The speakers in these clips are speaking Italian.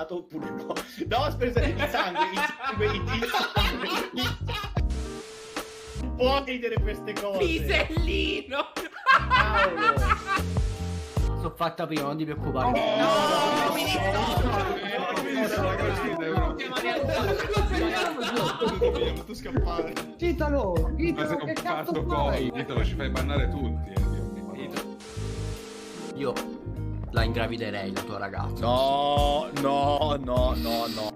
avvelenato oppure no? No, scusa, il sangue, il sangue, il sangue. Non può ridere queste cose. Pisellino. Sono fatta prima, non ti preoccupare. No, no, no, no, no, no, scappare. Citalo, Italo, che cazzo fai? Italo ci fai bannare tutti. Io la ingraviderei la tua ragazza. No, no, no, no, no.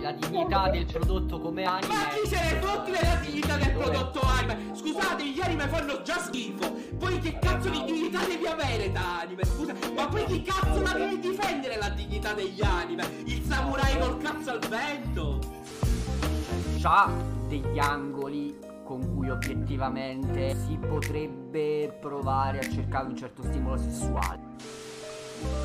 La dignità del prodotto come anime. Ma chi se ne fotti della dignità del prodotto anime? Scusate, gli anime fanno già schifo. Poi che cazzo di dignità devi avere da anime? Scusa, ma poi che cazzo la devi difendere la dignità degli anime? Il samurai col cazzo al vento. C'ha degli angoli con cui obiettivamente si potrebbe provare a cercare un certo stimolo sessuale.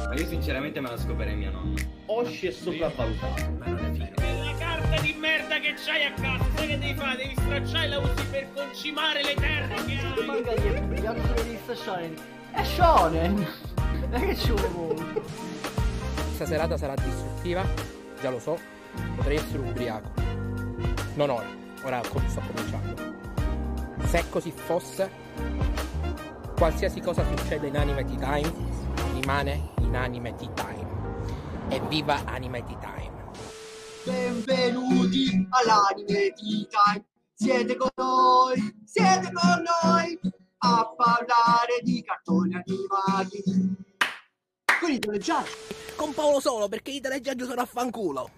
Ma io sinceramente me la scoprirei mia nonna. Osci è sopravvalutato. Quella carta di merda che c'hai a casa, sai che devi fare? Devi stracciare la usi per concimare le terre che hai. Ma Magari è pubblicato solo di Shonen. È Shonen! Ma che ci vuole molto? Questa serata sarà distruttiva, già lo so, potrei essere ubriaco. Non ora. Ora sto cominciando. Se così fosse, qualsiasi cosa succede in Animated Time rimane in Animated Time. Evviva Animated Time! Benvenuti all'Animated Time! Siete con noi! Siete con noi! A parlare di cartoni animati! Con i teleggiaggi! Con Paolo solo perché i teleggiaggi sono a fanculo!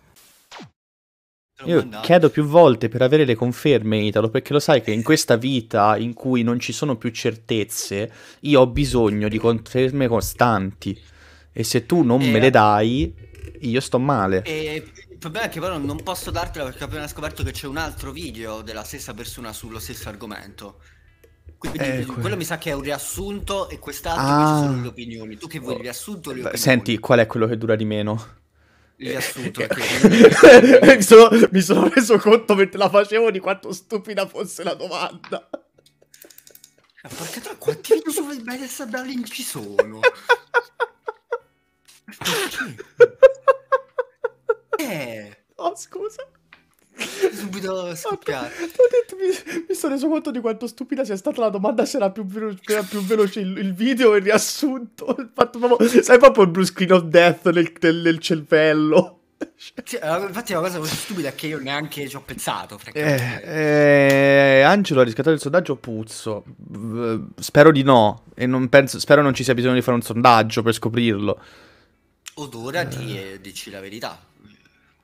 Io chiedo più volte per avere le conferme, Italo, perché lo sai che in questa vita in cui non ci sono più certezze, io ho bisogno di conferme costanti. E se tu non e... me eh, le dai, io sto male. E eh, il problema è che però non posso dartela perché ho appena scoperto che c'è un altro video della stessa persona sullo stesso argomento. Quindi eh, quello mi sa che è un riassunto e quest'altro ah. sono le opinioni. Tu che vuoi il riassunto o le opinioni? Senti, qual è quello che dura di meno? riassunto. Eh, perché... Eh, mi, sono, mi sono reso conto mentre la facevo di quanto stupida fosse la domanda. Ma ah, perché tra quanti visual badass a Darling ci sono? Perché? Eh. Oh, scusa. subito scoppiare. Detto, mi, mi, sono reso conto di quanto stupida sia stata la domanda se era più, velo- più veloce il, il video e il riassunto. Il fatto proprio, sai proprio il blue screen of death nel, nel, nel cervello. Sì, cioè, infatti è una cosa così stupida è che io neanche ci ho pensato. Eh, eh, Angelo ha riscattato il sondaggio Puzzo. Spero di no. E non penso, spero non ci sia bisogno di fare un sondaggio per scoprirlo. Odora eh. e eh, dici la verità.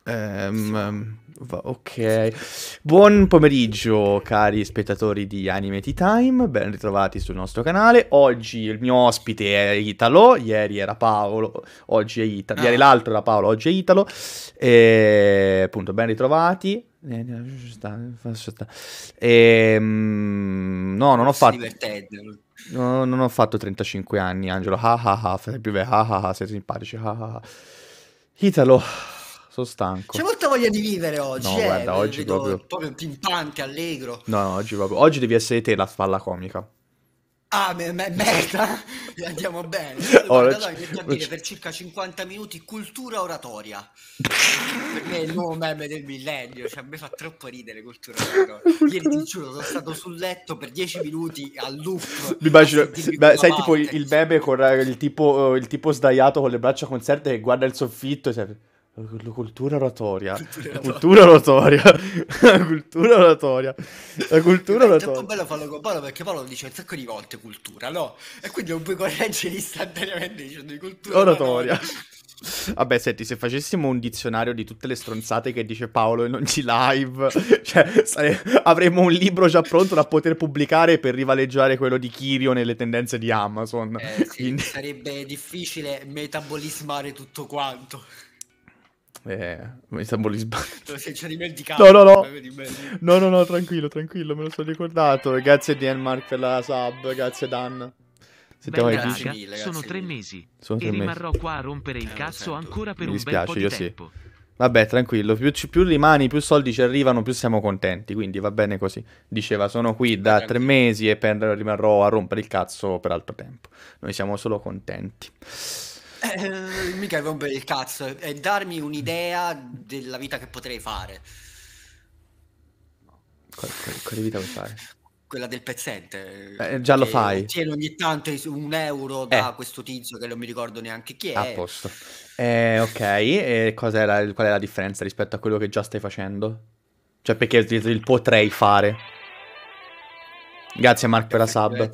Um, ok, buon pomeriggio cari spettatori di Anime Tea Time, ben ritrovati sul nostro canale. Oggi il mio ospite è Italo, ieri era Paolo, oggi è Italo, ah. ieri l'altro era Paolo, oggi è Italo. E eh, appunto ben ritrovati. Eh, eh, ehm, e, um, no, non ho fatto... No, non ho fatto 35 anni, Angelo. Ha ha ha, fate più beh, ha ha ha, siete simpatici. Ha ha ha. Italo, sono stanco. C'è molta voglia di vivere oggi. No, eh, guarda, oggi vedo, proprio... proprio pimpante, allegro. No, no, oggi proprio. Oggi devi essere te la spalla comica. Ah, me- me- merda, andiamo bene. Oh, Guarda, dai, c- c- per circa 50 minuti cultura oratoria. per me è il nuovo meme del millennio, cioè a me fa troppo ridere cultura oratoria. Ieri ti giuro, sono stato sul letto per 10 minuti al loop. Mi immagino, beh, sai tipo il, meme con il tipo, il tipo sdraiato con le braccia concerte che guarda il soffitto e... Sempre... Cultura oratoria. Cultura, cultura oratoria. cultura oratoria. La cultura oratoria. È un po' bello farlo con Paolo perché Paolo dice un sacco di volte cultura, no? E quindi non puoi correggere istantaneamente dicendo di cultura oratoria. oratoria. Vabbè, senti, se facessimo un dizionario di tutte le stronzate che dice Paolo e non ci live, cioè, sare- avremmo un libro già pronto da poter pubblicare per rivaleggiare quello di Kirio nelle tendenze di Amazon. Eh, sì, Quindi... Sarebbe difficile metabolismare tutto quanto. Eh, mi sembra lì sbaglio. Cioè, se c'è dimenticato. No, no, no. Eh, no, no, no, tranquillo, tranquillo, me lo sono ricordato. Grazie Denmark per la sub, grazie Dan. Sentiamo Beh, raga, mille, sono tre mesi sono tre e rimarrò mesi. qua a rompere il eh, cazzo ancora per mi un dispiace, bel po' di tempo. Sì. Vabbè, tranquillo, più, più, rimani, più soldi ci arrivano, più siamo contenti, quindi va bene così. Diceva, sono qui da tre mesi e per, rimarrò a rompere il cazzo per altro tempo. Noi siamo solo contenti. Eh, mica rompere il cazzo, è darmi un'idea della vita che potrei fare. Quale, quale vita vuoi fare? Quella del pezzente. Eh, già lo fai. Tieni ogni tanto un euro eh. da eh. questo tizio che non mi ricordo neanche chi è. A posto. Eh, ok, e cos'è qual è la differenza rispetto a quello che già stai facendo? Cioè perché il potrei fare? Grazie Mark per la sub.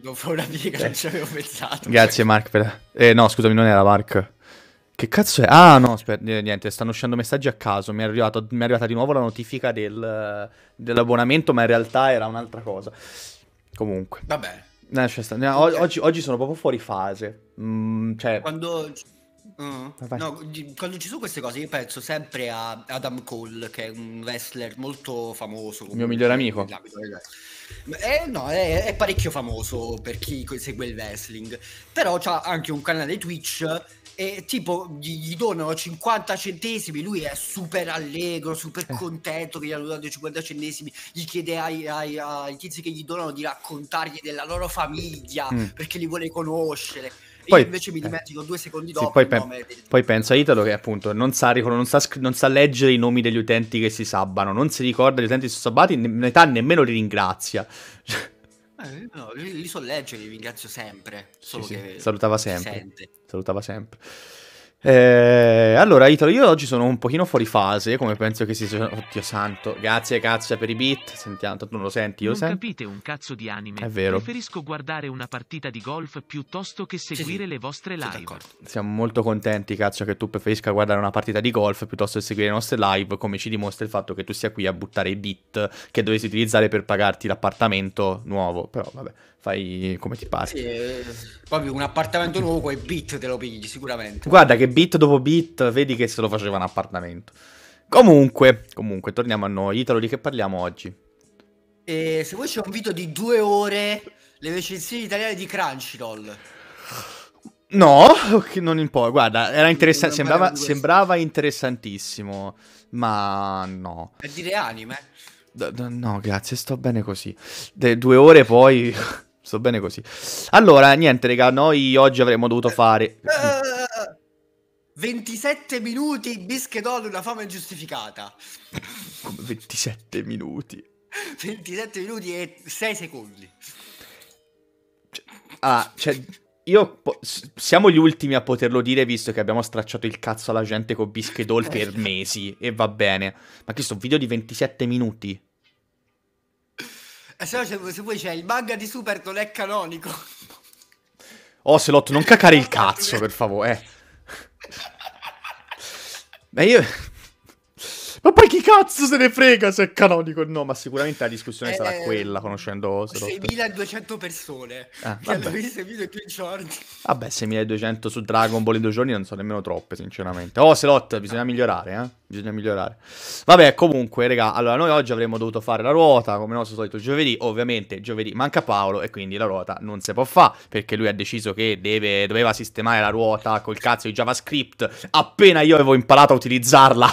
Dopo una piega eh. non ci avevo pensato. Grazie Mark per... Eh no, scusami, non era Mark. Che cazzo è? Ah no, aspetta, eh, niente, stanno uscendo messaggi a caso. Mi è, arrivato, mi è arrivata di nuovo la notifica del, eh, dell'abbonamento, ma in realtà era un'altra cosa. Comunque. Vabbè. No, okay. oggi, oggi, sono proprio fuori fase. Mm, cioè... Quando... Uh, no, quando ci sono queste cose io penso sempre a Adam Cole che è un wrestler molto famoso. Il mio migliore cioè, amico. Esatto, esatto. Eh, no, è, è, parecchio famoso per chi segue il wrestling, però ha anche un canale Twitch e tipo gli, gli, donano 50 centesimi, lui è super allegro, super eh. contento che gli hanno dato 50 centesimi, gli chiede ai, ai, ai tizi che gli donano di raccontargli della loro famiglia mm. perché li vuole conoscere poi, invece mi eh, dimentico eh, due secondi dopo. Sì, poi, pe- del... poi, penso a Italo che appunto non sa, non, sa, non sa, leggere i nomi degli utenti che si sabbano, non si ricorda gli utenti che si sono sabbati, ne- metà nemmeno li ringrazia. Eh, no, li, li so leggere, li ringrazio sempre. Solo sì, che sì. Salutava sempre. Salutava sempre. Eh, allora, Italo, io oggi sono un pochino fuori fase, come penso che si sia... Oddio santo, grazie cazzo per i beat. Sentiamo, tu non lo senti, io non sento. capite un cazzo di anime. È vero. Preferisco guardare una partita di golf piuttosto che seguire sì, le vostre live. Siamo molto contenti, cazzo, che tu preferisca guardare una partita di golf piuttosto che seguire le nostre live, come ci dimostra il fatto che tu sia qui a buttare i beat che dovresti utilizzare per pagarti l'appartamento nuovo. Però, vabbè, fai come ti pare. Sì, eh, proprio un appartamento nuovo con i bit te lo pigli sicuramente. Guarda che bit dopo bit, vedi che se lo faceva un appartamento. Comunque, comunque, torniamo a noi. Italo, di che parliamo oggi? E se vuoi c'è un video di due ore, le recensioni italiane di Crunchyroll. No, okay, non importa. Guarda, era interessante. Sembrava, sembrava, interessantissimo, ma no. Per dire anime? No, grazie, sto bene così. De, due ore poi. Sto bene così. Allora, niente, raga, noi oggi avremmo dovuto fare... 27 eh, eh, eh, minuti, bische d'olio, una fama ingiustificata. Come 27 minuti? 27 minuti e 6 secondi. Cioè, ah, cioè, io po- siamo gli ultimi a poterlo dire visto che abbiamo stracciato il cazzo alla gente con bische d'ol per mesi e va bene. Ma questo è un video di 27 minuti. Eh, se, no, se vuoi c'è il manga di Superton è canonico. Oh, Selot, non cacare il cazzo, per favore. Eh. Ma io... Ma poi chi cazzo se ne frega se è canonico o no? Ma sicuramente la discussione eh, sarà quella, conoscendo Ocelot. 6200 persone ah, che hanno visto il giorni. Vabbè, 6200 su Dragon Ball in due giorni non sono nemmeno troppe, sinceramente. Ocelot, bisogna migliorare, eh? bisogna migliorare. Vabbè, comunque, raga, allora noi oggi avremmo dovuto fare la ruota, come nostro solito giovedì, ovviamente giovedì manca Paolo e quindi la ruota non si può fare, perché lui ha deciso che deve, doveva sistemare la ruota col cazzo di JavaScript appena io avevo imparato a utilizzarla,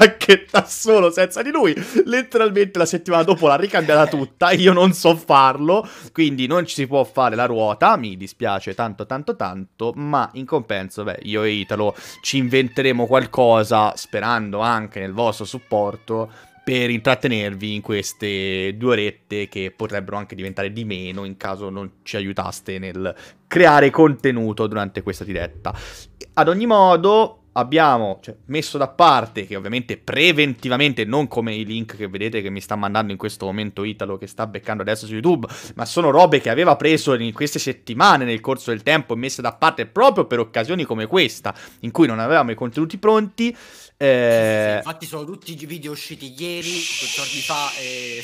anche da solo, senza di lui, letteralmente la settimana dopo l'ha ricambiata tutta, io non so farlo, quindi non ci si può fare la ruota, mi dispiace tanto tanto tanto, ma in compenso, beh, io e Italo ci inventeremo qualcosa, speriamo sperando anche nel vostro supporto per intrattenervi in queste due orette che potrebbero anche diventare di meno in caso non ci aiutaste nel creare contenuto durante questa diretta. Ad ogni modo, abbiamo cioè, messo da parte, che ovviamente preventivamente, non come i link che vedete che mi sta mandando in questo momento Italo che sta beccando adesso su YouTube, ma sono robe che aveva preso in queste settimane nel corso del tempo e messe da parte proprio per occasioni come questa, in cui non avevamo i contenuti pronti. Eh... Sì, sì, infatti sono tutti i video usciti ieri, Shhh. giorni fa e...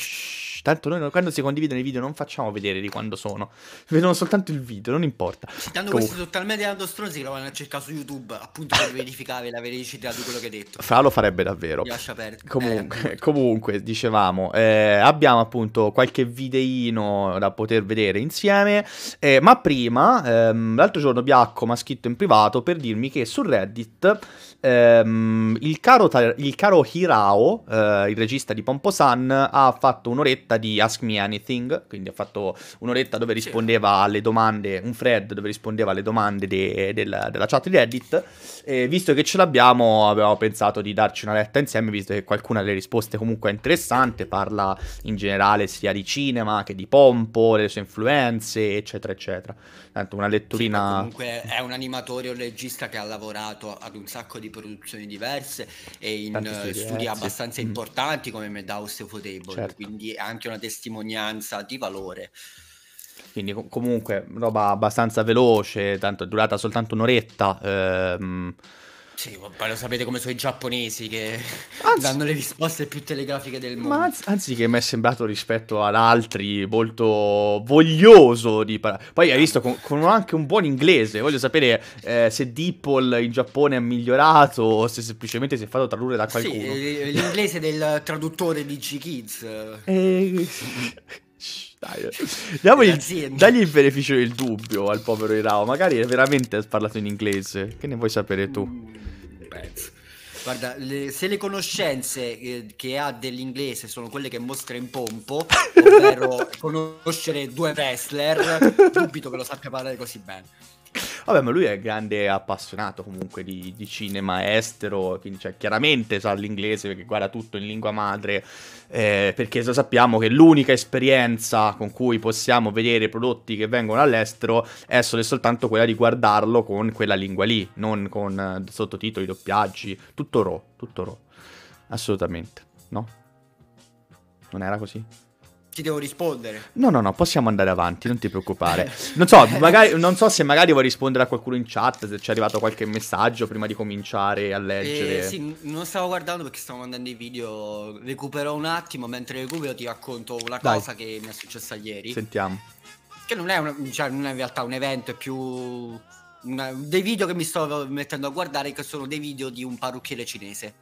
Tanto noi quando si condividono i video non facciamo vedere di quando sono, vedono soltanto il video, non importa. Sì, tanto Comunque. questi totalmente dando stronzi che lo vanno a cercare su YouTube appunto per verificare la veridicità di quello che hai detto. Fra lo farebbe davvero. Mi lascia perdere. Eh, comunque, eh, comunque dicevamo, eh, abbiamo appunto qualche videino da poter vedere insieme, eh, ma prima, ehm, l'altro giorno Biacco mi ha scritto in privato per dirmi che su Reddit ehm, il, caro, il, caro, Hirao, eh, il regista di Pomposan, ha fatto un'oretta di Ask Me Anything, quindi ha fatto un'oretta dove rispondeva alle domande, un thread dove rispondeva alle domande de, del, della chat di Reddit. E visto che ce l'abbiamo, avevamo pensato di darci una letta insieme, visto che qualcuna delle risposte comunque è interessante, parla in generale sia di cinema che di Pompo, le sue influenze, eccetera, eccetera. Tanto una letturina... Sì, comunque è un animatore o regista che ha lavorato ad un sacco di di produzioni diverse e in Tanti eh, studi, abbastanza mm. importanti come Madhouse e Fotable certo. quindi è anche una testimonianza di valore. Quindi comunque roba abbastanza veloce, tanto è durata soltanto un'oretta. Ehm sì, lo sapete come sono i giapponesi che anzi, danno le risposte più telegrafiche del mondo. Ma anzi, che mi è sembrato rispetto ad altri molto voglioso di parlare. Poi hai visto con, con, anche un buon inglese. Voglio sapere eh, se Deeple in Giappone ha migliorato o se semplicemente si è fatto tradurre da qualcuno. Sì, eh, l'inglese del traduttore di G-Kids. Eh... Dai, il, dagli il beneficio del dubbio al povero Irao. Magari è veramente parlato in inglese. Che ne vuoi sapere tu? Mm, Guarda, le, se le conoscenze eh, che ha dell'inglese sono quelle che mostra in pompo, ovvero conoscere due wrestler, dubito che lo sappia parlare così bene. Vabbè, ma lui è grande appassionato comunque di, di cinema estero, quindi cioè, chiaramente sa l'inglese perché guarda tutto in lingua madre, eh, perché sappiamo che l'unica esperienza con cui possiamo vedere prodotti che vengono all'estero è solo e soltanto quella di guardarlo con quella lingua lì, non con eh, sottotitoli, doppiaggi, tutto raw, tutto raw, assolutamente, no? Non era così? Ti devo rispondere. No, no, no, possiamo andare avanti, non ti preoccupare. Non so, magari, non so se magari vuoi rispondere a qualcuno in chat, se ci è arrivato qualche messaggio prima di cominciare a leggere. Eh, sì, non stavo guardando perché stavo mandando i video. Recupero un attimo, mentre recupero ti racconto una Dai. cosa che mi è successa ieri. Sentiamo. Che non è, una, cioè, non è in realtà un evento, è più una, dei video che mi sto mettendo a guardare che sono dei video di un parrucchiere cinese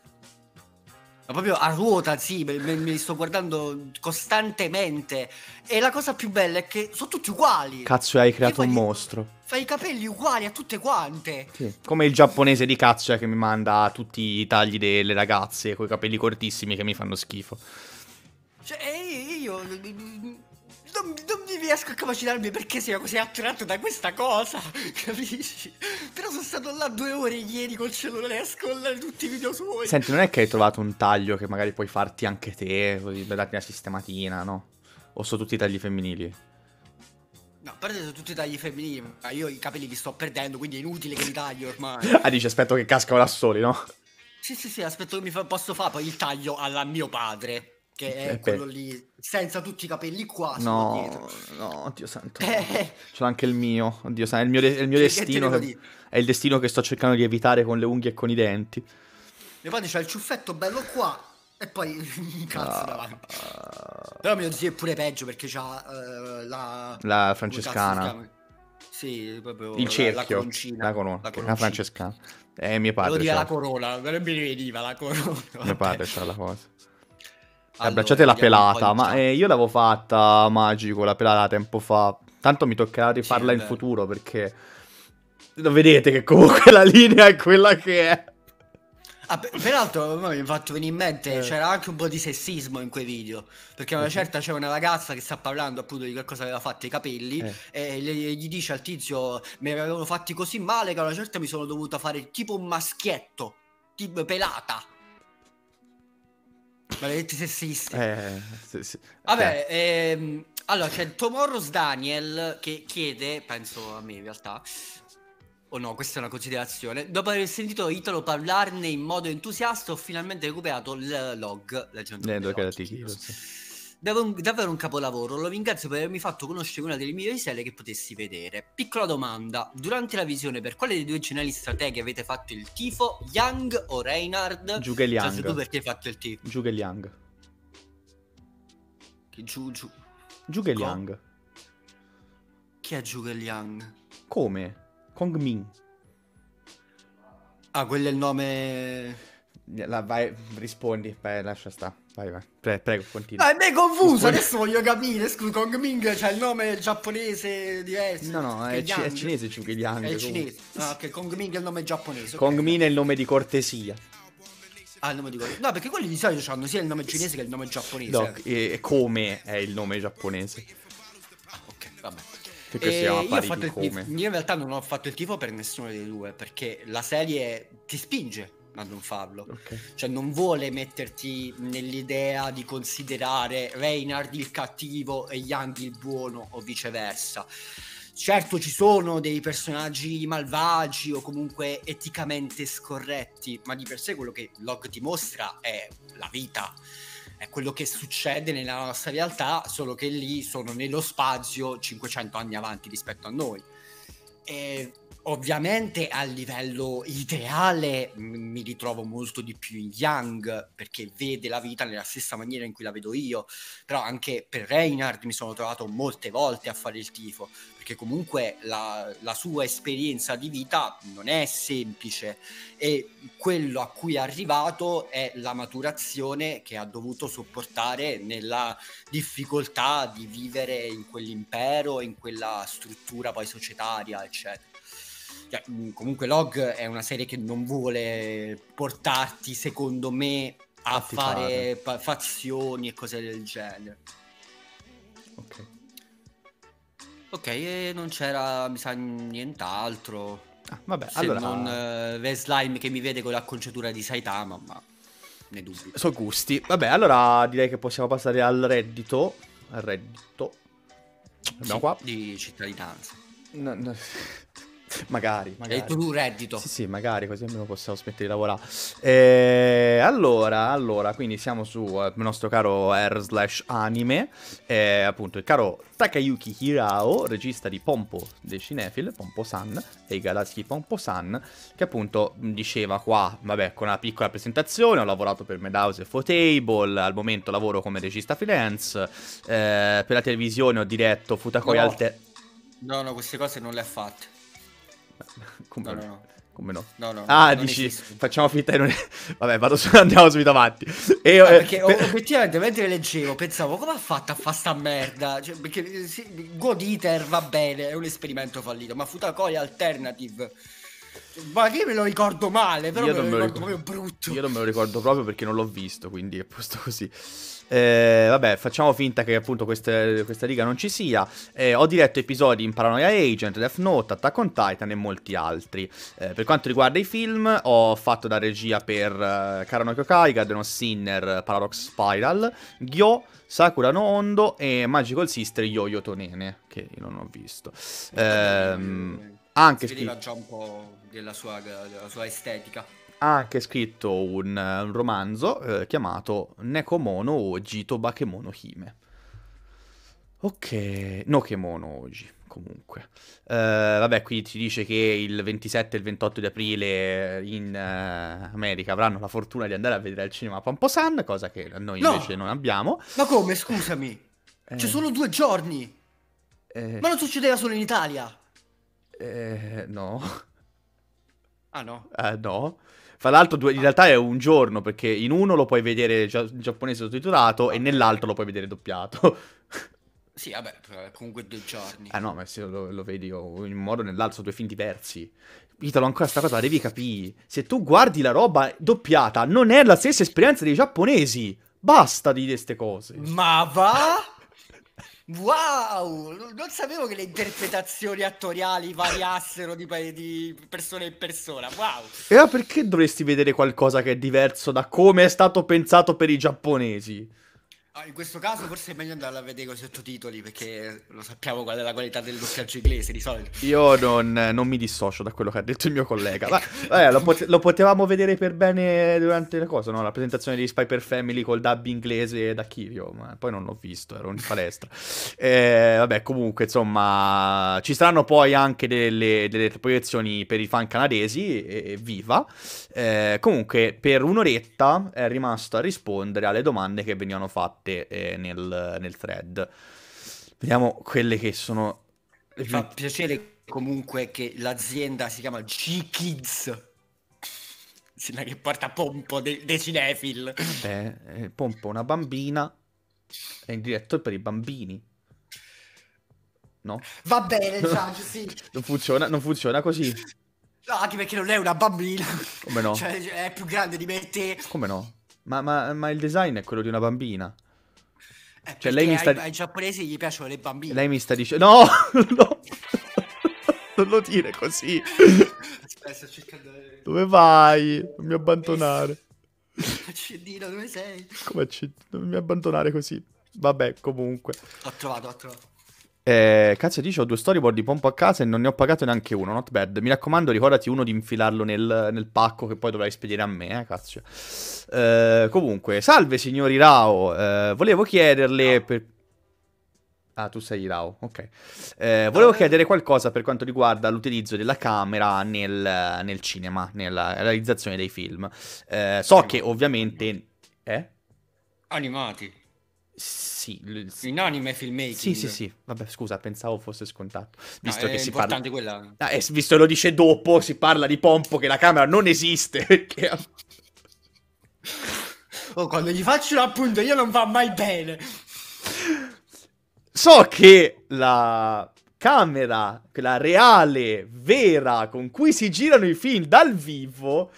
ma proprio a ruota, sì, mi, li sto guardando costantemente. E la cosa più bella è che sono tutti uguali. Cazzo, hai creato un mostro. Fai i capelli uguali a tutte quante. Sì. Come il giapponese di cazzo che mi manda tutti i tagli delle ragazze con i capelli cortissimi che mi fanno schifo. Cioè, io non, non, mi riesco a capacitarmi perché sia così attratto da questa cosa, capisci? Però sono stato là due ore ieri col cellulare a scollare tutti i video suoi. Senti, non è che hai trovato un taglio che magari puoi farti anche te, così per darti una sistematina, no? O sono tutti i tagli femminili? No, a parte sono tutti i tagli femminili, ma io i capelli li sto perdendo, quindi è inutile che li taglio ormai. ah, dici, aspetto che cascano da soli, no? Sì, sì, sì, aspetto che mi fa- posso fare poi il taglio alla mio padre che eh, è eh, quello lì senza tutti i capelli qua no no oddio santo eh. c'è anche il mio oddio santo è il mio, de- il mio destino che, è il destino che sto cercando di evitare con le unghie e con i denti mio padre c'ha il ciuffetto bello qua e poi cazzo ah, davanti però mio zio è pure peggio perché c'ha uh, la la francescana sì, proprio il cerchio, la, la, corona, la, la francescana. è mio padre. Volevo dire la corona, non mi veniva la corona. Mio padre c'ha la cosa. Allora, abbracciate la pelata, ma eh, io l'avevo fatta magico la pelata tempo fa. Tanto mi toccherà rifarla in futuro perché lo vedete che comunque la linea è quella che è. Ah, per, peraltro mi è fatto venire in mente eh. c'era anche un po' di sessismo in quei video perché una certa c'è una ragazza che sta parlando appunto di qualcosa che aveva fatto i capelli eh. e gli, gli dice al tizio mi avevano fatti così male che a una certa mi sono dovuta fare tipo un maschietto tipo pelata Maledetti sessisti. Eh, se, se, Vabbè, eh. ehm, allora c'è Tomorrow's Daniel che chiede, penso a me in realtà, o no, questa è una considerazione, dopo aver sentito Italo parlarne in modo entusiasta ho finalmente recuperato il log leggendo. Lendo che la Davvero un, davvero un capolavoro, lo ringrazio per avermi fatto conoscere una delle migliori serie che potessi vedere. Piccola domanda, durante la visione per quale dei due geniali strateghi avete fatto il tifo, Yang o Reinhard? Jugel Yang. tu perché hai fatto il tifo? Jugel Yang. Giù, giù. Jugel Yang. Chi è Jugel Yang? Come? Kong Min. Ah, quello è il nome... La, vai, rispondi, vai, lascia stare. Vai, vai. Pre- prego, continua. Ma ah, è confuso, adesso voglio capire. Scusa, Kong Ming c'ha il nome giapponese diverso. No, no, è, c- è cinese Cinque Liang. È cinese. No, ok, Kong Ming è il nome giapponese. Kong Ming è il nome di cortesia. Ah, il nome di cortesia. No, perché quelli di solito hanno sia il nome cinese che il nome giapponese. No, e come è il nome giapponese? Ah, ok, vabbè. Perché eh, io, io in realtà non ho fatto il tifo per nessuno dei due, perché la serie ti spinge a non farlo. Okay. Cioè non vuole metterti nell'idea di considerare Reinhard il cattivo e Young il buono o viceversa. Certo ci sono dei personaggi malvagi o comunque eticamente scorretti, ma di per sé quello che Log ti mostra è la vita è quello che succede nella nostra realtà, solo che lì sono nello spazio 500 anni avanti rispetto a noi. E Ovviamente a livello ideale mi ritrovo molto di più in Young perché vede la vita nella stessa maniera in cui la vedo io, però anche per Reinhardt mi sono trovato molte volte a fare il tifo perché comunque la, la sua esperienza di vita non è semplice e quello a cui è arrivato è la maturazione che ha dovuto sopportare nella difficoltà di vivere in quell'impero, in quella struttura poi societaria, eccetera. Cioè, mm, comunque Log è una serie che non vuole portarti, secondo me, a fare pa- fazioni e cose del genere. Ok. Ok, e non c'era, mi sa, nient'altro. Ah, vabbè, se allora... non uh, eh, Slime che mi vede con l'acconciatura di Saitama, ma ne dubito. sono gusti. Vabbè, allora direi che possiamo passare al reddito. Al reddito. sì, qua. Di cittadinanza. No, no. magari, magari. E il tuo reddito. Sì, sì, magari, così almeno possiamo smettere di lavorare. Eh, allora, allora, quindi siamo su eh, il nostro caro R slash anime, eh, appunto il caro Takayuki Hirao, regista di Pompo dei Cinefil, Pompo San, dei Galaschi Pompo San, che appunto diceva qua, vabbè, con una piccola presentazione, ho lavorato per Madhouse e Fotable, al momento lavoro come regista freelance, eh, per la televisione ho diretto Futakoya no. Alter... No, no, queste cose non le ha fatte. Come no? no. Come no? no, no ah, dici, esiste. facciamo finta che non... è... Vabbè, vado su, andiamo subito avanti. E, ah, perché per... effettivamente, mentre leggevo, pensavo, come ha fatto a fare sta merda? Cioè, perché eh, sì, God Eater va bene, è un esperimento fallito, ma Futakoi Alternative... Ma io me lo ricordo male, però io me lo ricordo proprio brutto. Io non me lo ricordo proprio perché non l'ho visto, quindi è posto così. Eh, vabbè, facciamo finta che appunto queste, questa riga non ci sia. Eh, ho diretto episodi in Paranoia Agent, Death Note, Attack on Titan e molti altri. Eh, per quanto riguarda i film, ho fatto da regia per uh, eh, Karanokyo Kai, Garden of Sinner, Paradox Spiral, Gyo, Sakura no Hondo e Magical Sister Yo-Yo Tonene, che io non ho visto. Ehm, anche si vedeva già un po' della sua, della sua estetica ha anche scritto un, eh, un romanzo eh, chiamato Nekomono Oji Bakemono Hime. Ok, no Kemono mono oggi comunque. Uh, vabbè, qui ci dice che il 27 e il 28 di aprile eh, in uh, America avranno la fortuna di andare a vedere al cinema Pomposan, cosa che noi no. invece non abbiamo. Ma come, scusami? Eh. C'è solo due giorni! Eh. Ma non succedeva solo in Italia? Eh, no. Ah no? Eh, no. Fra l'altro, due, in realtà è un giorno, perché in uno lo puoi vedere gia- in giapponese sottotitolato e nell'altro lo puoi vedere doppiato. sì, vabbè, comunque due giorni. Ah no, ma se lo, lo vedi oh, in un modo o nell'altro due film diversi. Italo, ancora sta cosa devi capire. Se tu guardi la roba doppiata, non è la stessa esperienza dei giapponesi. Basta di queste cose. Ma va? Wow, non sapevo che le interpretazioni attoriali variassero di, di persona in persona. Wow. E allora ah, perché dovresti vedere qualcosa che è diverso da come è stato pensato per i giapponesi? Ah, in questo caso forse è meglio andare a vedere con i sottotitoli perché lo sappiamo qual è la qualità del doppiaggio inglese di solito. Io non, non, mi dissocio da quello che ha detto il mio collega. Ma, ecco. vabbè, lo, pot- lo, potevamo vedere per bene durante la cosa, no? la presentazione di Spyper Family col dub inglese da Kirio, ma poi non l'ho visto, ero in palestra. E, eh, vabbè, comunque, insomma, ci saranno poi anche delle, delle proiezioni per i fan canadesi, e, e viva. E, eh, comunque, per un'oretta è rimasto a rispondere alle domande che venivano fatte fatte eh, nel, nel, thread. Vediamo quelle che sono... Mi fa piacere comunque che l'azienda si chiama G-Kids. Sembra che porta Pompo dei de cinefil. Beh, eh, Pompo una bambina, è in diretto per i bambini. No? Va bene, Giorgio, sì. non, funziona, non funziona così. No, anche perché non è una bambina. Come no? Cioè, è più grande di me e te. Come no? Ma, ma, ma il design è quello di una bambina. Eh, cioè, lei mi sta... ai, ai giapponesi gli piacciono le bambine. Lei mi sta dicendo... No, no. non lo dire così. Aspetta, cercando... Dove vai? Non mi abbandonare. Accendino, dove sei? Come accendino? Non mi abbandonare così. Vabbè, comunque. Ho trovato, ho trovato. Eh, cazzo, dice ho due storyboard di pompo a casa e non ne ho pagato neanche uno, not bad. Mi raccomando, ricordati uno di infilarlo nel, nel pacco che poi dovrai spedire a me, eh, cazzo. Eh, comunque, salve signori Rao, eh, volevo chiederle per... Ah, tu sei Rao, ok. Eh, volevo chiedere qualcosa per quanto riguarda l'utilizzo della camera nel, nel cinema, nella realizzazione dei film. Eh, so che ovviamente... Eh? Animati. Sì, l- in anime filmmaking. Sì, sì, sì. Vabbè, scusa, pensavo fosse scontato. Visto no, che si parla quella... ah, eh, visto che lo dice dopo, si parla di Pompo che la camera non esiste perché Oh, quando gli faccio l'appunto io non va mai bene. So che la camera, quella reale, vera con cui si girano i film dal vivo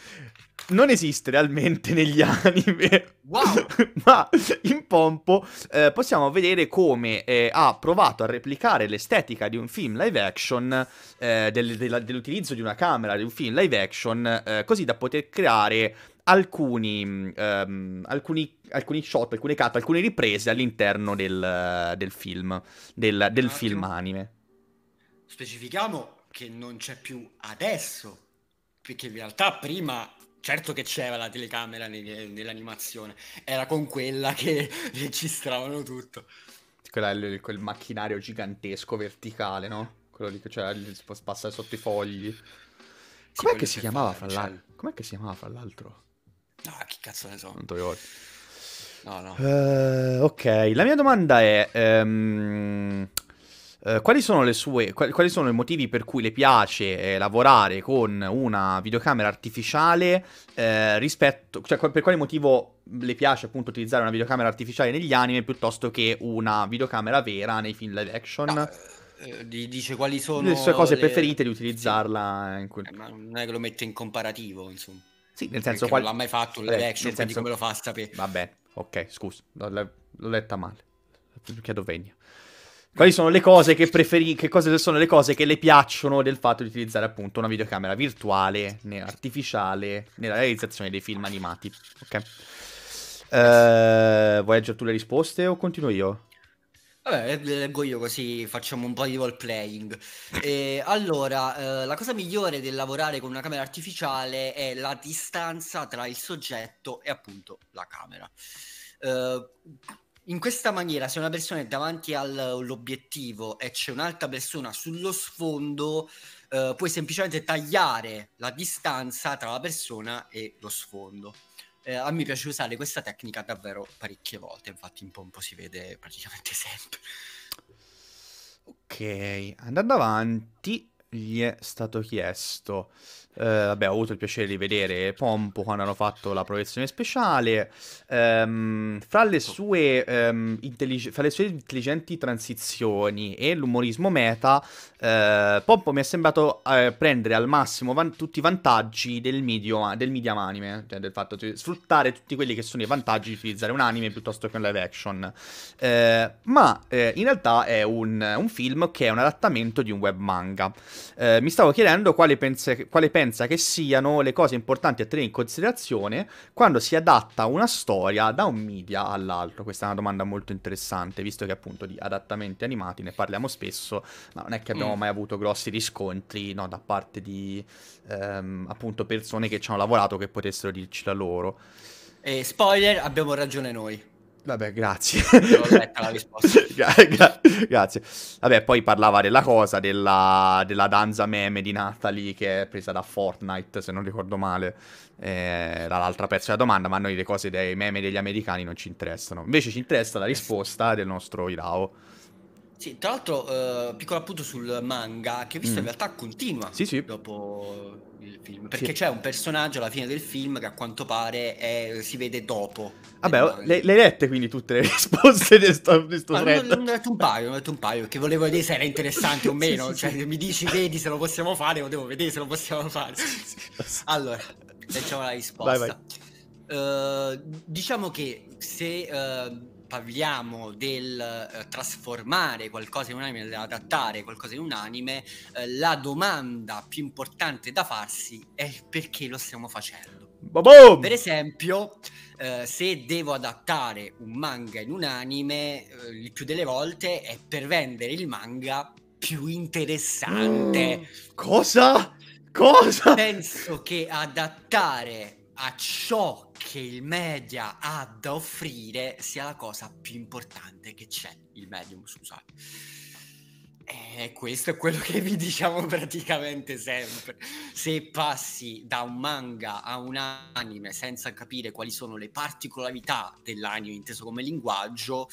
non esiste realmente negli anime. Wow. Ma in Pompo eh, possiamo vedere come eh, ha provato a replicare l'estetica di un film live action, eh, del, della, dell'utilizzo di una camera di un film live action, eh, così da poter creare alcuni, um, alcuni, alcuni, shot, alcune cut, alcune riprese all'interno del, del film, del, del film anime. Specifichiamo che non c'è più adesso, perché in realtà prima certo che c'era la telecamera nell'animazione, era con quella che registravano tutto. Quella, quel macchinario gigantesco verticale, no? Quello lì che c'era, cioè, passare sotto i fogli. Com'è che si chiamava fra l'altro? Com'è che si chiamava fra l'altro? Ah, che cazzo ne so. Non te No, no. Uh, ok, la mia domanda è... Um, eh, quali, sono sue, quali, quali sono i motivi per cui le piace eh, lavorare con una videocamera artificiale eh, rispetto, cioè per quale motivo le piace appunto utilizzare una videocamera artificiale negli anime piuttosto che una videocamera vera nei film live action? No eh, eh, dice quali sono le sue cose le... preferite di utilizzarla sì. in quel... eh, ma non è che lo metto in comparativo insomma sì nel senso qual... non l'ha mai fatto live action senso... come lo fa a sapere vabbè ok scusa l'ho, l'ho letta male chiedo venia quali sono le cose che preferi, che cose sono le cose che le piacciono del fatto di utilizzare appunto una videocamera virtuale, artificiale, nella realizzazione dei film animati, ok? Uh, vuoi leggere tu le risposte o continuo io? Vabbè, leggo io così facciamo un po' di role playing. E, allora, eh, la cosa migliore del lavorare con una camera artificiale è la distanza tra il soggetto e appunto la camera. Eh, in questa maniera, se una persona è davanti all'obiettivo e c'è un'altra persona sullo sfondo, eh, puoi semplicemente tagliare la distanza tra la persona e lo sfondo. Eh, a me piace usare questa tecnica davvero parecchie volte, infatti in pompo si vede praticamente sempre. Ok, andando avanti, gli è stato chiesto eh, vabbè, ho avuto il piacere di vedere Pompo quando hanno fatto la proiezione speciale. Ehm, fra, le sue, ehm, intellig- fra, le sue, intelligenti transizioni e l'umorismo meta, eh, Pompo mi è sembrato eh, prendere al massimo van- tutti i vantaggi del, medio- del medium anime, cioè del fatto di sfruttare tutti quelli che sono i vantaggi di utilizzare un anime piuttosto che un live action. Eh, ma eh, in realtà è un, un, film che è un adattamento di un web manga. Eh, mi stavo chiedendo quale, pense- quale pensa che siano le cose importanti a tenere in considerazione quando si adatta una storia da un media all'altro? Questa è una domanda molto interessante, visto che appunto di adattamenti animati ne parliamo spesso, ma non è che abbiamo mm. mai avuto grossi riscontri no, da parte di ehm, appunto persone che ci hanno lavorato che potessero dirci la loro. E eh, spoiler, abbiamo ragione noi. Vabbè, grazie. Gra- gra- grazie. Vabbè, poi parlava della cosa, della, della, danza meme di Natalie che è presa da Fortnite, se non ricordo male. Eh, era pezzo della domanda, ma a noi le cose dei meme degli americani non ci interessano. Invece ci interessa la eh risposta del nostro Irao. Sì, tra l'altro, eh, piccolo appunto sul manga, che visto mm. in realtà continua. Sì, sì. Dopo del film, perché sì. c'è un personaggio alla fine del film che a quanto pare è, eh, si vede dopo. Vabbè, le, le lette quindi tutte le risposte di questo sto thread? Ne, ho letto un paio, ne ho letto un paio, che volevo vedere se era interessante o meno, sì, sì, cioè mi dici vedi se lo possiamo fare, o devo vedere se lo possiamo fare. Allora, facciamo la risposta. Vai, vai. Uh, diciamo che se... Uh, parliamo del eh, trasformare qualcosa in un anime, dell'adattare qualcosa in un anime, eh, la domanda più importante da farsi è perché lo stiamo facendo. Ba-boom! Per esempio, eh, se devo adattare un manga in un anime, eh, il più delle volte è per vendere il manga più interessante. Mm, cosa? Cosa? Penso che adattare a ciò che il media ha da offrire sia la cosa più importante che c'è, il medium, scusate. E eh, questo è quello che vi diciamo praticamente sempre. Se passi da un manga a un anime senza capire quali sono le particolarità dell'anime inteso come linguaggio,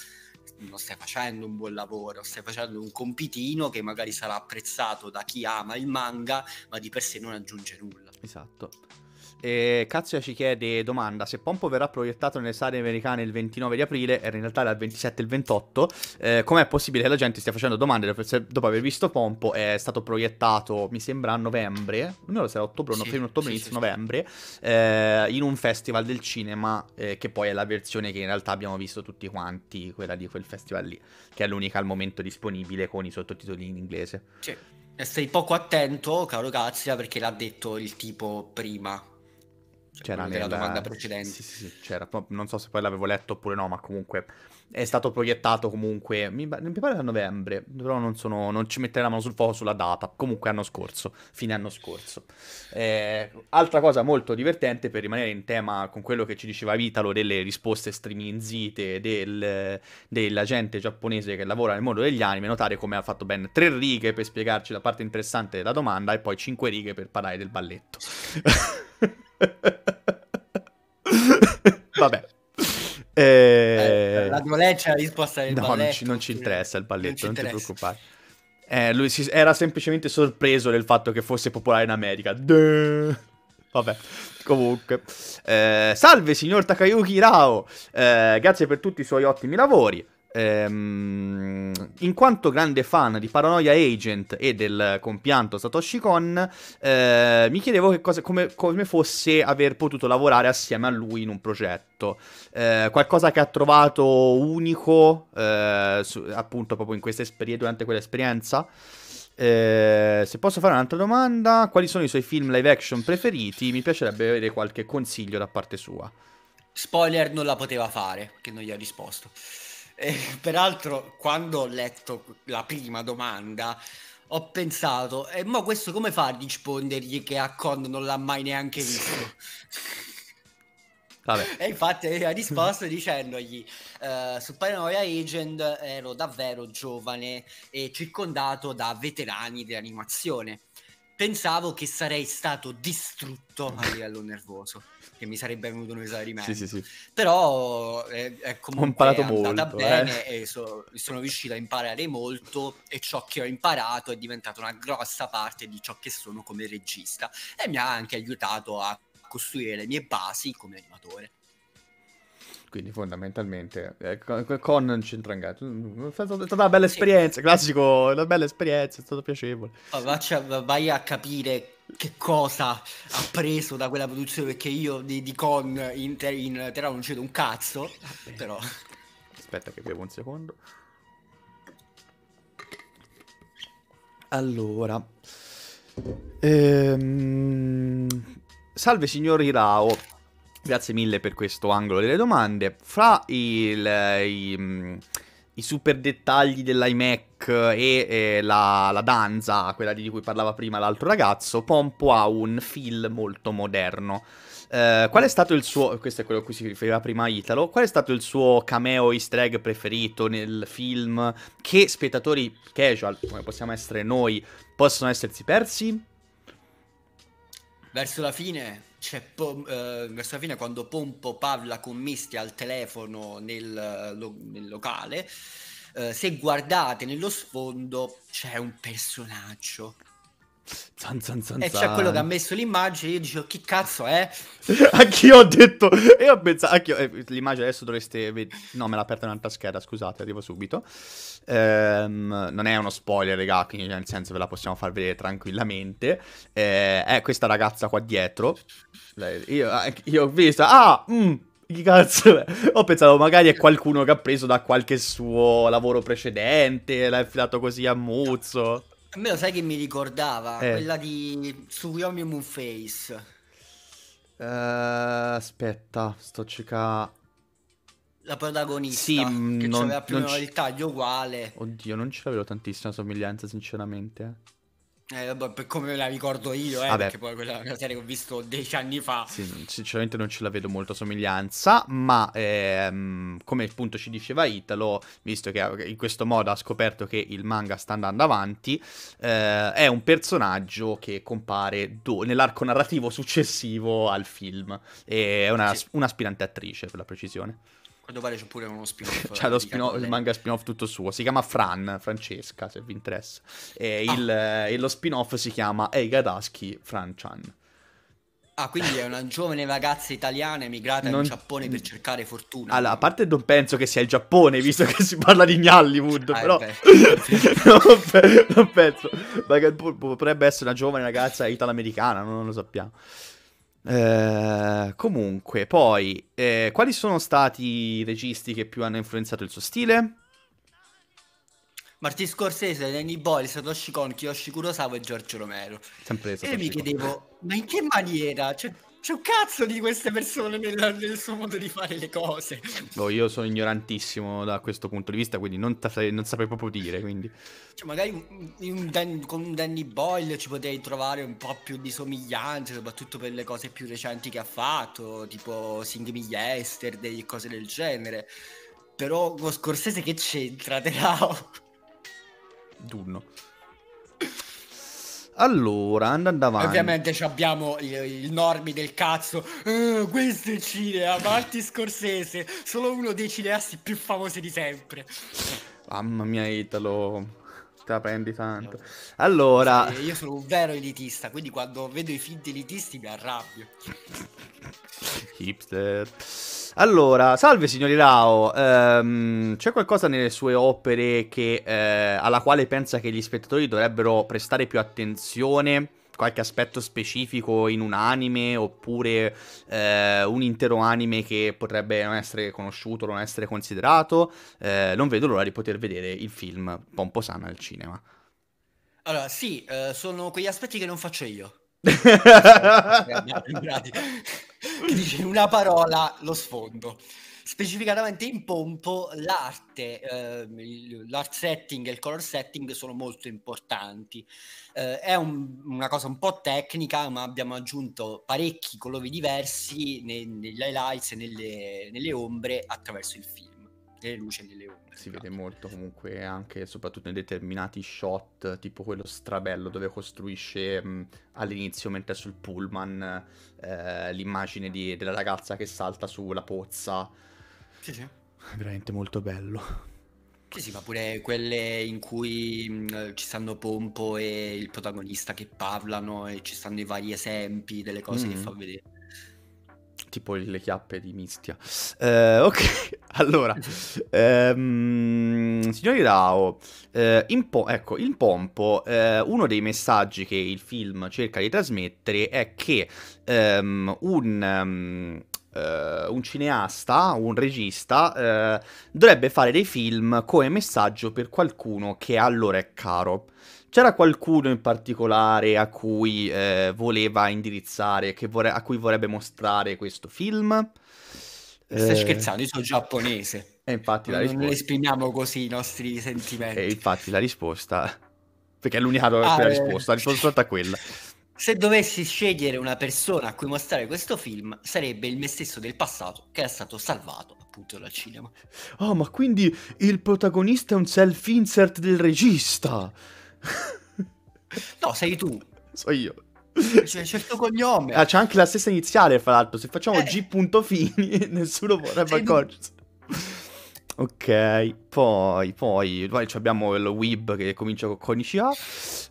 non stai facendo un buon lavoro, stai facendo un compitino che magari sarà apprezzato da chi ama il manga, ma di per sé non aggiunge nulla. Esatto. Eh, ci chiede, domanda, se Pompo verrà proiettato nelle sale americane il 29 di aprile, era in realtà dal 27 al 28, eh, com'è possibile che la gente stia facendo domande dopo aver visto Pompo? È stato proiettato, mi sembra, a novembre, non lo sarà ottobre, sì, fine ottobre, sì, inizio sì, novembre, eh, in un festival del cinema, eh, che poi è la versione che in realtà abbiamo visto tutti quanti, quella di quel festival lì, che è l'unica al momento disponibile con i sottotitoli in inglese. Sì. Stai poco attento, caro Gazia, perché l'ha detto il tipo prima cioè, c'era nella domanda precedente. Sì, sì, sì, c'era. Non so se poi l'avevo letto oppure no, ma comunque è stato proiettato comunque, mi, mi pare a novembre, però non, sono, non ci metterei la mano sul fuoco sulla data, comunque anno scorso, fine anno scorso. Eh, altra cosa molto divertente per rimanere in tema con quello che ci diceva Vitalo delle risposte striminzite del, della gente giapponese che lavora nel mondo degli anime, notare come ha fatto ben tre righe per spiegarci la parte interessante della domanda e poi cinque righe per parlare del balletto. Vabbè. Eh, eh la violenza la risposta del no, balletto. No, non ci interessa il balletto, non, non ti preoccupare. Eh, lui si, era semplicemente sorpreso del fatto che fosse popolare in America. Duh. Vabbè, comunque. Eh, salve signor Takayuki Rao, eh, grazie per tutti i suoi ottimi lavori ehm, in quanto grande fan di Paranoia Agent e del compianto Satoshi Kon, eh, mi chiedevo cosa, come, come, fosse aver potuto lavorare assieme a lui in un progetto. Eh, qualcosa che ha trovato unico, eh, su, appunto, proprio in questa esperienza, durante quell'esperienza. Eh, se posso fare un'altra domanda, quali sono i suoi film live action preferiti? Mi piacerebbe avere qualche consiglio da parte sua. Spoiler non la poteva fare, che non gli ha risposto. Eh, peraltro, quando ho letto la prima domanda, ho pensato, e eh, ma questo come fa a rispondergli che a Con non l'ha mai neanche visto? Vabbè. E infatti eh, ha risposto dicendogli uh, su Paranoia Agent ero davvero giovane e circondato da veterani di animazione. Pensavo che sarei stato distrutto a livello nervoso che mi sarebbe venuto un esaurimento. Sì, sì, sì. Però eh, eh è comunque è molto, bene eh. e so, sono riuscito a imparare molto e ciò che ho imparato è diventato una grossa parte di ciò che sono come regista e mi ha anche aiutato a costruire le mie basi come animatore. Quindi fondamentalmente eh, con non c'entra in mm, È stata una bella esperienza, classico, una bella esperienza, è stato piacevole. Oh, vai a capire che cosa ha preso da quella produzione perché io di, di con in, ter- in terra non c'è un cazzo, però... Aspetta che bevo un secondo. Allora, ehm... salve signori Rao. Grazie mille per questo angolo delle domande. Fra il, eh, i, mm, i, super dettagli dell'iMac e, e eh, la, la, danza, quella di cui parlava prima l'altro ragazzo, Pompo ha un feel molto moderno. Eh, qual è stato il suo, questo è quello a cui si riferiva prima Italo, qual è stato il suo cameo easter egg preferito nel film che spettatori casual, come possiamo essere noi, possono essersi persi? Verso la fine c'è po- eh, verso la fine quando Pompo parla con Misty al telefono nel, eh, lo- nel locale, eh, se guardate nello sfondo c'è un personaggio Zan, zan, zan, e c'è quello che ha messo l'immagine. Io dico, chi cazzo è? anch'io ho detto, e ho pensato, anch'io, eh, l'immagine adesso dovreste. No, me l'ha aperta un'altra scheda. Scusate, arrivo subito. Ehm, non è uno spoiler, regà, Quindi, cioè, nel senso, ve la possiamo far vedere tranquillamente. Eh, è questa ragazza qua dietro. Io, ah, io ho visto, ah, mh, mm, chi cazzo è? Ho pensato magari è qualcuno che ha preso da qualche suo lavoro precedente, l'ha infilato così a muzzo. A me lo sai che mi ricordava? Eh. Quella di Tsukuyomi Moonface. Uh, aspetta, sto cercando la protagonista sì, che mm, non, aveva più o meno il taglio uguale. Oddio, non ce l'avevo tantissima somiglianza, sinceramente. Eh, per come la ricordo io, eh, perché poi quella è una serie che ho visto dieci anni fa. Sì, sinceramente non ce la vedo molto somiglianza, ma ehm, come appunto ci diceva Italo, visto che in questo modo ha scoperto che il manga sta andando avanti, eh, è un personaggio che compare do- nell'arco narrativo successivo al film. E è una, sì. un'aspirante attrice, per la precisione. Quando pare c'è pure uno spin-off. c'è lo spin-off, il manga spin-off tutto suo. Si chiama Fran, Francesca, se vi interessa. E, ah. il, eh, e lo spin-off si chiama Eigadaschi Franchan. Ah, quindi è una giovane ragazza italiana emigrata non... in Giappone per cercare fortuna. Allora, a parte non penso che sia il Giappone, visto che si parla di Gnallywood, ah, però... non, penso. Ma Potrebbe essere una giovane ragazza italo-americana, non lo sappiamo. Eh, comunque, poi, eh, quali sono stati i registi che più hanno influenzato il suo stile? Martin Scorsese, Danny Boyle, Satoshi Kon, Kiyoshi Kurosawa e Giorgio Romero. Sempre e io mi chiedevo, ma in che maniera? Cioè, c'è un cazzo di queste persone nel, nel, suo modo di fare le cose. No, boh, io sono ignorantissimo da questo punto di vista, quindi non, non saprei proprio dire. Quindi. Cioè, magari un, un Dan- con un Danny Boyle ci potrei trovare un po' più di somiglianze, soprattutto per le cose più recenti che ha fatto, tipo Sing Me Yesterday, cose del genere. Però con Scorsese che c'entra, Terao? Dunno. Allora, andando avanti. Ovviamente abbiamo il, il normi del cazzo. Uh, questo è cinema, Marti Scorsese, solo uno dei cineasti più famosi di sempre. Mamma mia, Italo. Te la prendi tanto. Allora. Sì, io sono un vero elitista, quindi quando vedo i film elitisti mi arrabbio. Hipster. Allora, salve signori Rao, ehm, c'è qualcosa nelle sue opere che, eh, alla quale pensa che gli spettatori dovrebbero prestare più attenzione? Qualche aspetto specifico in un anime oppure eh, un intero anime che potrebbe non essere conosciuto, non essere considerato? Eh, non vedo l'ora di poter vedere il film Pomposana al cinema. Allora, sì, eh, sono quegli aspetti che non faccio io che dice in una parola lo sfondo specificatamente in pompo l'arte, eh, l'art setting e il color setting sono molto importanti. Eh, è un, una cosa un po' tecnica, ma abbiamo aggiunto parecchi colori diversi nei, negli highlights e nelle, nelle ombre attraverso il film le luci e nelle ombre. Si vede esatto. molto comunque anche, soprattutto in determinati shot, tipo quello strabello dove costruisce mh, mm, all'inizio, mentre è sul pullman, eh, l'immagine di, della ragazza che salta sulla pozza. Sì, sì. veramente molto bello. Sì, sì, ma pure quelle in cui mh, mm, ci stanno Pompo e il protagonista che parlano e ci stanno i vari esempi delle cose mm. che fa vedere tipo le chiappe di Mistia. Eh, ok, allora, ehm, signori Rao, eh, in po- ecco, in pompo, eh, uno dei messaggi che il film cerca di trasmettere è che ehm, un... Um, Uh, un cineasta, un regista, uh, dovrebbe fare dei film come messaggio per qualcuno che allora è caro. C'era qualcuno in particolare a cui eh, voleva indirizzare, vorre- a cui vorrebbe mostrare questo film? Stai eh... scherzando, io sono giapponese. E eh, infatti la risposta... Non esprimiamo così i nostri sentimenti. E eh, infatti la risposta... Perché è l'unica ah, eh... risposta, la risposta è stata quella. Se dovessi scegliere una persona a cui mostrare questo film, sarebbe il me stesso del passato che era stato salvato appunto dal cinema. Oh, ma quindi il protagonista è un self-insert del regista! no, sei tu. So io. C'è, c'è il tuo certo cognome. Ah, c'è anche la stessa iniziale, fra l'altro. Se facciamo eh. G.Fini, nessuno vorrebbe accorgersi. Ok. Poi, poi, poi abbiamo il Weeb che comincia con Konishiha.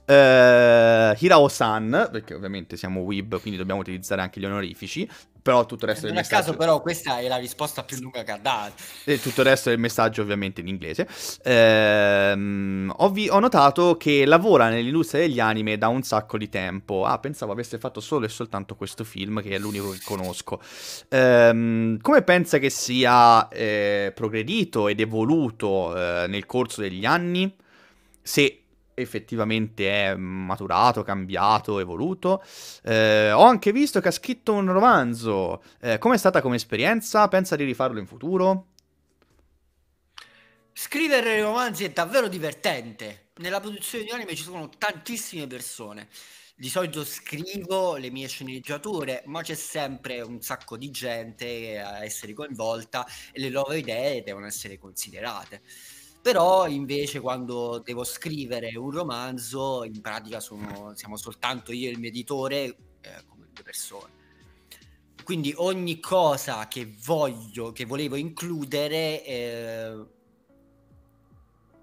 Eh, Hirao-san, perché ovviamente siamo Weeb, quindi dobbiamo utilizzare anche gli onorifici. Però tutto il resto eh, del messaggio... caso però questa è la risposta più lunga che ha dato. E eh, tutto il resto del messaggio ovviamente in inglese. Eh, ho, vi- ho notato che lavora nell'industria degli anime da un sacco di tempo. Ah, pensavo avesse fatto solo e soltanto questo film, che è l'unico che conosco. Eh, come pensa che sia eh, progredito ed evoluto eh, nel corso degli anni, se effettivamente è maturato, cambiato, evoluto. Eh, ho anche visto che ha scritto un romanzo. Eh, com'è stata come esperienza? Pensa di rifarlo in futuro? Scrivere romanzi è davvero divertente. Nella produzione di anime ci sono tantissime persone di solito scrivo le mie sceneggiature, ma c'è sempre un sacco di gente a essere coinvolta e le loro idee devono essere considerate. Però invece quando devo scrivere un romanzo, in pratica sono, siamo soltanto io e il mio editore eh, come due persone. Quindi ogni cosa che voglio, che volevo includere, eh,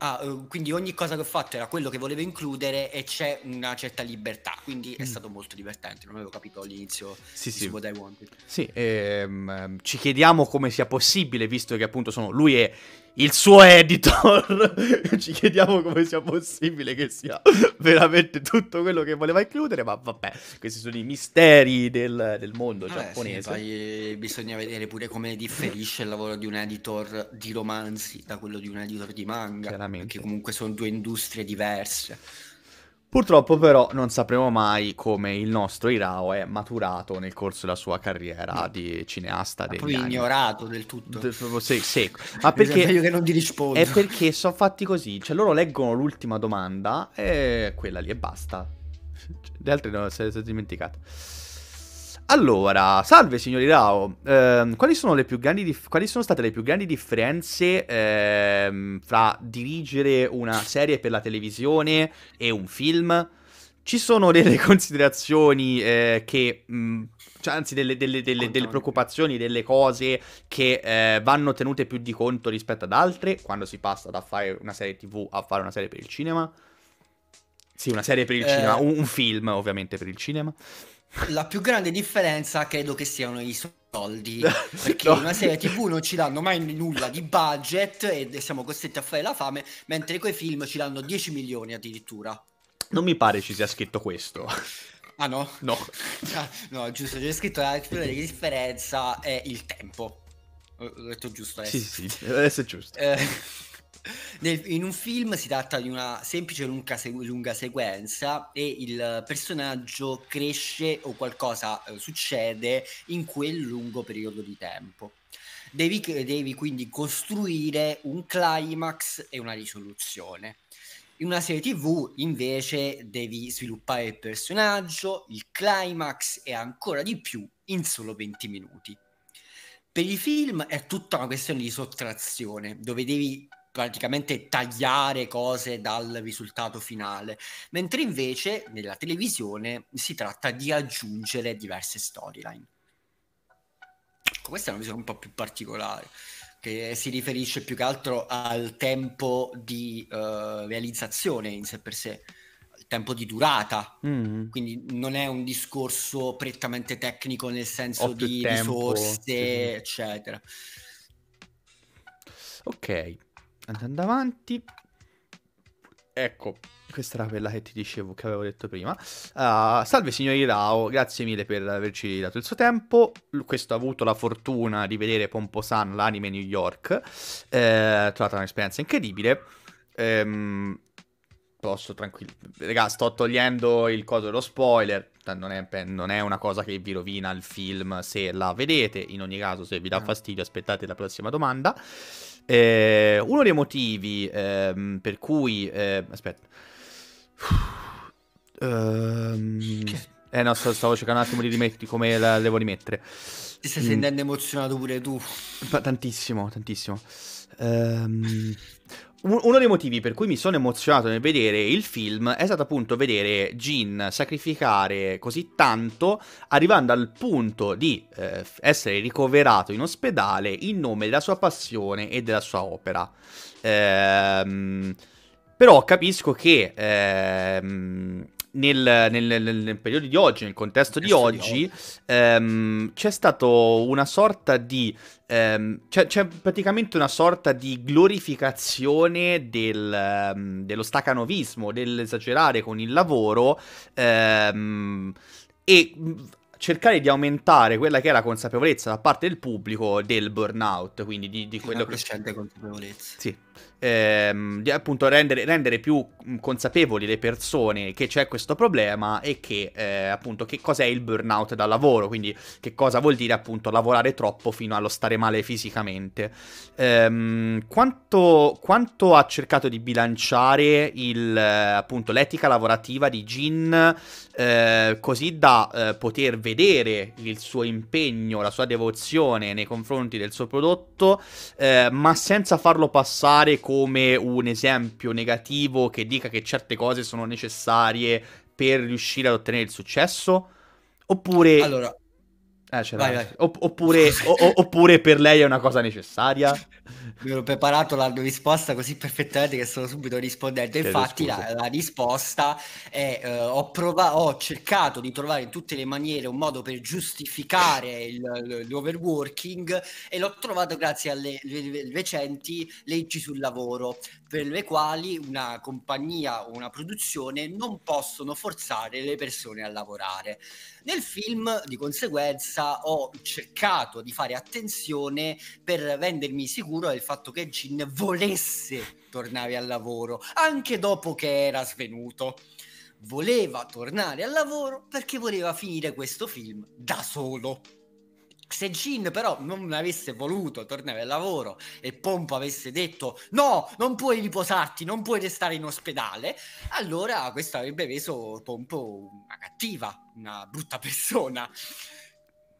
ah, eh, quindi ogni cosa che ho fatto era quello che volevo includere e c'è una certa libertà, quindi è mm. stato molto divertente, non avevo capito all'inizio sì, sì. What I Wanted. Sì, ehm, ci chiediamo come sia possibile, visto che appunto sono, lui è il suo editor. Ci chiediamo come sia possibile che sia veramente tutto quello che voleva includere, ma vabbè, questi sono i misteri del, del mondo Vabbè, giapponese. Sì, poi eh, bisogna vedere pure come differisce il lavoro di un editor di romanzi da quello di un editor di manga, perché comunque sono due industrie diverse. Purtroppo però non sapremo mai come il nostro Irao è maturato nel corso della sua carriera di cineasta. Ma poi anni. ignorato del tutto. De, proprio se- secco. Ma perché... Meglio che non ti rispondo. È perché sono fatti così. Cioè loro leggono l'ultima domanda e quella lì e basta. Cioè, le altre no, se, se dimenticate. Allora, salve signori Rao, eh, quali, sono dif- quali, sono state le più grandi differenze eh, fra dirigere una serie per la televisione e un film? Ci sono delle considerazioni eh, che, mh, mm, cioè, anzi delle, delle, delle, delle, preoccupazioni, delle cose che eh, vanno tenute più di conto rispetto ad altre quando si passa da fare una serie tv a fare una serie per il cinema? Sì, una serie per il cinema, eh. un, un film ovviamente per il cinema la più grande differenza credo che siano i soldi. Perché no. una serie TV non ci danno mai nulla di budget e siamo costretti a fare la fame, mentre quei film ci danno 10 milioni addirittura. Non mi pare ci sia scritto questo. Ah no? No. Ah, no, giusto, c'è scritto la più grande differenza è il tempo. Ho detto giusto adesso. Sì, sì, adesso è giusto. Eh, nel, in un film si tratta di una semplice lunga, segu- lunga sequenza e il personaggio cresce o qualcosa eh, succede in quel lungo periodo di tempo. Devi, devi quindi costruire un climax e una risoluzione. In una serie TV invece devi sviluppare il personaggio, il climax e ancora di più in solo 20 minuti. Per i film è tutta una questione di sottrazione, dove devi praticamente tagliare cose dal risultato finale, mentre invece nella televisione si tratta di aggiungere diverse storyline. Ecco, questa è una visione un po' più particolare, che si riferisce più che altro al tempo di uh, realizzazione in sé per sé, al tempo di durata, mm. quindi non è un discorso prettamente tecnico nel senso di tempo, risorse, sì. eccetera. Ok, Andando avanti. Ecco, questa era quella che ti dicevo, che avevo detto prima. Uh, salve signori Rao, grazie mille per averci dato il suo tempo. Questo ha avuto la fortuna di vedere Pomposan, l'anime New York. Eh, è stata un'esperienza incredibile. Ehm, posso tranquillo. Raga, sto togliendo il coso dello spoiler. Non è, non è, una cosa che vi rovina il film se la vedete. In ogni caso, se vi dà ah. fastidio, aspettate la prossima domanda. Eh, uno dei motivi ehm, per cui... Eh, aspetta. Um, eh no, stavo cercando un attimo di rimetti come la devo rimettere. Ti stai sentendo mm. emozionato pure tu. Tantissimo, tantissimo. Um, uno dei motivi per cui mi sono emozionato nel vedere il film è stato appunto vedere Jean sacrificare così tanto, arrivando al punto di eh, essere ricoverato in ospedale in nome della sua passione e della sua opera. Ehm, però capisco che ehm, nel, nel, nel, periodo di oggi, nel contesto, contesto di oggi, di oggi. Ehm, c'è stato una sorta di. Ehm, c'è, c'è, praticamente una sorta di glorificazione del, um, dello stacanovismo, dell'esagerare con il lavoro. Ehm, e cercare di aumentare quella che è la consapevolezza da parte del pubblico del burnout, quindi di, di quello che... Una crescente consapevolezza. Sì, ehm, appunto rendere, rendere, più consapevoli le persone che c'è questo problema e che eh, appunto che cos'è il burnout da lavoro, quindi che cosa vuol dire appunto lavorare troppo fino allo stare male fisicamente. Ehm, quanto, quanto, ha cercato di bilanciare il, appunto l'etica lavorativa di Gin eh, così da eh, poter vedere il suo impegno, la sua devozione nei confronti del suo prodotto, eh, ma senza farlo passare con come un esempio negativo che dica che certe cose sono necessarie per riuscire ad ottenere il successo? Oppure... Allora... Eh, vai, vai. Opp- oppure, o- oppure per lei è una cosa necessaria? mi ero preparato la risposta così perfettamente che sono subito rispondendo. Infatti, la, la, risposta è: eh, ho, prova- ho cercato di trovare in tutte le maniere un modo per giustificare il, l'overworking e l'ho trovato grazie alle recenti leggi sul lavoro per le quali una compagnia o una produzione non possono forzare le persone a lavorare. Nel film, di conseguenza, ho cercato di fare attenzione per rendermi sicuro del fatto che Gin volesse tornare al lavoro, anche dopo che era svenuto. Voleva tornare al lavoro perché voleva finire questo film da solo se Gin però non avesse voluto tornare al lavoro e Pompo avesse detto no, non puoi riposarti, non puoi restare in ospedale, allora questo avrebbe reso Pompo una cattiva, una brutta persona.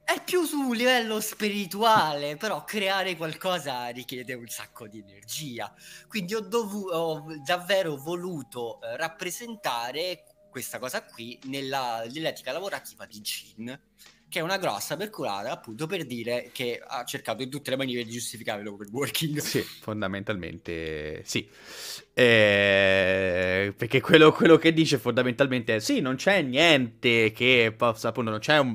È più su un livello spirituale, però creare qualcosa richiede un sacco di energia. Quindi ho, dov- ho davvero voluto eh, rappresentare questa cosa qui nella, nell'etica lavorativa di Gin che è una grossa perculata appunto per dire che ha cercato in tutte le maniere di giustificare l'overworking. Sì, fondamentalmente sì. Eh, perché quello, quello, che dice fondamentalmente è sì, non c'è niente che possa, appunto, non c'è un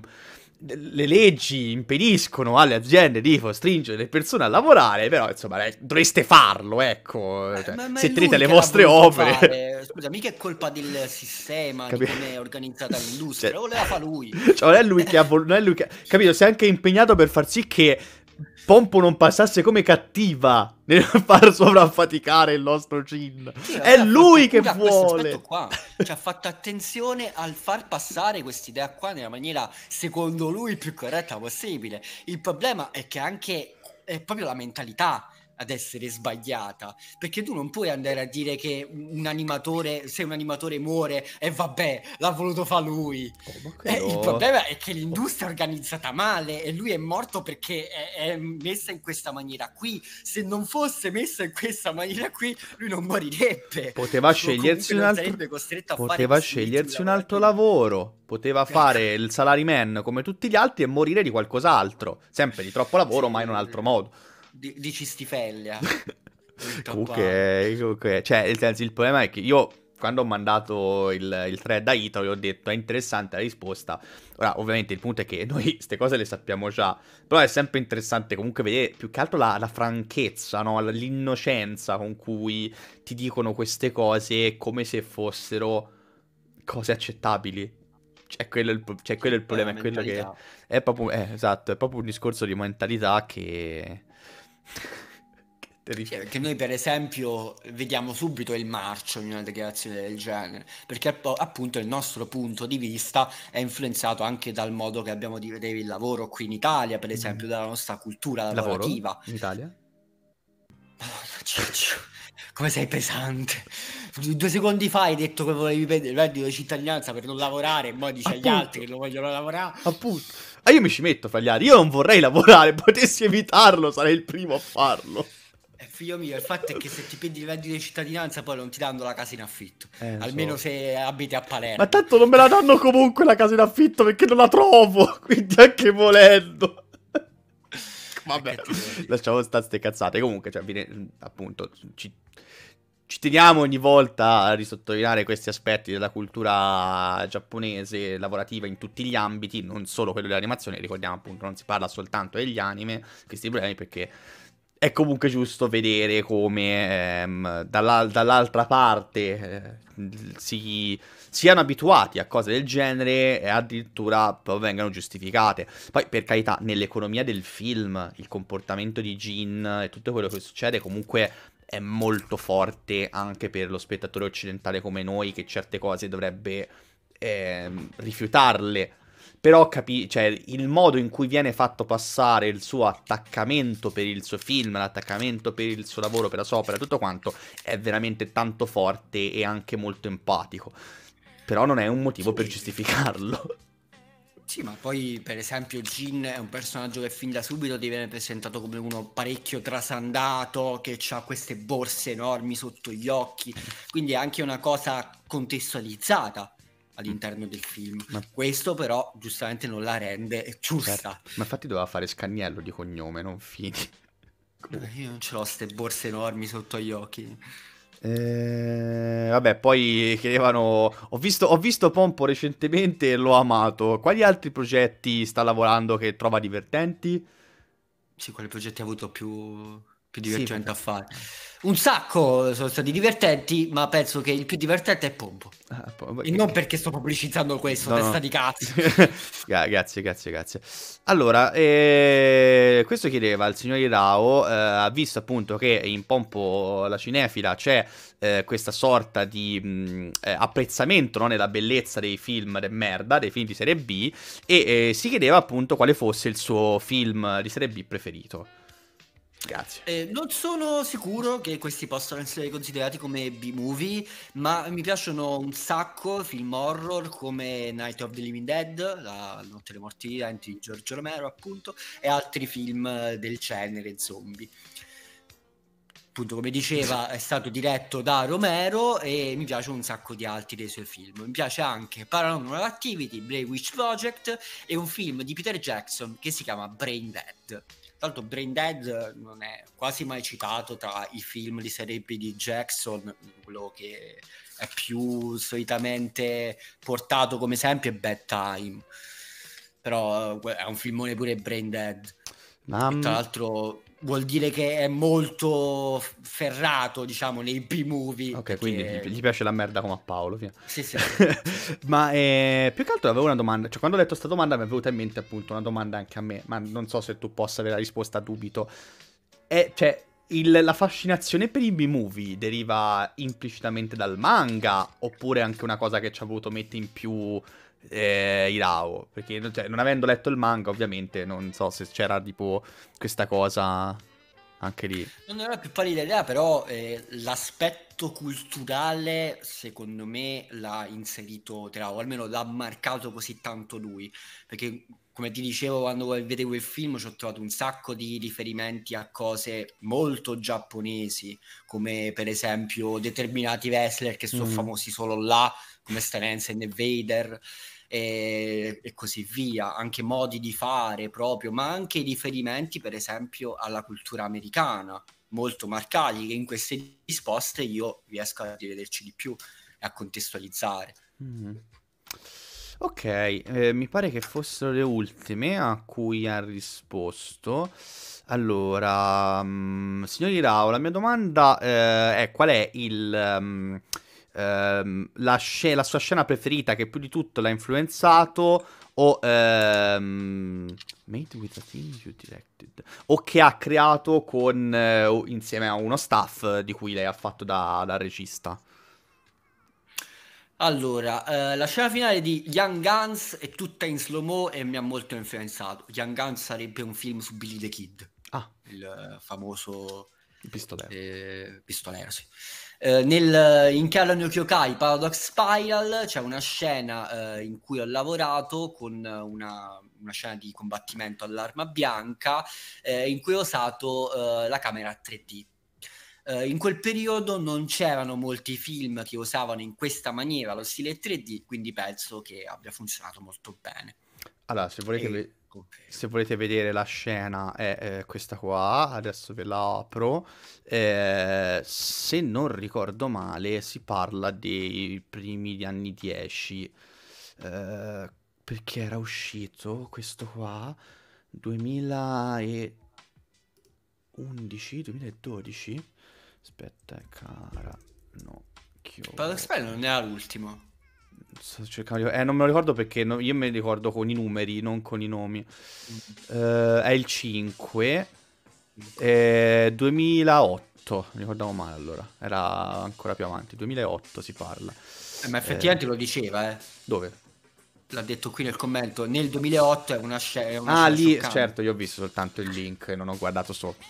le leggi impediscono alle aziende di costringere le persone a lavorare, però insomma eh, dovreste farlo, ecco, cioè, ma, ma se tenete le vostre opere. Fare. Scusa, mica è colpa del sistema Capi... di come è organizzata l'industria, cioè... voleva fare lui. Cioè, non è lui che ha voluto, capito, si è anche impegnato per far sì che Pompo non passasse come cattiva nel far sovraffaticare il nostro Cin. Sì, è lui che vuole. Qua. Ci ha fatto attenzione al far passare quest'idea qua nella maniera, secondo lui, più corretta possibile. Il problema è che anche è proprio la mentalità ad essere sbagliata perché tu non puoi andare a dire che un animatore se un animatore muore e eh, vabbè l'ha voluto fa lui oh, eh, il problema è che l'industria è organizzata male e lui è morto perché è, è, messa in questa maniera qui se non fosse messa in questa maniera qui lui non morirebbe poteva scegliersi un altro poteva scegliersi un altro lavoro poteva fare il salaryman come tutti gli altri e morire di qualcos'altro sempre di troppo lavoro sì. ma in un altro modo di, di cistifellia. ok, comunque, Cioè, nel senso, il problema è che io quando ho mandato il, il thread a Ito gli ho detto è interessante la risposta. Ora, ovviamente il punto è che noi queste cose le sappiamo già, però è sempre interessante comunque vedere più che altro la, la franchezza, no? l'innocenza con cui ti dicono queste cose come se fossero cose accettabili. Cioè, quello è il, cioè, quello è il problema, è quello che... È proprio, eh, esatto, è proprio un discorso di mentalità che sì, perché noi per esempio vediamo subito il marcio in una dichiarazione del genere, perché appunto il nostro punto di vista è influenzato anche dal modo che abbiamo di vedere il lavoro qui in Italia, per esempio mm. dalla nostra cultura lavorativa. Lavoro in Italia? Madonna Ciccio, come sei pesante. Due secondi fa hai detto che volevi prendere il reddito di cittadinanza per non lavorare e poi dici appunto. agli altri che non vogliono lavorare. Appunto. Ah, io mi ci metto, Fagliari. Io non vorrei lavorare. Potessi evitarlo, sarei il primo a farlo. Eh, figlio mio, il fatto è che se ti prendi il reddito di cittadinanza poi non ti danno la casa in affitto. Eh, Almeno so. se abiti a Palermo. Ma tanto non me la danno comunque la casa in affitto perché non la trovo. Quindi anche volendo. Vabbè, lasciamo stare ste cazzate. Comunque, cioè, viene, appunto, ci ci teniamo ogni volta a risottolineare questi aspetti della cultura giapponese lavorativa in tutti gli ambiti, non solo quello dell'animazione, ricordiamo appunto non si parla soltanto degli anime, questi problemi perché è comunque giusto vedere come ehm, dall'al- dall'altra parte eh, si siano abituati a cose del genere e addirittura vengano giustificate. Poi, per carità, nell'economia del film, il comportamento di Jin e tutto quello che succede comunque è molto forte anche per lo spettatore occidentale come noi che certe cose dovrebbe eh, rifiutarle. Però capi- cioè, il modo in cui viene fatto passare il suo attaccamento per il suo film, l'attaccamento per il suo lavoro, per la sua opera, tutto quanto, è veramente tanto forte e anche molto empatico. Però non è un motivo per giustificarlo. Sì, ma poi per esempio Jin è un personaggio che fin da subito ti viene presentato come uno parecchio trasandato, che ha queste borse enormi sotto gli occhi, quindi è anche una cosa contestualizzata all'interno del film. Ma... Questo però giustamente non la rende giusta. Certo. Ma infatti doveva fare Scagnello di cognome, non Fini. Io non ce l'ho queste borse enormi sotto gli occhi. Eh, vabbè, poi chiedevano. Ho visto, ho visto Pompo recentemente e l'ho amato. Quali altri progetti sta lavorando che trova divertenti? Sì, quali progetti ha avuto più, più divertente sì, a fare? un sacco sono stati divertenti, ma penso che il più divertente è Pompo. Ah, po- e non perché sto pubblicizzando questo, no, testa no. di cazzo. grazie, grazie, grazie. Allora, eh, questo chiedeva al signor Irao, eh, ha visto appunto che in Pompo la cinefila c'è eh, questa sorta di mh, mm, eh, apprezzamento no, nella bellezza dei film de merda, dei film di serie B, e eh, si chiedeva appunto quale fosse il suo film di serie B preferito. Grazie. Eh, non sono sicuro che questi possano essere considerati come B-movie, ma mi piacciono un sacco film horror come Night of the Living Dead, La notte dei morti viventi di Giorgio Romero, appunto, e altri film del genere zombie. Appunto, come diceva, è stato diretto da Romero e mi piace un sacco di altri dei suoi film. Mi piace anche Paranormal Activity, Blade Witch Project e un film di Peter Jackson che si chiama Brain Dead. Tra Brain Dead non è quasi mai citato tra i film di serie B di Jackson, quello che è più solitamente portato come esempio è Bad Time, però eh, è un filmone pure Brain Dead. Ma... Tra l'altro vuol dire che è molto ferrato, diciamo, nei B-movie. Ok, perché... quindi gli, piace la merda come a Paolo. Via. Sì, sì. ma eh, più che altro avevo una domanda, cioè quando ho letto questa domanda mi è venuta in mente appunto una domanda anche a me, ma non so se tu possa avere la risposta dubito. È, cioè, il, la fascinazione per i B-movie deriva implicitamente dal manga oppure anche una cosa che ci ha voluto mettere in più eh, Irao, perché cioè, non avendo letto il manga ovviamente non so se c'era tipo questa cosa anche lì. Non era più pari idea, però eh, l'aspetto culturale secondo me l'ha inserito Terao, almeno l'ha marcato così tanto lui, perché come ti dicevo quando vedevo il film ci ho trovato un sacco di riferimenti a cose molto giapponesi, come per esempio determinati wrestler che sono mm. famosi solo là, come Stan Hansen e Vader e, e, così via, anche modi di fare proprio, ma anche riferimenti per esempio alla cultura americana, molto marcati, che in queste risposte io riesco a rivederci di più e a contestualizzare. mm Ok, eh, mi pare che fossero le ultime a cui ha risposto. Allora, um, signori Rao, la mia domanda eh, è qual è il... Um, ehm, la, sc- la, sua scena preferita che più di tutto l'ha influenzato o ehm, Made with a thing you directed o che ha creato con, eh, insieme a uno staff di cui lei ha fatto da, da regista. Allora, eh, la scena finale di Young Guns è tutta in slow mo e mi ha molto influenzato. Young Guns sarebbe un film su Billy the Kid, ah. il eh, famoso pistolero. Eh, pistolero sì. Eh, nel, in Kalan Kyokai Paradox Spiral c'è una scena eh, in cui ho lavorato con una, una scena di combattimento all'arma bianca eh, in cui ho usato eh, la camera 3D eh, in quel periodo non c'erano molti film che usavano in questa maniera lo stile 3D, quindi penso che abbia funzionato molto bene. Allora, se volete, e... Se volete vedere la scena è eh, questa qua, adesso ve la apro. Eh, se non ricordo male si parla dei primi anni 10, eh, perché era uscito questo qua 2011, 2012. Aspetta, eh, cara, no. Paradox Spell non era l'ultimo. Sto cercando di... Eh, non me lo ricordo perché no, io me li ricordo con i numeri, non con i nomi. Uh, è il 5. Eh, 2008, mi ricordavo male allora, era ancora più avanti, 2008 si parla. Eh, ma effettivamente eh. lo diceva, eh. Dove? L'ha detto qui nel commento, nel 2008 è una ah, scena... Ah, lì, scioccante. certo, io ho visto soltanto il link e non ho guardato sopra.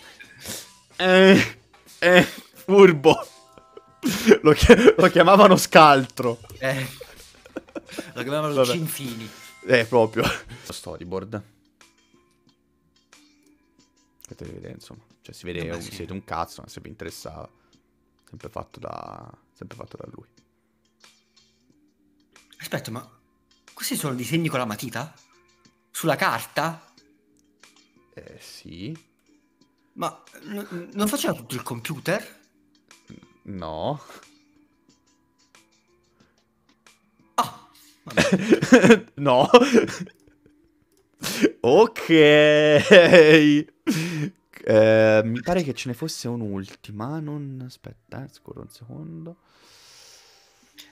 eh, eh, furbo. lo, chi- lo chiamavano scaltro. Eh. La chiamavano Vabbè. Cinfini. Eh, proprio. Storyboard. Che dovete vedere, insomma. Cioè, si vede, Vabbè, eh un, sì. siete un cazzo, ma se vi interessava. Sempre fatto da... Sempre fatto da lui. Aspetta, ma... Questi sono disegni con la matita? Sulla carta? Eh, sì. Ma n- non faceva tutto il computer? No. no. ok. Eh, mi pare che ce ne fosse un'ultima. Non aspetta, eh, scorro un secondo.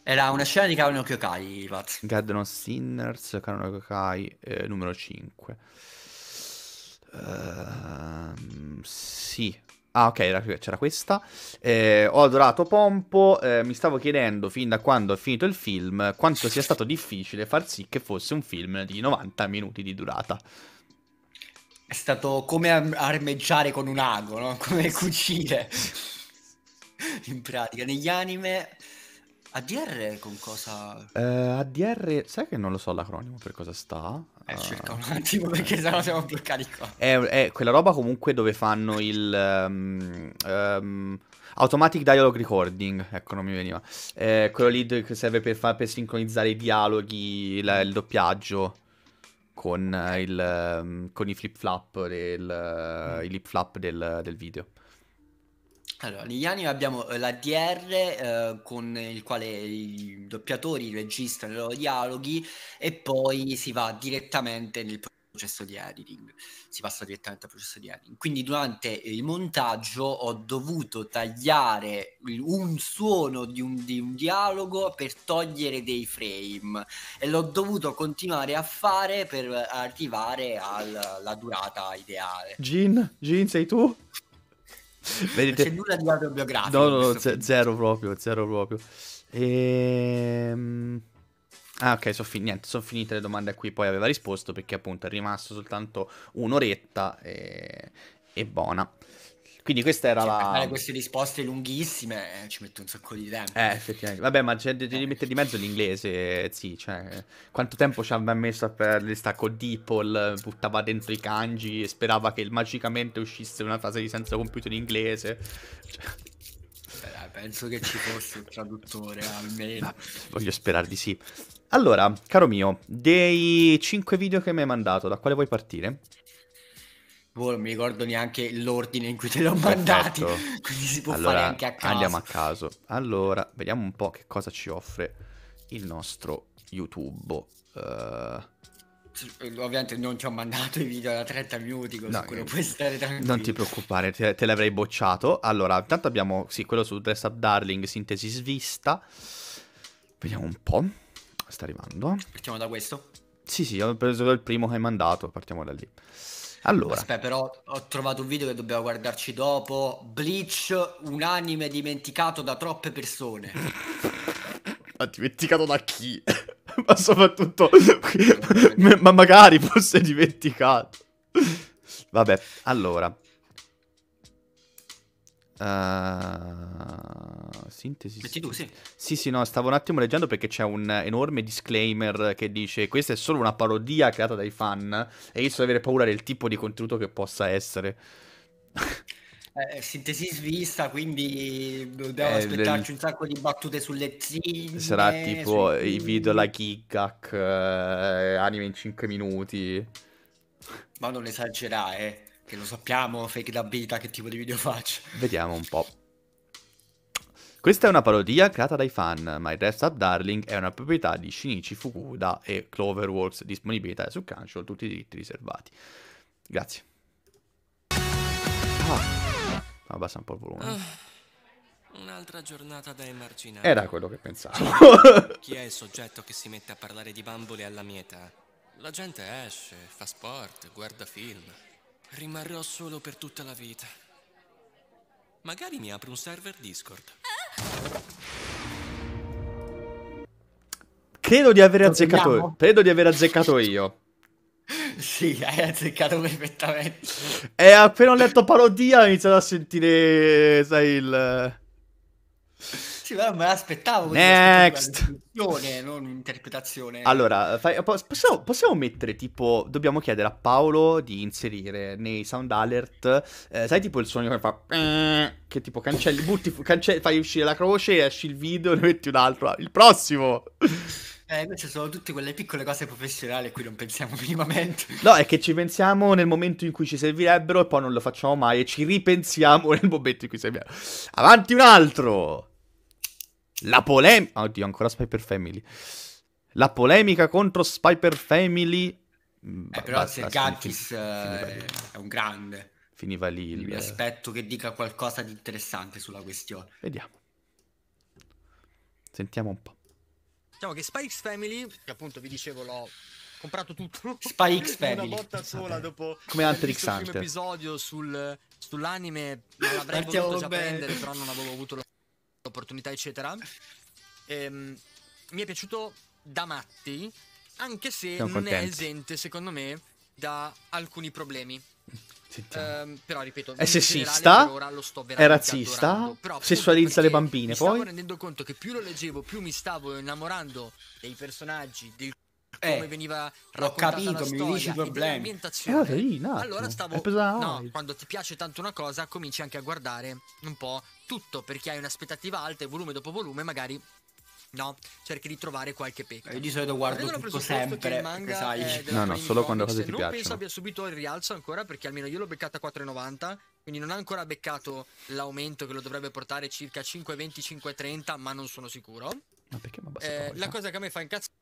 Era una scena di Kano Kyokai, Pat. God No Sinners, Kano Kyokai, eh, numero 5. Uh, ehm, sì, Ah, ok, c'era questa. Eh, ho adorato Pompo. Eh, mi stavo chiedendo fin da quando è finito il film quanto sia stato difficile far sì che fosse un film di 90 minuti di durata. È stato come armeggiare con un ago, no? come cucire. In pratica, negli anime. ADR con cosa? Eh, ADR, sai che non lo so l'acronimo per cosa sta? Eh, ah. cerca un attimo perché sennò siamo bloccati qua. È, è quella roba comunque dove fanno il um, um, Automatic Dialogue Recording, ecco non mi veniva. È eh, quello lì che serve per, fa- per sincronizzare i dialoghi, la, il doppiaggio con, eh, il, um, con i flip flap, del, mm. i lip flap del, del video. Allora, negli anni abbiamo eh, l'ADR eh, con il quale i doppiatori registrano i loro dialoghi e poi si va direttamente nel processo di editing, si passa direttamente al processo di editing. Quindi durante il montaggio ho dovuto tagliare un suono di un, di un dialogo per togliere dei frame e l'ho dovuto continuare a fare per arrivare alla durata ideale. Gin, Gin sei tu? Vedete... Non c'è nulla di autobiografico. No, no, no z- zero proprio, zero proprio. Ehm... Ah, ok, sono fin- niente, finite le domande a cui poi aveva risposto perché appunto è rimasto soltanto un'oretta e, eh, e buona. Quindi questa era cioè, la... Per queste risposte lunghissime eh, ci mette un sacco di tempo. Eh, effettivamente. Vabbè, ma c'è, eh. devi mettere di mezzo l'inglese, sì, cioè... Quanto tempo ci hanno messo per l'istacco Deeple, buttava dentro i kanji e sperava che magicamente uscisse una frase di senso compiuto in inglese. Cioè... Beh, penso che ci fosse il traduttore, almeno. Ah, voglio sperare di sì. Allora, caro mio, dei 5 video che mi hai mandato, da quale vuoi partire? Boh, non mi ricordo neanche l'ordine in cui te l'ho mandati, quindi si può allora, fare anche a caso. Andiamo a caso. Allora, vediamo un po' che cosa ci offre il nostro YouTube. Uh... Ovviamente non ti ho mandato i video da 30 minuti, così no, quello eh, puoi stare tranquillo. Non ti preoccupare, te, te l'avrei bocciato. Allora, intanto abbiamo, sì, quello su Dress Up Darling, sintesi svista. Vediamo un po', sta arrivando. Partiamo da questo? Sì, sì, ho preso il primo che hai mandato, partiamo da lì. Allora. Aspetta, però ho trovato un video che dobbiamo guardarci dopo. Bleach, un anime dimenticato da troppe persone. Ma dimenticato da chi? ma soprattutto... ma magari fosse dimenticato. Vabbè, allora. Uh, sintesi. Metti tu, sì. Sì, sì, no, stavo un attimo leggendo perché c'è un enorme disclaimer che dice questa è solo una parodia creata dai fan e io so avere paura del tipo di contenuto che possa essere. Eh, sintesi svista, quindi dobbiamo eh, aspettarci le... un sacco di battute sulle zinne. Sarà tipo i video la Gigak, eh, anime in 5 minuti. Ma non esagerare. eh. Che lo sappiamo, fake da vita, che tipo di video faccio. Vediamo un po'. Questa è una parodia creata dai fan, ma il Rest Up Darling è una proprietà di Shinichi Fukuda e Cloverworks, disponibilità su Cancel, tutti i diritti riservati. Grazie. Ah, abbassa un po' il volume. Uh, un'altra giornata da emarginare. Era quello che pensavo. Certo. Chi è il soggetto che si mette a parlare di bambole alla mia età? La gente esce, fa sport, guarda film, Rimarrò solo per tutta la vita. Magari mi apro un server Discord. Credo di aver azzeccato. Credo di aver azzeccato io. Sì, hai azzeccato perfettamente. E appena ho letto parodia ho iniziato a sentire, sai, il... Sì, ma me l'aspettavo. Next! Non un'interpretazione. Allora, fai, possiamo, possiamo, mettere tipo, dobbiamo chiedere a Paolo di inserire nei sound alert, eh, sai tipo il suono che fa... Eh, che tipo cancelli, butti, cancelli, fai uscire la croce, esci il video, ne metti un altro. Il prossimo! Eh, invece sono tutte quelle piccole cose professionali a cui non pensiamo minimamente. No, è che ci pensiamo nel momento in cui ci servirebbero e poi non lo facciamo mai e ci ripensiamo nel momento in cui servirebbero. Avanti un altro! La polemica... Oddio, ancora Spyper Family. La polemica contro Spyper Family... Mm, eh, però basta, Gakis eh, è un grande. Finiva lì. Il... Mi aspetto che dica qualcosa di interessante sulla questione. Vediamo. Sentiamo un po'. Diciamo che Spikes Family, che appunto vi dicevo l'ho comprato tutto. Spikes Family. Una volta sola dopo Come altri Hunter x Hunter. episodio sul, sull'anime, l'avrei voluto già bene. prendere, però non avevo avuto la opportunità, eccetera. Ehm, mi è piaciuto da matti, anche se Sono non contento. è esente, secondo me, da alcuni problemi. Ehm, però ripeto, è sessista, è razzista, però, sessualizza le bambine. Mi poi mi stavo rendendo conto che più lo leggevo, più mi stavo innamorando dei personaggi, del eh, come veniva l'ho capito, mi dici i problemi. Eh, ah, lì, allora stavo no, quando ti piace tanto una cosa, cominci anche a guardare un po' tutto perché hai un'aspettativa alta e volume dopo volume magari No, cerchi di trovare qualche pecca. Io eh, di solito guardo tutto sempre, manga sai. Eh, no, no, solo quando cose ti non piacciono. Non penso abbia subito il rialzo ancora perché almeno io l'ho beccata a 4,90, quindi non ha ancora beccato l'aumento che lo dovrebbe portare circa 5,20-5,30, ma non sono sicuro. Ma perché eh, La cosa che a me fa incazzare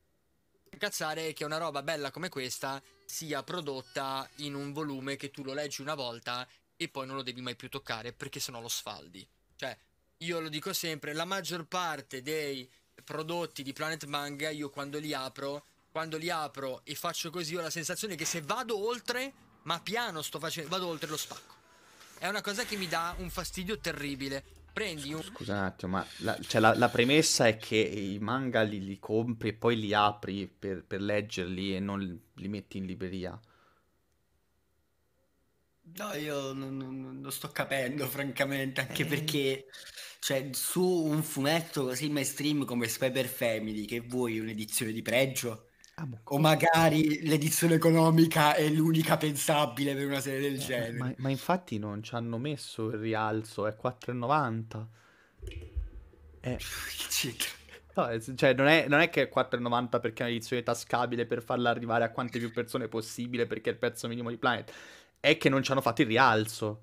incazzare che una roba bella come questa sia prodotta in un volume che tu lo leggi una volta e poi non lo devi mai più toccare perché sennò lo sfaldi. Cioè, io lo dico sempre, la maggior parte dei prodotti di Planet Manga io quando li apro, quando li apro e faccio così ho la sensazione che se vado oltre, ma piano sto facendo, vado oltre lo spacco. È una cosa che mi dà un fastidio terribile prendi un... Scusa un attimo, ma la, cioè la, la premessa è che i manga li, li compri e poi li apri per, per, leggerli e non li metti in libreria. No, io non, non, non sto capendo, francamente, anche eh... perché cioè, su un fumetto così mainstream come Spider Family, che vuoi un'edizione di pregio? Ah, boh, o magari l'edizione economica è l'unica pensabile per una serie del eh, genere. Ma, ma, infatti non ci hanno messo il rialzo, è 4,90. Eh. È... no, cioè, non è, non è, che è 4,90 perché è un'edizione tascabile per farla arrivare a quante più persone possibile perché è il prezzo minimo di Planet. È che non ci hanno fatto il rialzo.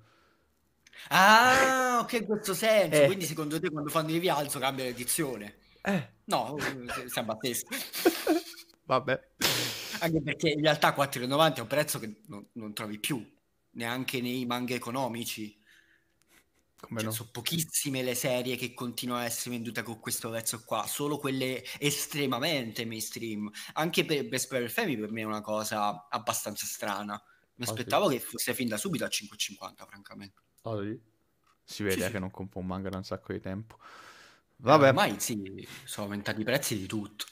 Ah, ok, in questo senso. Eh. Quindi secondo te quando fanno il rialzo cambia l'edizione? Eh. No, siamo a testa. Vabbè. Anche perché in realtà 4,90 è un prezzo che non, non trovi più, neanche nei manga economici. Cioè, no? Sono pochissime le serie che continuano a essere vendute con questo prezzo qua, solo quelle estremamente mainstream. Anche per Best Player Family per me è una cosa abbastanza strana. Mi aspettavo Oddio. che fosse fin da subito a 5,50, francamente. Oddio. Oh, si vede sì, che non compro un manga da un sacco di tempo. Eh, Vabbè. Eh, ormai sì, sono aumentati i prezzi di tutto.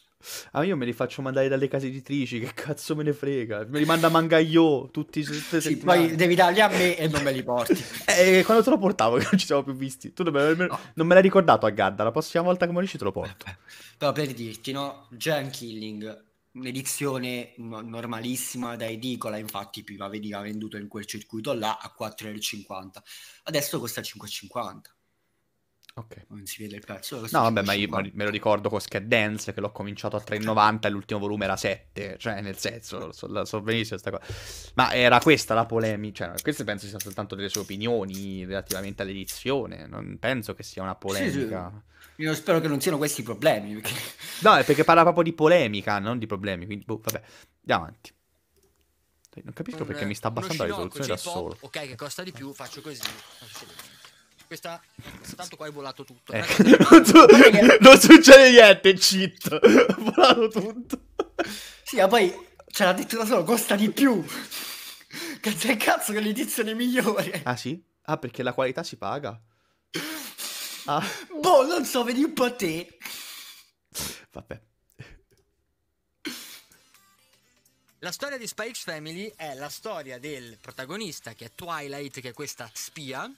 Ah, io me li faccio mandare dalle case editrici, che cazzo me ne frega? Me li manda Mangaio tutti tutte sì, Poi devi darli a me e non me li porti. e eh, eh, quando te lo portavo, che non ci siamo più visti. Tu non me, non me l'hai ricordato a Gadda, la prossima volta che morisci te lo porto. Però per dirti, no, Jam Killing, un'edizione normalissima da edicola, infatti prima veniva venduto in quel circuito là a 4,50€. Adesso costa 5,50. Ok. Non si vede il prezzo. Allora, no, vabbè, ma io me lo ricordo con Scaddance che l'ho cominciato a 3,90 e l'ultimo volume era 7. Cioè, nel senso, so, so benissimo questa cosa. Ma era questa la polemica. Cioè, queste penso siano soltanto delle sue opinioni relativamente all'edizione. Non penso che sia una polemica. Sì, sì. Io spero che non siano questi i problemi. Perché... No, è perché parla proprio di polemica, non di problemi. Quindi, boh, vabbè, andiamo avanti. Non capisco perché mi sta abbassando la risoluzione da solo. Ok, che costa di più, faccio così. Faccio così. Questa... Tanto qua è volato tutto. Eh. non, su... non, succede niente, cheat. È volato tutto. Sì, ma poi... Cioè, addirittura solo costa di più. Cazzo è cazzo che l'edizione migliore. Ah sì? Ah, perché la qualità si paga. Ah. Boh, non so, vedi un po' te. Vabbè. La storia di Spike's Family è la storia del protagonista che è Twilight, che è questa spia,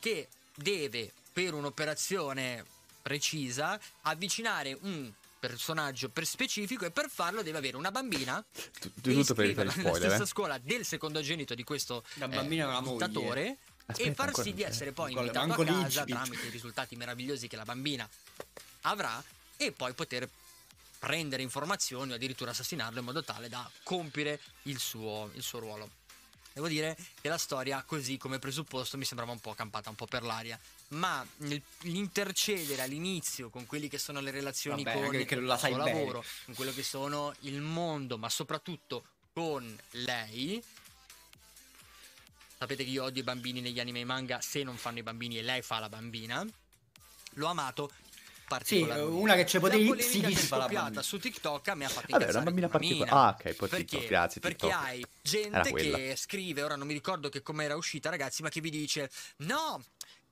che deve per un'operazione precisa avvicinare un personaggio per specifico e per farlo deve avere una bambina tu, tu, tutto per evitare spoiler la eh? stessa eh? scuola del secondogenito di questo la eh, dittatore Aspetta, e sì di essere poi ancora, invitato a casa lì, tramite i risultati meravigliosi che la bambina avrà e poi poter prendere informazioni o addirittura assassinarlo in modo tale da compiere il suo, il suo ruolo devo dire che la storia, così come presupposto, mi sembrava un po' campata un po' per l'aria. Ma l'intercedere all'inizio con quelli che sono le relazioni Vabbè, con che, il suo lavoro, bene. con quello che sono il mondo, ma soprattutto con lei. Sapete che io odio i bambini negli anime e manga se non fanno i bambini e lei fa la bambina. L'ho amato sì, eh, una che c'è di si psichica su TikTok mi ha fatto Vabbè, una bambina particolare. Ah, ok, poi perché, TikTok, grazie. Perché TikTok. hai gente che scrive, ora non mi ricordo che com'era uscita, ragazzi, ma che vi dice: "No,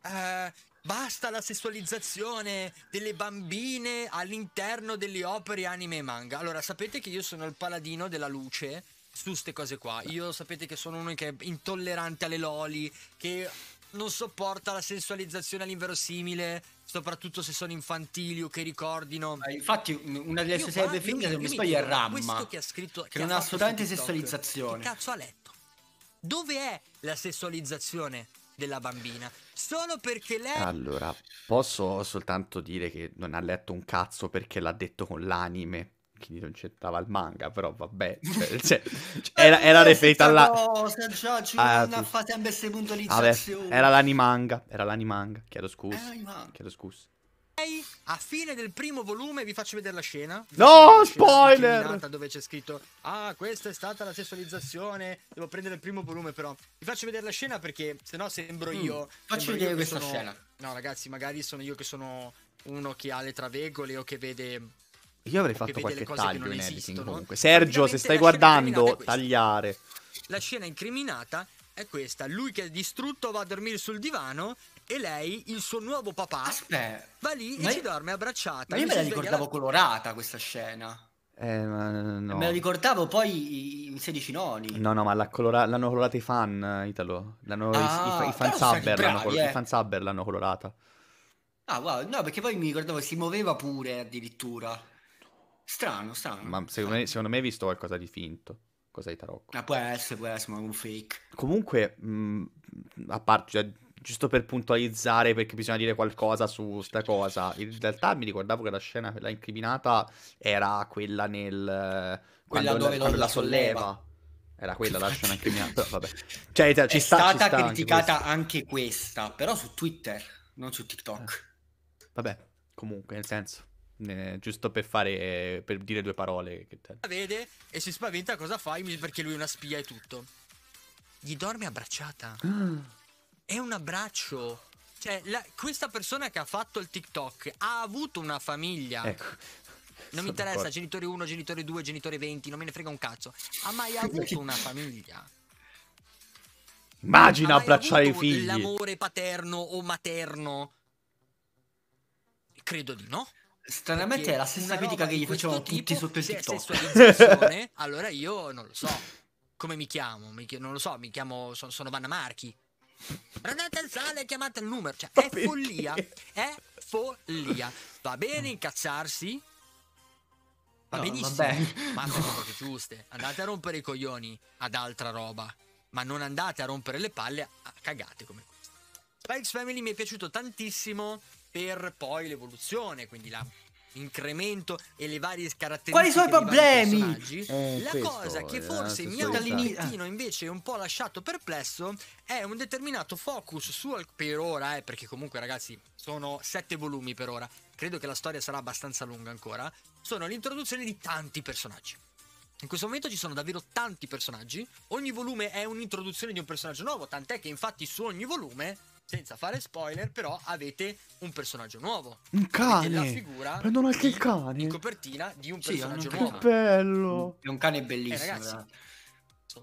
eh, Basta la sessualizzazione delle bambine all'interno delle opere anime e manga. Allora, sapete che io sono il paladino della luce su queste cose qua. Io sapete che sono uno che è intollerante alle loli, che non sopporta la sensualizzazione all'inverosimile, soprattutto se sono infantili o che ricordino. Eh, infatti, una delle sue serie preferite, se non mi sbaglio, è Ramma. Che, scritto, che, che non ha assolutamente sessualizzazione. Che cazzo ha letto? Dove è la sessualizzazione della bambina? Solo perché lei. Allora, posso soltanto dire che non ha letto un cazzo perché l'ha detto con l'anime quindi non c'entrava il manga, però vabbè, cioè, cioè, era, era riferita alla... Cosa, già, ci ah, non tu... fate ambe queste puntualizzazioni. Vabbè, era l'animanga, era l'animanga, chiedo scusa, chiedo scusa. A fine del primo volume vi faccio vedere la scena. No, spoiler! Scena dove c'è scritto, ah, questa è stata la sessualizzazione, devo prendere il primo volume però. Vi faccio vedere la scena perché se no sembro mm. io... Faccio vedere questa sono... scena. No ragazzi, magari sono io che sono uno che ha le travegole o che vede io avrei fatto qualche taglio in editing esistono. comunque. Sergio, se stai guardando, tagliare. La scena incriminata è questa. Lui che è distrutto va a dormire sul divano e lei, il suo nuovo papà, Aspetta, va lì e ci dorme abbracciata. Ma io me la ricordavo la... colorata questa scena. Eh, ma no. Me la ricordavo poi i 16 noni. No, no, ma la colora... l'hanno colorata i fan, Italo. L'hanno... Ah, i, i, ah, i fan subber l'hanno, col... eh. l'hanno colorata. Ah, wow, no, perché poi mi ricordavo si muoveva pure addirittura. Strano, strano. Ma secondo, Me, secondo me hai visto qualcosa di finto. Cosa di tarocco. Ma può essere, può essere, ma un fake. Comunque, mh, a parte, cioè, giusto per puntualizzare, perché bisogna dire qualcosa su sta cosa. In realtà mi ricordavo che la scena, quella incriminata, era quella nel... Eh, quella quando, dove quando la solleva. solleva. Era quella la scena incriminata. Vabbè. Cioè, cioè, ci è sta, stata ci sta criticata anche questa. anche questa. però su Twitter, non su TikTok. Eh. Vabbè, comunque, nel senso eh, giusto per fare per dire due parole La vede e si spaventa cosa fai perché lui è una spia e tutto gli dorme abbracciata ah. è un abbraccio cioè la, questa persona che ha fatto il TikTok ha avuto una famiglia ecco non mi interessa genitore 1, genitore 2, genitore 20, non me ne frega un cazzo. Ha mai avuto una famiglia? Immagina abbracciare i figli. L'amore paterno o materno? Credo di no. Stranamente è la stessa critica che gli facevano tutti sotto il TikTok. allora io non lo so. Come mi chiamo? Mi chiamo non lo so, mi chiamo. Sono, sono Vanna Marchi. Prendete il sale e chiamate il numero. Cioè, è follia. È follia. Va bene incazzarsi. Va no, benissimo. Ma sono cose giuste. Andate a rompere i coglioni ad altra roba. Ma non andate a rompere le palle a cagate come questo. Spikes Family mi è piaciuto tantissimo per poi l'evoluzione, quindi l'incremento e le varie caratteristiche. Quali sono i problemi? Eh, la cosa che forse mi ha dall'inizio ah. invece un po' lasciato perplesso è un determinato focus su per ora, eh, perché comunque ragazzi sono sette volumi per ora. Credo che la storia sarà abbastanza lunga ancora. Sono l'introduzione di tanti personaggi. In questo momento ci sono davvero tanti personaggi. Ogni volume è un'introduzione di un personaggio nuovo, tant'è che infatti su ogni volume senza fare spoiler, però avete un personaggio nuovo. Un cane. La figura. Prendono anche il cane. In copertina di un personaggio sì, nuovo. Che bello. È un cane bellissimo. Eh, ragazzi,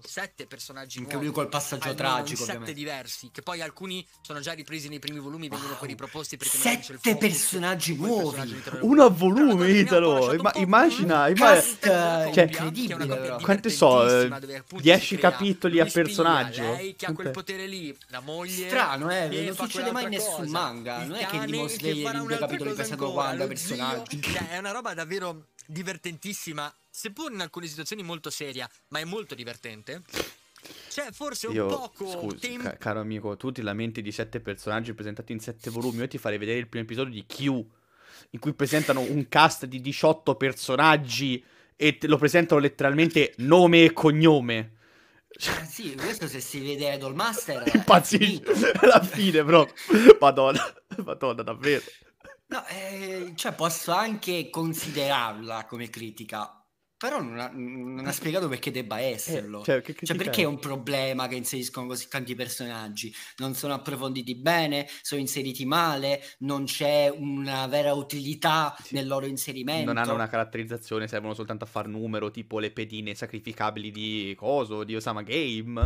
cazzo, sette personaggi Anche nuovi. Anche lui col passaggio tragico, sette ovviamente. diversi, che poi alcuni sono già ripresi nei primi volumi, vengono wow. poi riproposti perché Sette personaggi nuovi. Uno a volume, Italo. Ima- immagina, immagina cioè, cioè incredibile. Quanti so, eh, Dieci capitoli a personaggio. Lei che ha quel potere lì, la moglie. Strano, eh, non succede mai in nessun manga, non è che Demon Slayer in due capitoli pensato 90 personaggi. Cioè, è una roba davvero divertentissima seppur in alcune situazioni molto seria, ma è molto divertente. C'è forse un poco. Scusi, tem- ca- caro amico, tu ti lamenti di sette personaggi presentati in sette volumi. Io ti farei vedere il primo episodio di Q, in cui presentano un cast di 18 personaggi e lo presentano letteralmente nome e cognome. sì, questo se si vede Idolmaster Impazzisce alla fine, bro. Madonna, Madonna, davvero. No, eh, cioè posso anche considerarla come critica, però non ha, non ha, spiegato perché debba eh, esserlo. Eh, cioè, che, che cioè perché è un problema che inseriscono così tanti personaggi? Non sono approfonditi bene, sono inseriti male, non c'è una vera utilità sì. nel loro inserimento. Non hanno una caratterizzazione, servono soltanto a far numero, tipo le pedine sacrificabili di Coso, di Osama Game.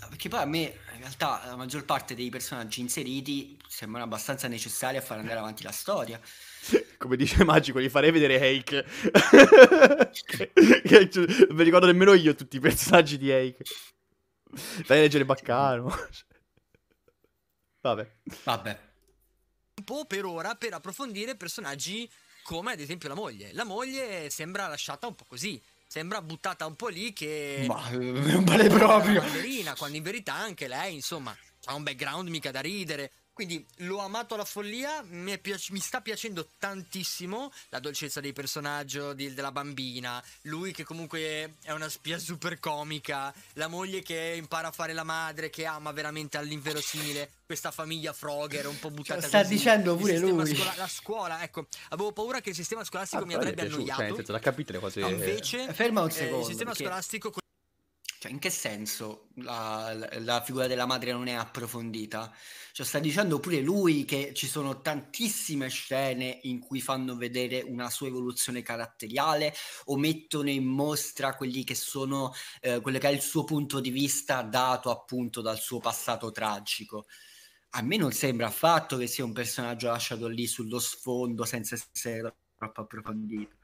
Ah, perché poi a me, in realtà, la maggior parte dei personaggi inseriti sembrano abbastanza necessari a far andare avanti la storia. Come dice Magico, gli farei vedere Hake. non mi ricordo nemmeno io tutti i personaggi di Hake. Fai leggere Baccano. Vabbè. Vabbè. Un po' per ora per approfondire personaggi come ad esempio la moglie. La moglie sembra lasciata un po' così. Sembra buttata un po' lì che... Ma eh, non vale proprio. quando in verità anche lei, insomma, ha un background mica da ridere quindi l'ho amato alla follia, mi, piaci- mi sta piacendo tantissimo la dolcezza dei personaggi, di- della bambina, lui che comunque è una spia super comica, la moglie che impara a fare la madre, che ama veramente all'inverosimile, questa famiglia Frogger un po' cioè, buttata cioè, sta così. dicendo pure lui. Scola- la scuola, ecco, avevo paura che il sistema scolastico ah, mi avrebbe annoiato. Cioè, nel le cose. invece, eh, Ferma un secondo. Eh, il sistema perché... scolastico cioè, in che senso la, la, figura della madre non è approfondita? Cioè, sta dicendo pure lui che ci sono tantissime scene in cui fanno vedere una sua evoluzione caratteriale o mettono in mostra quelli che sono eh, quello che è il suo punto di vista dato appunto dal suo passato tragico. A me non sembra affatto che sia un personaggio lasciato lì sullo sfondo senza essere troppo approfondito.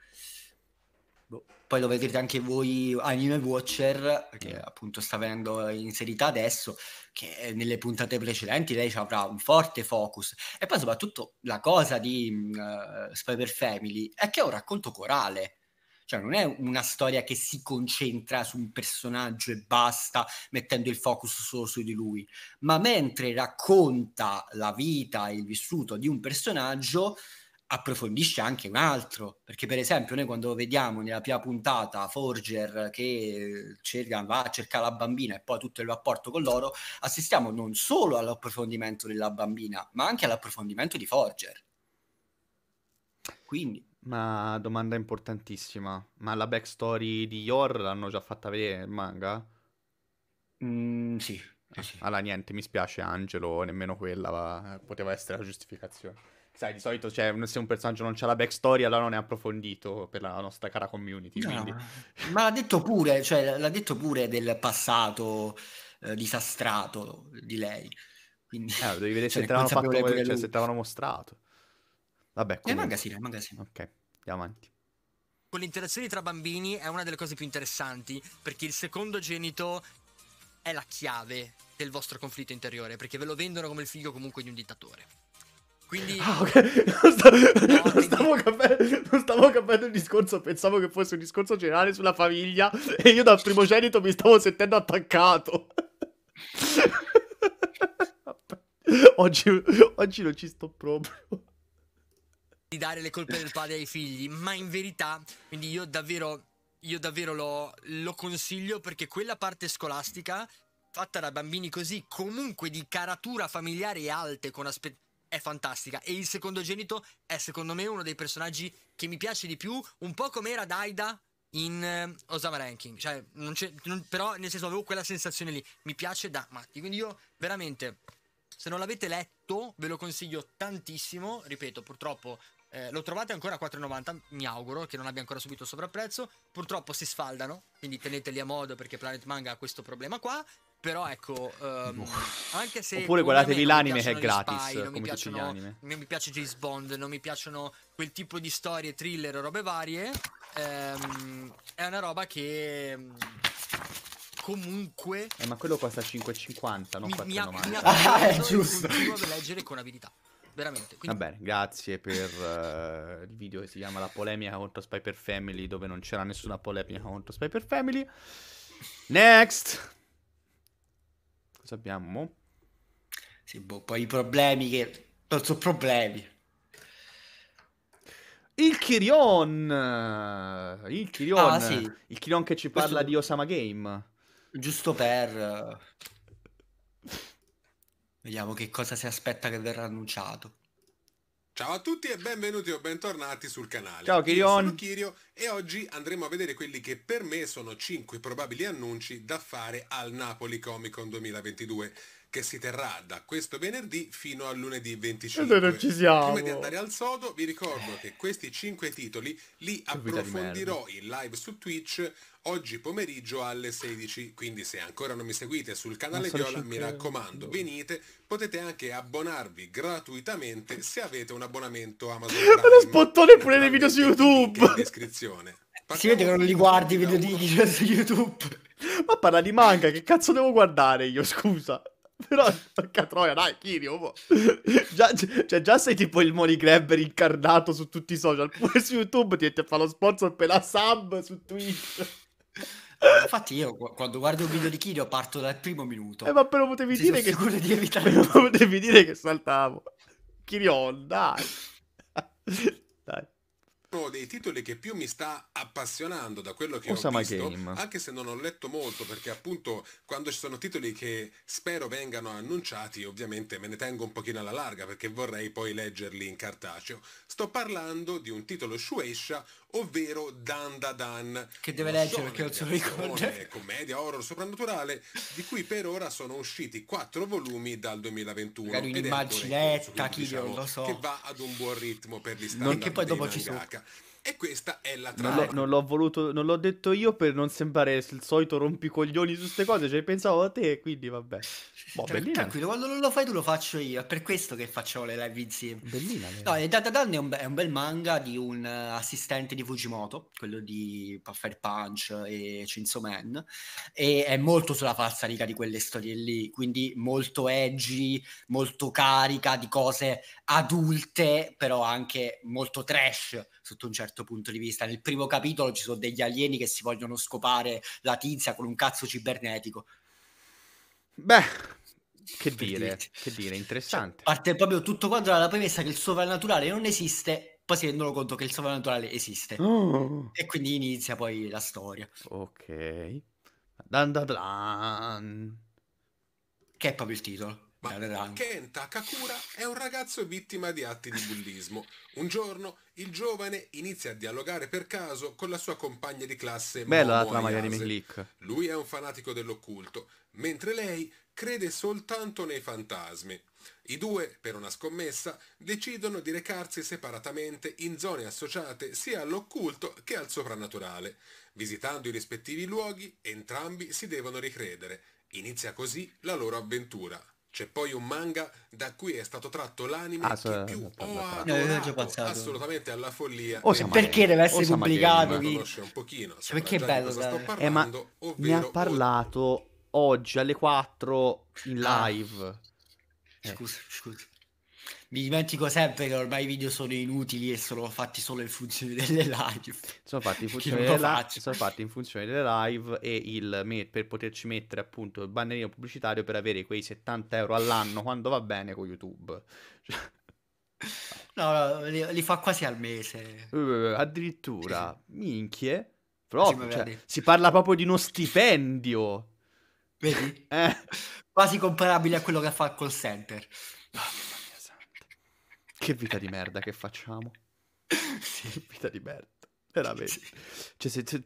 Boh, poi lo vedrete anche voi Anime Watcher, che mm. appunto sta venendo inserita adesso, che eh, nelle puntate precedenti lei avrà un forte focus. E poi soprattutto la cosa di uh, Spider Family è che è un racconto corale. Cioè non è una storia che si concentra su un personaggio e basta, mettendo il focus solo su di lui, ma mentre racconta la vita e il vissuto di un personaggio, approfondisce anche un altro, perché per esempio noi quando vediamo nella prima puntata Forger che eh, cerca, va a cercare la bambina e poi tutto il rapporto con loro, assistiamo non solo all'approfondimento della bambina, ma anche all'approfondimento di Forger. Quindi... Ma domanda importantissima, ma la backstory di Yor l'hanno già fatta vedere nel manga? Mm, sì. Eh, sì. Allora niente, mi spiace Angelo, nemmeno quella va... poteva essere la giustificazione sai, di solito c'è, cioè, se un personaggio non ha la backstory, allora non è approfondito per la nostra cara community. No, ma l'ha detto pure, cioè, l'ha detto pure del passato eh, disastrato di lei. Quindi, eh, devi vedere cioè, se, te l'hanno fatto, cioè, se te l'hanno mostrato. Vabbè, comunque. Eh, magazzina, magazzina. Ok, andiamo avanti con le interazioni tra bambini è una delle cose più interessanti perché il secondo genito è la chiave del vostro conflitto interiore perché ve lo vendono come il figlio comunque di un dittatore. Quindi... Ah, okay. non, stavo, no, non, stavo quindi... capendo, non, stavo capendo, il discorso, pensavo che fosse un discorso generale sulla famiglia e io dal primogenito mi stavo sentendo attaccato. oggi, oggi non ci sto proprio. Di dare le colpe del padre ai figli, ma in verità, quindi io davvero, io davvero lo, lo consiglio perché quella parte scolastica fatta da bambini così, comunque di caratura familiare alte, con aspettative è fantastica e il secondogenito è secondo me uno dei personaggi che mi piace di più, un po' come era Daida in uh, Osama Ranking, cioè non c'è, non, però nel senso avevo quella sensazione lì, mi piace da matti, quindi io veramente se non l'avete letto ve lo consiglio tantissimo, ripeto purtroppo eh, lo trovate ancora a 4,90, mi auguro che non abbia ancora subito sovrapprezzo, purtroppo si sfaldano, quindi teneteli a modo perché Planet Manga ha questo problema qua, però ecco, um, anche se... Oppure guardatevi l'anime che è gratis, spy, non mi piacciono, anime. Non mi piace James Bond, non mi piacciono quel tipo di storie, thriller, o robe varie. Um, è una roba che... Ehm, comunque... Eh, ma quello costa 5,50, non 4,90. Mi, mi ha, ah, eh, è giusto. Continuo a leggere con abilità. Veramente. Quindi... Va bene, grazie per uh, il video che si chiama La polemica contro Spyper Family, dove non c'era nessuna polemica contro Spyper Family. Next! sappiamo. Sì, boh, poi i problemi che... Non sono problemi. Il Kirion! Il Kirion, ah, sì. il Kirion che ci parla Questo... di Osama Game. Giusto per... Eh, vediamo che cosa si aspetta che verrà annunciato. Ciao a tutti e benvenuti o bentornati sul canale. Ciao Kirion. Io sono Kirio e oggi andremo a vedere quelli che per me sono 5 probabili annunci da fare al Napoli Comic Con 2022 che si terrà da questo venerdì fino a lunedì 25. Noi non ci siamo. Prima di andare al sodo, vi ricordo che questi 5 titoli li approfondirò in live su Twitch oggi pomeriggio alle 16. Quindi se ancora non mi seguite sul canale Viola, mi raccomando, venite. Potete anche abbonarvi gratuitamente se avete un abbonamento Amazon Prime. Lo spottone pure nei video su YouTube. In descrizione. Si vede che non li guardi i video di YouTube. Ma parla di manga, che cazzo devo guardare io, scusa? Però, porca troia, dai, Kirio. Oh, boh. Già, cioè, già sei tipo il money grabber incarnato su tutti i social. Pure su YouTube ti mette a fare lo sponsor per la sub su Twitch. Infatti io quando guardo un video di Kirio parto dal primo minuto. Eh, ma però potevi dire che... di evitare... Però potevi dire che saltavo. Kirio, oh, dai uno dei titoli che più mi sta appassionando da quello che Osama ho visto, Game. anche se non ho letto molto, perché appunto quando ci sono titoli che spero vengano annunciati, ovviamente me ne tengo un pochino alla larga perché vorrei poi leggerli in cartaceo. Sto parlando di un titolo Shueisha ovvero Dan Da Dan. Che deve leggere perché non se lo ricorda. Commedia horror soprannaturale, di cui per ora sono usciti quattro volumi dal 2021. Magari ecco, un'immaginetta, ecco chi diciamo, lo so. Che va ad un buon ritmo per gli standard Perché poi dopo ci sono... E questa è la trama. Non, non l'ho, voluto, non l'ho detto io per non sembrare il solito rompicoglioni su queste cose, cioè pensavo a te, quindi vabbè. Boh, Tran- cioè, tranquillo, quando non lo fai tu lo faccio io, è per questo che facciamo le live insieme. Bellina. No, e eh, Dadadan è, un è un bel manga di un eh, assistente di Fujimoto, quello di Puffer Punch e Cinzo Man, e è molto sulla falsariga di quelle storie lì, quindi molto edgy, molto carica di cose adulte, però anche molto trash sotto un certo punto di vista. Nel primo capitolo ci sono degli alieni che si vogliono scopare la tizia con un cazzo cibernetico. Beh, che dire, che dire, cioè, interessante. Cioè, parte proprio tutto quanto dalla premessa che il sovrannaturale non esiste, poi si rendono conto che il sovrannaturale esiste. Oh. E quindi inizia poi la storia. Ok. Dan da dan. Che è proprio il titolo. Ma Kenta Kakura è un ragazzo vittima di atti di bullismo. Un giorno il giovane inizia a dialogare per caso con la sua compagna di classe Bella Momo la trama di Anime Click. Lui è un fanatico dell'occulto, mentre lei crede soltanto nei fantasmi. I due, per una scommessa, decidono di recarsi separatamente in zone associate sia all'occulto che al soprannaturale. Visitando i rispettivi luoghi, entrambi si devono ricredere. Inizia così la loro avventura. C'è poi un manga da cui è stato tratto l'anime ah, che più eh, ho adorato assolutamente alla follia. Oh, perché deve essere pubblicato? Chi... Conosce un cioè, cioè, perché è bello, sto parlando, eh, ma mi ha parlato oggi alle 4 in ah. live. Ah. Eh. Scusa, scusa. Mi dimentico sempre che ormai i video sono inutili e sono fatti solo in funzione delle live. Sono fatti in funzione, delle, la- sono fatti in funzione delle live e il me- per poterci mettere appunto il bannerino pubblicitario per avere quei 70 euro all'anno quando va bene con YouTube. No, no li, li, fa quasi al mese. Uh, addirittura, minchie. Proprio, cioè, si parla proprio di uno stipendio. Vedi? Eh. Quasi comparabile a quello che fa il call center. Mamma mia, Oh, che vita di merda che facciamo. Che vita di merda. Veramente. Cioè, se, se...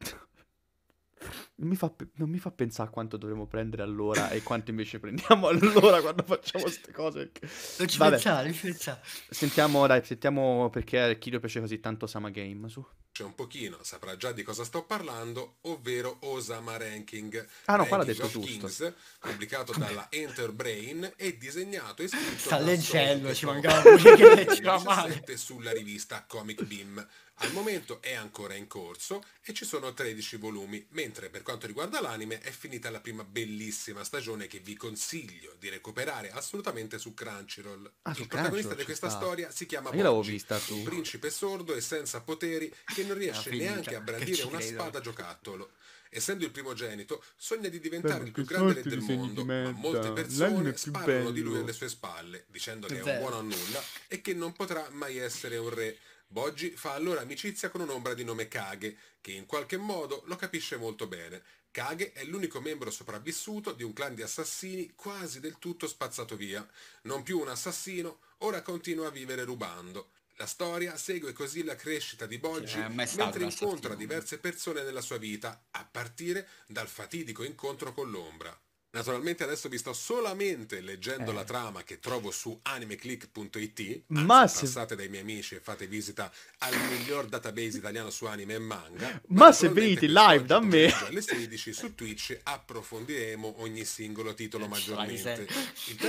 Non, mi fa, non mi fa pensare a quanto dovremmo prendere all'ora e quanto invece prendiamo all'ora quando facciamo queste cose. Non ci pensare, non ci pensare. Sentiamo, dai, sentiamo perché a Kirio piace così tanto Sama Game su conosce un pochino saprà già di cosa sto parlando, ovvero Osama Ranking. Ah no, qua l'ha detto giusto. pubblicato dalla Enterbrain e disegnato e scritto Sta leggendo, ci mancava pure che leggeva male. sulla rivista Comic Beam. Al momento è ancora in corso e ci sono 13 volumi, mentre per quanto riguarda l'anime è finita la prima bellissima stagione che vi consiglio di recuperare assolutamente su Crunchyroll. Ah, Il su protagonista di questa sta. storia si chiama Io un principe sordo e senza poteri che non riesce neanche cioè, a brandire una spada giocattolo. Essendo il primogenito, sogna di diventare Beh, il più grande re del mondo, ma molte persone sparano di lui alle sue spalle, dicendo che è, è un buono a nulla e che non potrà mai essere un re. Boggi fa allora amicizia con un'ombra di nome Kage, che in qualche modo lo capisce molto bene. Kage è l'unico membro sopravvissuto di un clan di assassini quasi del tutto spazzato via. Non più un assassino, ora continua a vivere rubando. La storia segue così la crescita di Boggi mentre incontra diverse persone nella sua vita, a partire dal fatidico incontro con l'ombra. Naturalmente adesso vi sto solamente leggendo eh. la trama che trovo su animeclick.it. Ma se... passate dai miei amici e fate visita al miglior database italiano su anime e manga. Ma, ma se venite live da me alle 16 su Twitch approfondiremo ogni singolo titolo eh, maggiormente.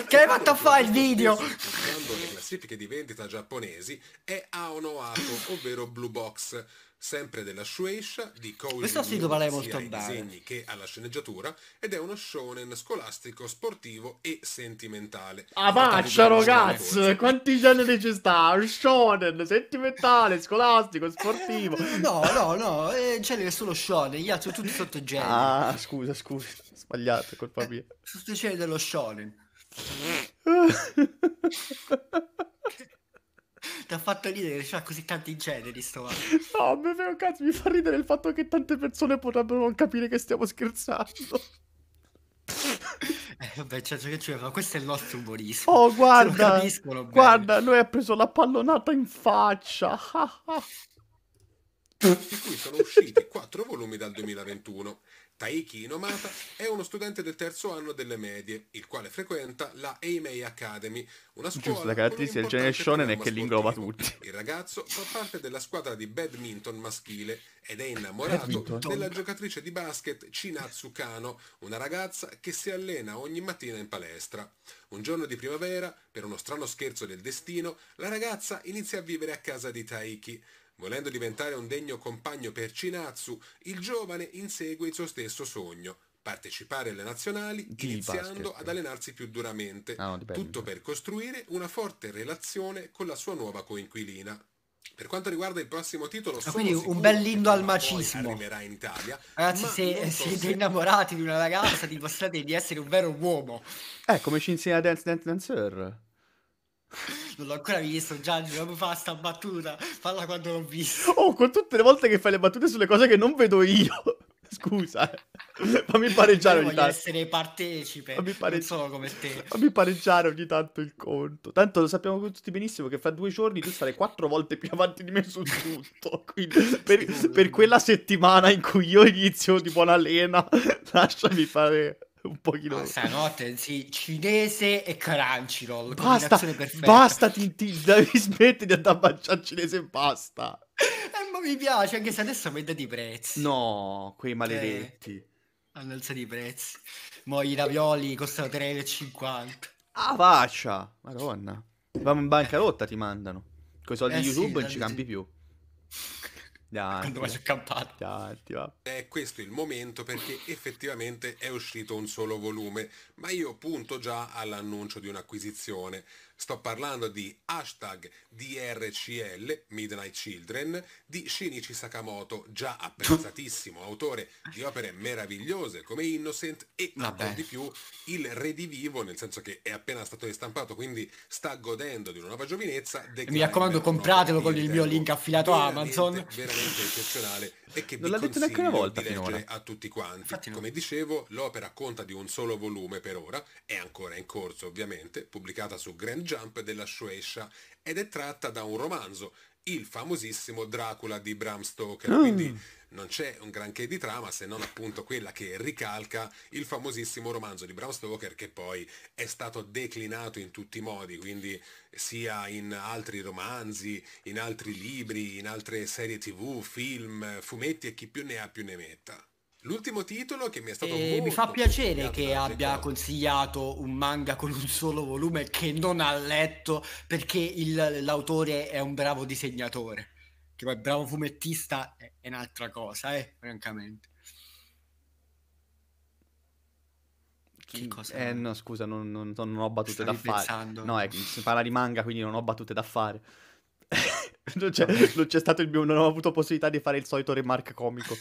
che hai fatto a fare il video? Secondo le classifiche di vendita giapponesi è Aono Ato, ovvero Blue Box sempre della Shueisha di Koji Questo sito vale molto bene. disegni che alla sceneggiatura ed è uno shonen scolastico, sportivo e sentimentale. Ah facciano cazzo, quanti generi ci sta? shonen, sentimentale, scolastico, sportivo. Eh, no, no, no, eh, c'è nessuno shonen, gli altri sono tutti sotto genere. Ah, scusa, scusa, sbagliato, colpa eh, mia. Eh, sottogeneri dello shonen. Ti ha fatto ridere, c'ha così tanti generi sto No, a me un cazzo, mi fa ridere il fatto che tante persone potrebbero non capire che stiamo scherzando. Eh, vabbè, certo che c'è ma questo è il nostro umorismo. Oh, guarda, capiscono, guarda, lui ha preso la pallonata in faccia. di cui sono usciti quattro volumi dal 2021 Taiki Inomata è uno studente del terzo anno delle medie, il quale frequenta la Eimei Academy, una scuola Giusto, la caratteristica del genere shonen è che l'ingloba tutti. Il ragazzo fa parte della squadra di badminton maschile ed è innamorato badminton. della giocatrice di basket Chinatsu Kano, una ragazza che si allena ogni mattina in palestra. Un giorno di primavera, per uno strano scherzo del destino, la ragazza inizia a vivere a casa di Taiki. Volendo diventare un degno compagno per Chinatsu, il giovane insegue il suo stesso sogno, partecipare alle nazionali di iniziando basket. ad allenarsi più duramente, ah, no, tutto per costruire una forte relazione con la sua nuova coinquilina. Per quanto riguarda il prossimo titolo, ah, quindi un bel lindo al macismo arriverà in Italia. Ragazzi, se siete se... innamorati di una ragazza, dimostrate di essere un vero uomo. Eh, come ci insegna Dance Dance Dancer. Non l'ho ancora visto, Gianni, come fa sta battuta? Falla quando l'ho visto. Oh, con tutte le volte che fai le battute sulle cose che non vedo io. Scusa, eh. fammi pareggiare ogni tanto. Voglio essere partecipe, pare... non sono come te. Fammi pareggiare ogni tanto il conto. Tanto lo sappiamo tutti benissimo che fra due giorni tu sarai quattro volte più avanti di me su tutto. Quindi per, per quella settimana in cui io inizio di buona lena, lasciami fare un pochino. Stanotte, sì, cinese e Crunchyroll. Basta, basta, Tintin, devi smettere di andare a mangiare cinese e basta. Eh, ma mi piace, anche se adesso mette di prezzi. No, quei eh, maledetti. Eh, hanno alzato i prezzi. Mo' i ravioli costano 3,50. Ah, faccia, madonna. Vanno in bancarotta, ti mandano. Con i soldi eh, di YouTube sì, non ci cambi più. Quando vai su campana. Datti, va. È questo il momento perché effettivamente è uscito un solo volume, ma io punto già all'annuncio di un'acquisizione. Sto parlando di hashtag DRCL, Midnight Children, di Shinichi Sakamoto, già apprezzatissimo autore di opere meravigliose come Innocent e ancora di più il redivivo, nel senso che è appena stato ristampato, quindi sta godendo di una nuova giovinezza. Mi raccomando, compratelo con il mio link affilato a Amazon. Veramente eccezionale e che non vi detto neanche una volta di leggere finora. a tutti quanti. Come dicevo, l'opera conta di un solo volume per ora, è ancora in corso ovviamente, pubblicata su Grand Jump della Shueisha ed è tratta da un romanzo, il famosissimo Dracula di Bram Stoker. Mm. Quindi non c'è un granché di trama se non appunto quella che ricalca il famosissimo romanzo di Bram Stoker che poi è stato declinato in tutti i modi, quindi sia in altri romanzi, in altri libri, in altre serie tv, film, fumetti e chi più ne ha più ne metta. L'ultimo titolo che mi è stato e Mi fa piacere che abbia consigliato un manga con un solo volume che non ha letto perché il, l'autore è un bravo disegnatore. Che poi bravo fumettista è, è un'altra cosa, eh, francamente. Che cosa? Eh, no, scusa, non, non, non ho battute Stavi da pensando. fare. No, è, si parla di manga, quindi non ho battute da fare. non, c'è, non c'è stato il mio, non ho avuto possibilità di fare il solito remark comico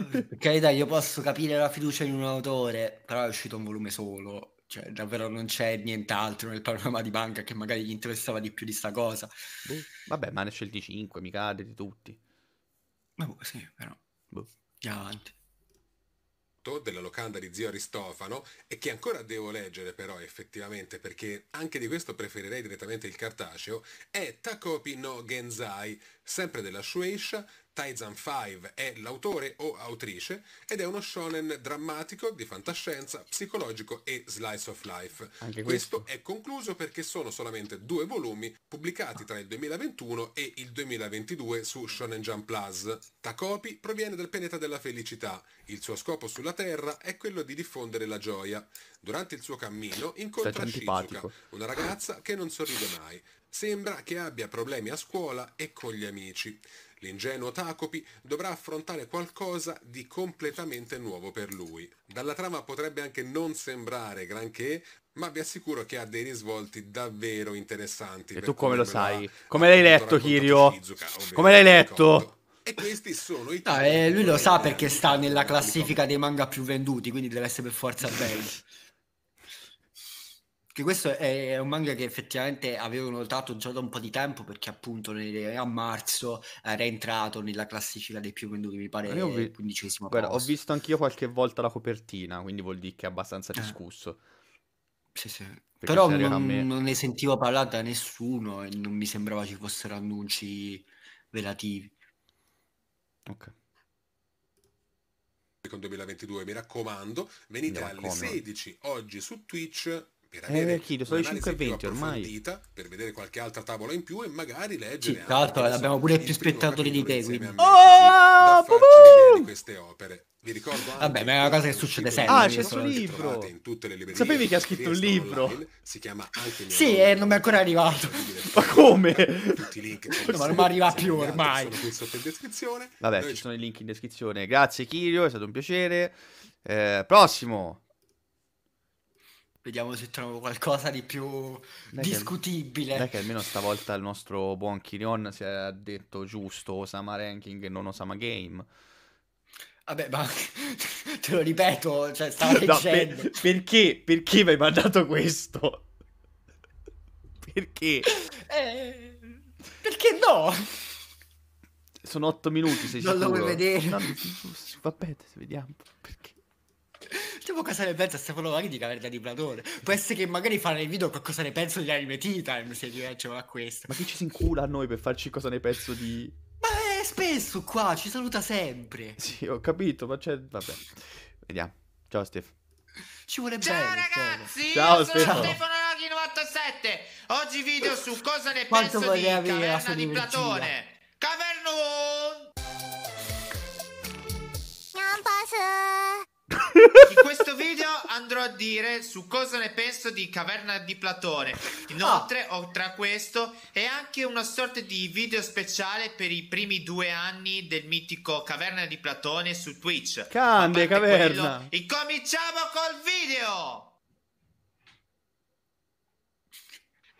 ok dai io posso capire la fiducia in un autore, però è uscito un volume solo, cioè davvero non c'è nient'altro nel panorama di banca che magari gli interessava di più di sta cosa. Boh. Vabbè, ma ne scelti 5, mica cade di tutti. Ma boh, sì, però. Boh. Andiamo avanti. Della locanda di zio Aristofano e che ancora devo leggere però effettivamente perché anche di questo preferirei direttamente il cartaceo è Takopi no Genzai sempre della Shueisha, Taizan 5 è l'autore o autrice ed è uno shonen drammatico di fantascienza, psicologico e slice of life. Questo. questo. è concluso perché sono solamente due volumi pubblicati tra il 2021 e il 2022 su Shonen Jump Plus. Takopi proviene dal pianeta della felicità. Il suo scopo sulla Terra è quello di diffondere la gioia. Durante il suo cammino incontra Shizuka, una ragazza che non sorride mai. Sembra che abbia problemi a scuola e con gli amici. L'ingenuo Tacopi dovrà affrontare qualcosa di completamente nuovo per lui. Dalla trama potrebbe anche non sembrare granché, ma vi assicuro che ha dei risvolti davvero interessanti. E tu come lo sai? Come l'hai letto, Kirio? come l'hai letto? E questi sono i... Ah, eh, lui lo sa perché sta nella classifica dei manga più venduti, quindi deve essere per forza bello. Che questo è un manga che effettivamente avevo notato già da un po' di tempo perché appunto nel, a marzo era entrato nella classifica dei più venduti, mi pare, Io vi... quindicesimo Guarda, ho visto anch'io qualche volta la copertina, quindi vuol dire che è abbastanza eh. discusso. Eh. Sì, sì. Però non, me... non, ne sentivo parlare da nessuno e non mi sembrava ci fossero annunci relativi. Ok 2022 mi raccomando venite mi raccomando. alle 16 oggi su Twitch per eh, avere eh, chiedo, sono 5 20 ormai per vedere qualche altra tavola in più e magari leggere sì, tra l'altro abbiamo pure più spettatori di te quindi oh, di queste opere vi ricordo vabbè ma è una cosa che succede sempre ah c'è il suo libro sapevi che ha scritto un libro si chiama anche sì e eh, non mi è ancora arrivato ma come ma non mi arriva più ormai vabbè ci sono i link in descrizione grazie Kirio è stato un piacere eh, prossimo Vediamo se trovo qualcosa di più dai discutibile. Che, dai che almeno stavolta il nostro buon Kirion si è detto giusto, Osama Ranking e non Osama Game. Vabbè, ma te lo ripeto, cioè stavo leggendo. No, per, perché? Perché mi hai mandato questo? Perché? Eh, perché no? Sono otto minuti, sei non sicuro? Non lo vuoi vedere? No, vabbè, vediamo. Perché? Tipo cosa ne pensa Stefano Vari di Caverna di Platone? Può essere che magari fa nel video cosa ne penso di anime Titan, se rilanciamo cioè, a questo. Ma chi ci si incula a noi per farci cosa ne penso di... Ma è spesso qua, ci saluta sempre. Sì, ho capito, ma c'è... vabbè. Vediamo. Ciao Stef. Ci vuole Ciao bene, ragazzi, bene. Cioè. Ciao, Stefano Raghi 97. Oggi video su cosa ne Quanto penso di Caverna di Platone. Caverno! Non posso in questo video andrò a dire su cosa ne penso di Caverna di Platone. Inoltre, ah. oltre a questo, è anche una sorta di video speciale per i primi due anni del mitico Caverna di Platone su Twitch. Cande, caverna! Quello, incominciamo col video!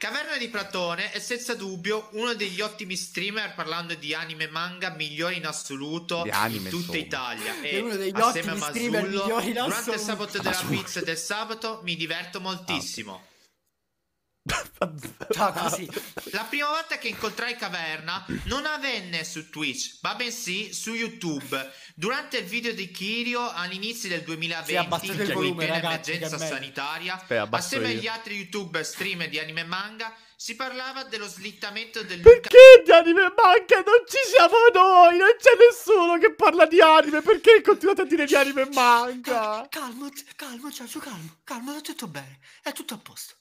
Caverna di Platone è senza dubbio uno degli ottimi streamer parlando di anime e manga migliori in assoluto in tutta sono. Italia. E uno degli assieme a Masullo, durante il sabato della pizza del sabato mi diverto moltissimo. Ah, okay. No, così. La prima volta che incontrai Caverna non avvenne su Twitch, ma bensì su YouTube. Durante il video di Kirio all'inizio del 2020, sì, in volume, ragazzi, emergenza sanitaria, Spera, assieme io. agli altri youtuber streamer di anime e manga, si parlava dello slittamento del Perché di anime e manga? Non ci siamo noi! Non c'è nessuno che parla di anime! Perché continuate a dire di anime e manga? Calmo, calmo, Giorgio, calmo, calmo, è tutto bene, è tutto a posto.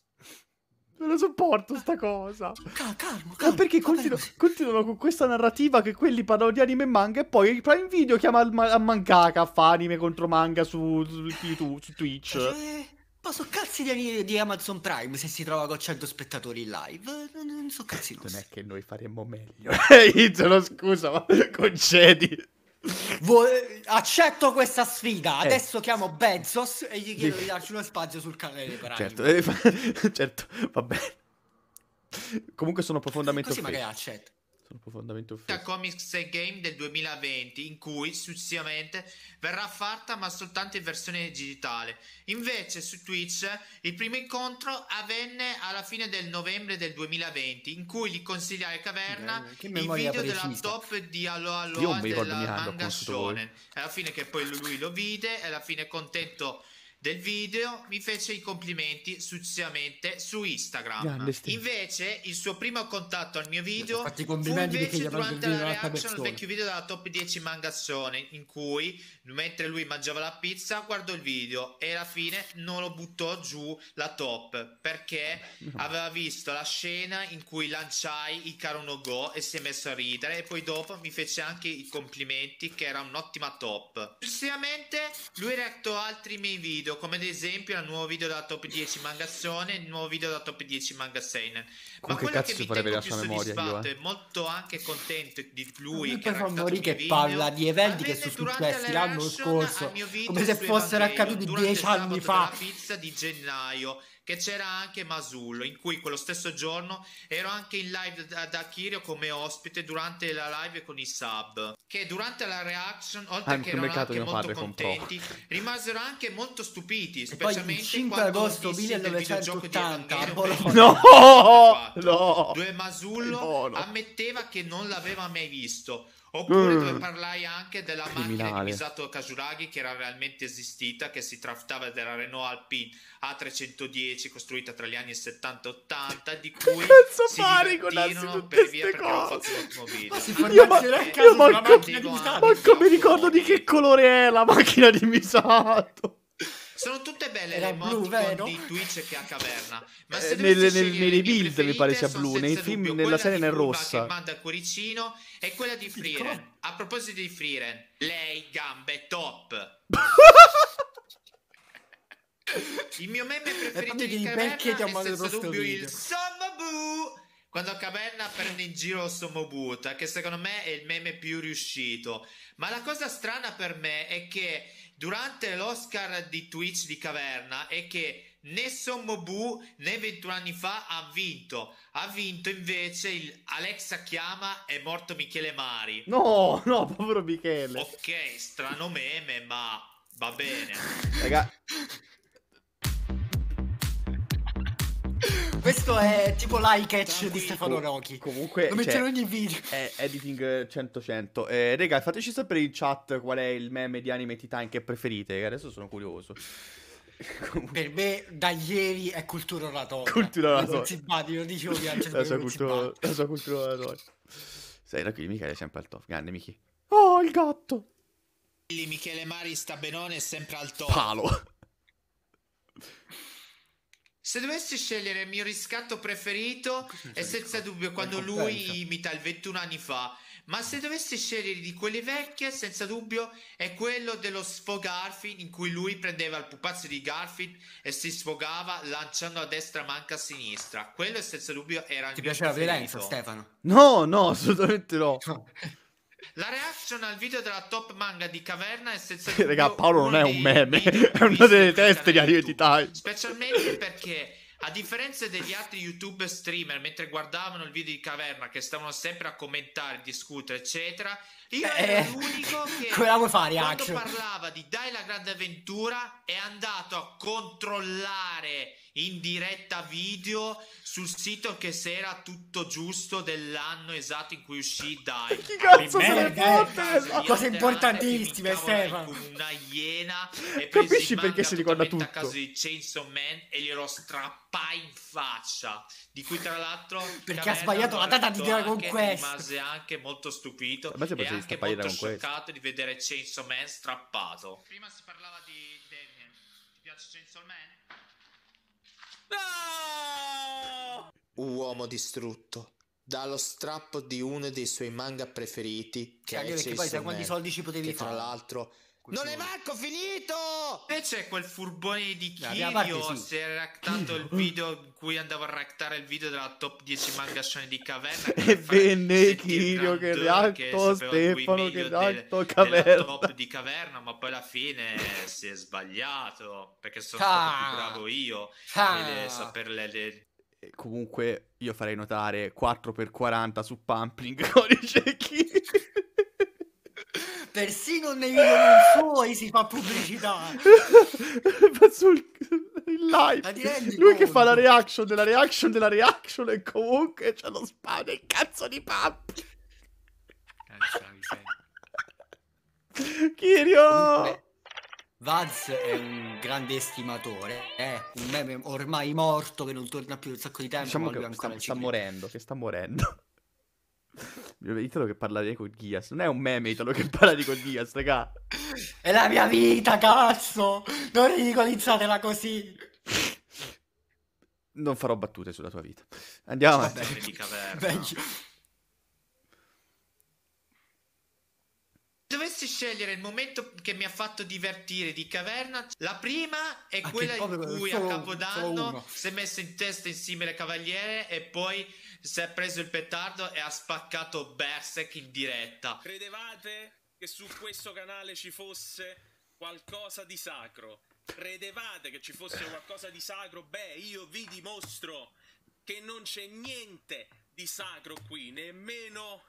Non lo sopporto sta cosa. Calma, calmo, calmo. Ma perché continu- continuano con questa narrativa che quelli parlano di anime e manga e poi il Prime Video chiama il ma- a Mangaka a fa anime contro manga su, su su Twitch. Eh, ma cioè, sono cazzi di, di, Amazon Prime se si trova con 100 spettatori in live. Non, non so cazzi nostri. Non è che noi faremmo meglio. Io te lo scusa, ma concedi accetto questa sfida. Eh. Adesso eh. chiamo Bezos e gli chiedo di darci uno spazio sul canale per certo, eh, certo, va bene. Comunque sono profondamente Sì, offeso. magari accetto. Sono profondamente offeso. Cioè, Comics and Game del 2020, in cui successivamente verrà fatta ma soltanto in versione digitale. Invece su Twitch il primo incontro avvenne alla fine del novembre del 2020, in cui gli consigliai Caverna il video precisa. della top di Allo Allo della manga Shonen. Alla fine che poi lui lo vide e alla fine contento del video mi fece i complimenti successivamente su Instagram. invece il suo primo contatto al mio video fu invece durante la reaction al vecchio video della top 10 mangazzone in cui mentre lui mangiava la pizza, guardò il video e alla fine non lo buttò giù la top perché aveva visto la scena in cui lanciai il caro no go e si è messo a ridere e poi dopo mi fece anche i complimenti che era un'ottima top. Successivamente lui reattò altri miei video come ad esempio il nuovo video da top 10 mangassone e il nuovo video da top 10 manga seinen. Ma che quello che mi tengo più soddisfatto e eh. molto anche contento di lui che era morire, che video, parla di eventi che sono successi l'anno l'anno scorso, come se fossero accaduti dieci anni fa. La pizza di gennaio, che c'era anche Masullo, in cui quello stesso giorno ero anche in live da, da Kirio come ospite durante la live con i sub, che durante la reaction, oltre ah, che erano anche molto contenti, rimasero anche molto stupiti, specialmente poi 5 agosto 1980 No! no! Dove Masullo no, no. ammetteva che non l'aveva mai visto. Oppure mm. dove parlai anche della Criminale. macchina di Misato Kasuragi che era realmente esistita, che si trattava della Renault Alpine A310 costruita tra gli anni 70 e 80, di cui si pari con per via perché cose. non fatto l'automobile. Ma si io ma, io ma, manco mi ricordo di che colore è la macchina di Misato. Sono tutte belle Era le emoticon blu, di Twitch che a caverna. Ma eh, nel, nel, nelle build mi pare sia blu, nei film, dubbio, nella serie nel rossa. che manda cuoricino è quella di Freeren. A proposito di Freeren, lei gambe top. il mio meme eh, preferito di Caverna è senza dubbio video. il Sommabu quando Caverna prende in giro Somobuta, che secondo me è il meme più riuscito. Ma la cosa strana per me è che durante l'Oscar di Twitch di Caverna è che né Sommobu né 21 anni fa ha vinto. Ha vinto invece il Alexa chiama è morto Michele Mari. No, no, povero Michele. Ok, strano meme, ma va bene. Raga, Questo è tipo l'iCatch di Stefano Rochi. Comunque, lo metto cioè, in ogni video. È editing 100-100. Eh, raga, fateci sapere in chat qual è il meme di anime Titan che preferite. Che adesso sono curioso. per me da ieri è cultura oratoria. Cultura oratoria. Non si badi, lo dicevo piangere. La, cultura, la sua cultura oratoria. Sei da qui, Michele sempre al top. Grande Michi. Oh, il gatto! Michele Mari sta benone è sempre al top. Palo. Se dovessi scegliere il mio riscatto preferito è senza dubbio quando ecco, lui imita il 21 anni fa. Ma se dovessi scegliere di quelle vecchie, senza dubbio è quello dello sfogarfi in cui lui prendeva il pupazzo di Garfield e si sfogava lanciando a destra manca a sinistra. Quello senza dubbio era il Ti mio piaceva la preferito. violenza, Stefano? No, no, assolutamente no. La reaction al video della top manga di Caverna è senza dubbio Raga, Paolo non è un meme, è una delle teste di identità. Specialmente perché a differenza degli altri YouTube streamer, mentre guardavano il video di Caverna che stavano sempre a commentare, discutere, eccetera, io eh, ero l'unico che quando fare, parlava di Dai la grande avventura è andato a controllare in diretta video sul sito che se era tutto giusto dell'anno esatto in cui uscì Dai. Chi cazzo se ne Cose importantissime, Stefano. una iena e capisci perché si ricorda tutto? A caso di Chainsaw Man e glielo strappai in faccia, di cui tra l'altro perché ha sbagliato la data di Dragon Quest. Rimase anche molto stupito. Ma e intervista anche molto scioccato di vedere Chainsaw Man strappato. Prima si parlava di Damien. Ti piace Chainsaw Man? No! uomo distrutto dallo strappo di uno dei suoi manga preferiti, che Cagare, è Chainsaw che poi, Man, quanti soldi ci potevi che, fare? tra l'altro non è manco finito! E c'è quel furbone di Kirio si è reactato il video in cui andavo a ractare il video della top 10 mangascione di Caverna. e venne Kirio che rialto Stefano che rialto Caverna. top di Caverna, ma poi alla fine si è sbagliato perché sono ah. stato più bravo io ah. saperle le... Comunque io farei notare 4x40 su Pumpling con i cecchini persino nei video suoi si fa pubblicità ma sul in live lui che fa la reaction della reaction della reaction e comunque c'è lo spade e cazzo di pappi cazzo miseria Kirio Vaz è un grande estimatore, è eh? un meme ormai morto che non torna più un sacco di tempo. Diciamo che sta, sta morendo, che sta morendo. Italo che parla di Code Geass. Non è un meme Italo che parla di Code Geass, raga. È la mia vita, cazzo! Non ridicolizzatela così. Non farò battute sulla tua vita. Andiamo Vabbè, avanti. di Meglio. Dovessi scegliere il momento che mi ha fatto divertire di caverna, la prima è quella in cui solo, a Capodanno si è messo in testa insieme al cavaliere e poi si è preso il petardo e ha spaccato Berserk in diretta. Credevate che su questo canale ci fosse qualcosa di sacro? Credevate che ci fosse qualcosa di sacro? Beh, io vi dimostro che non c'è niente di sacro qui, nemmeno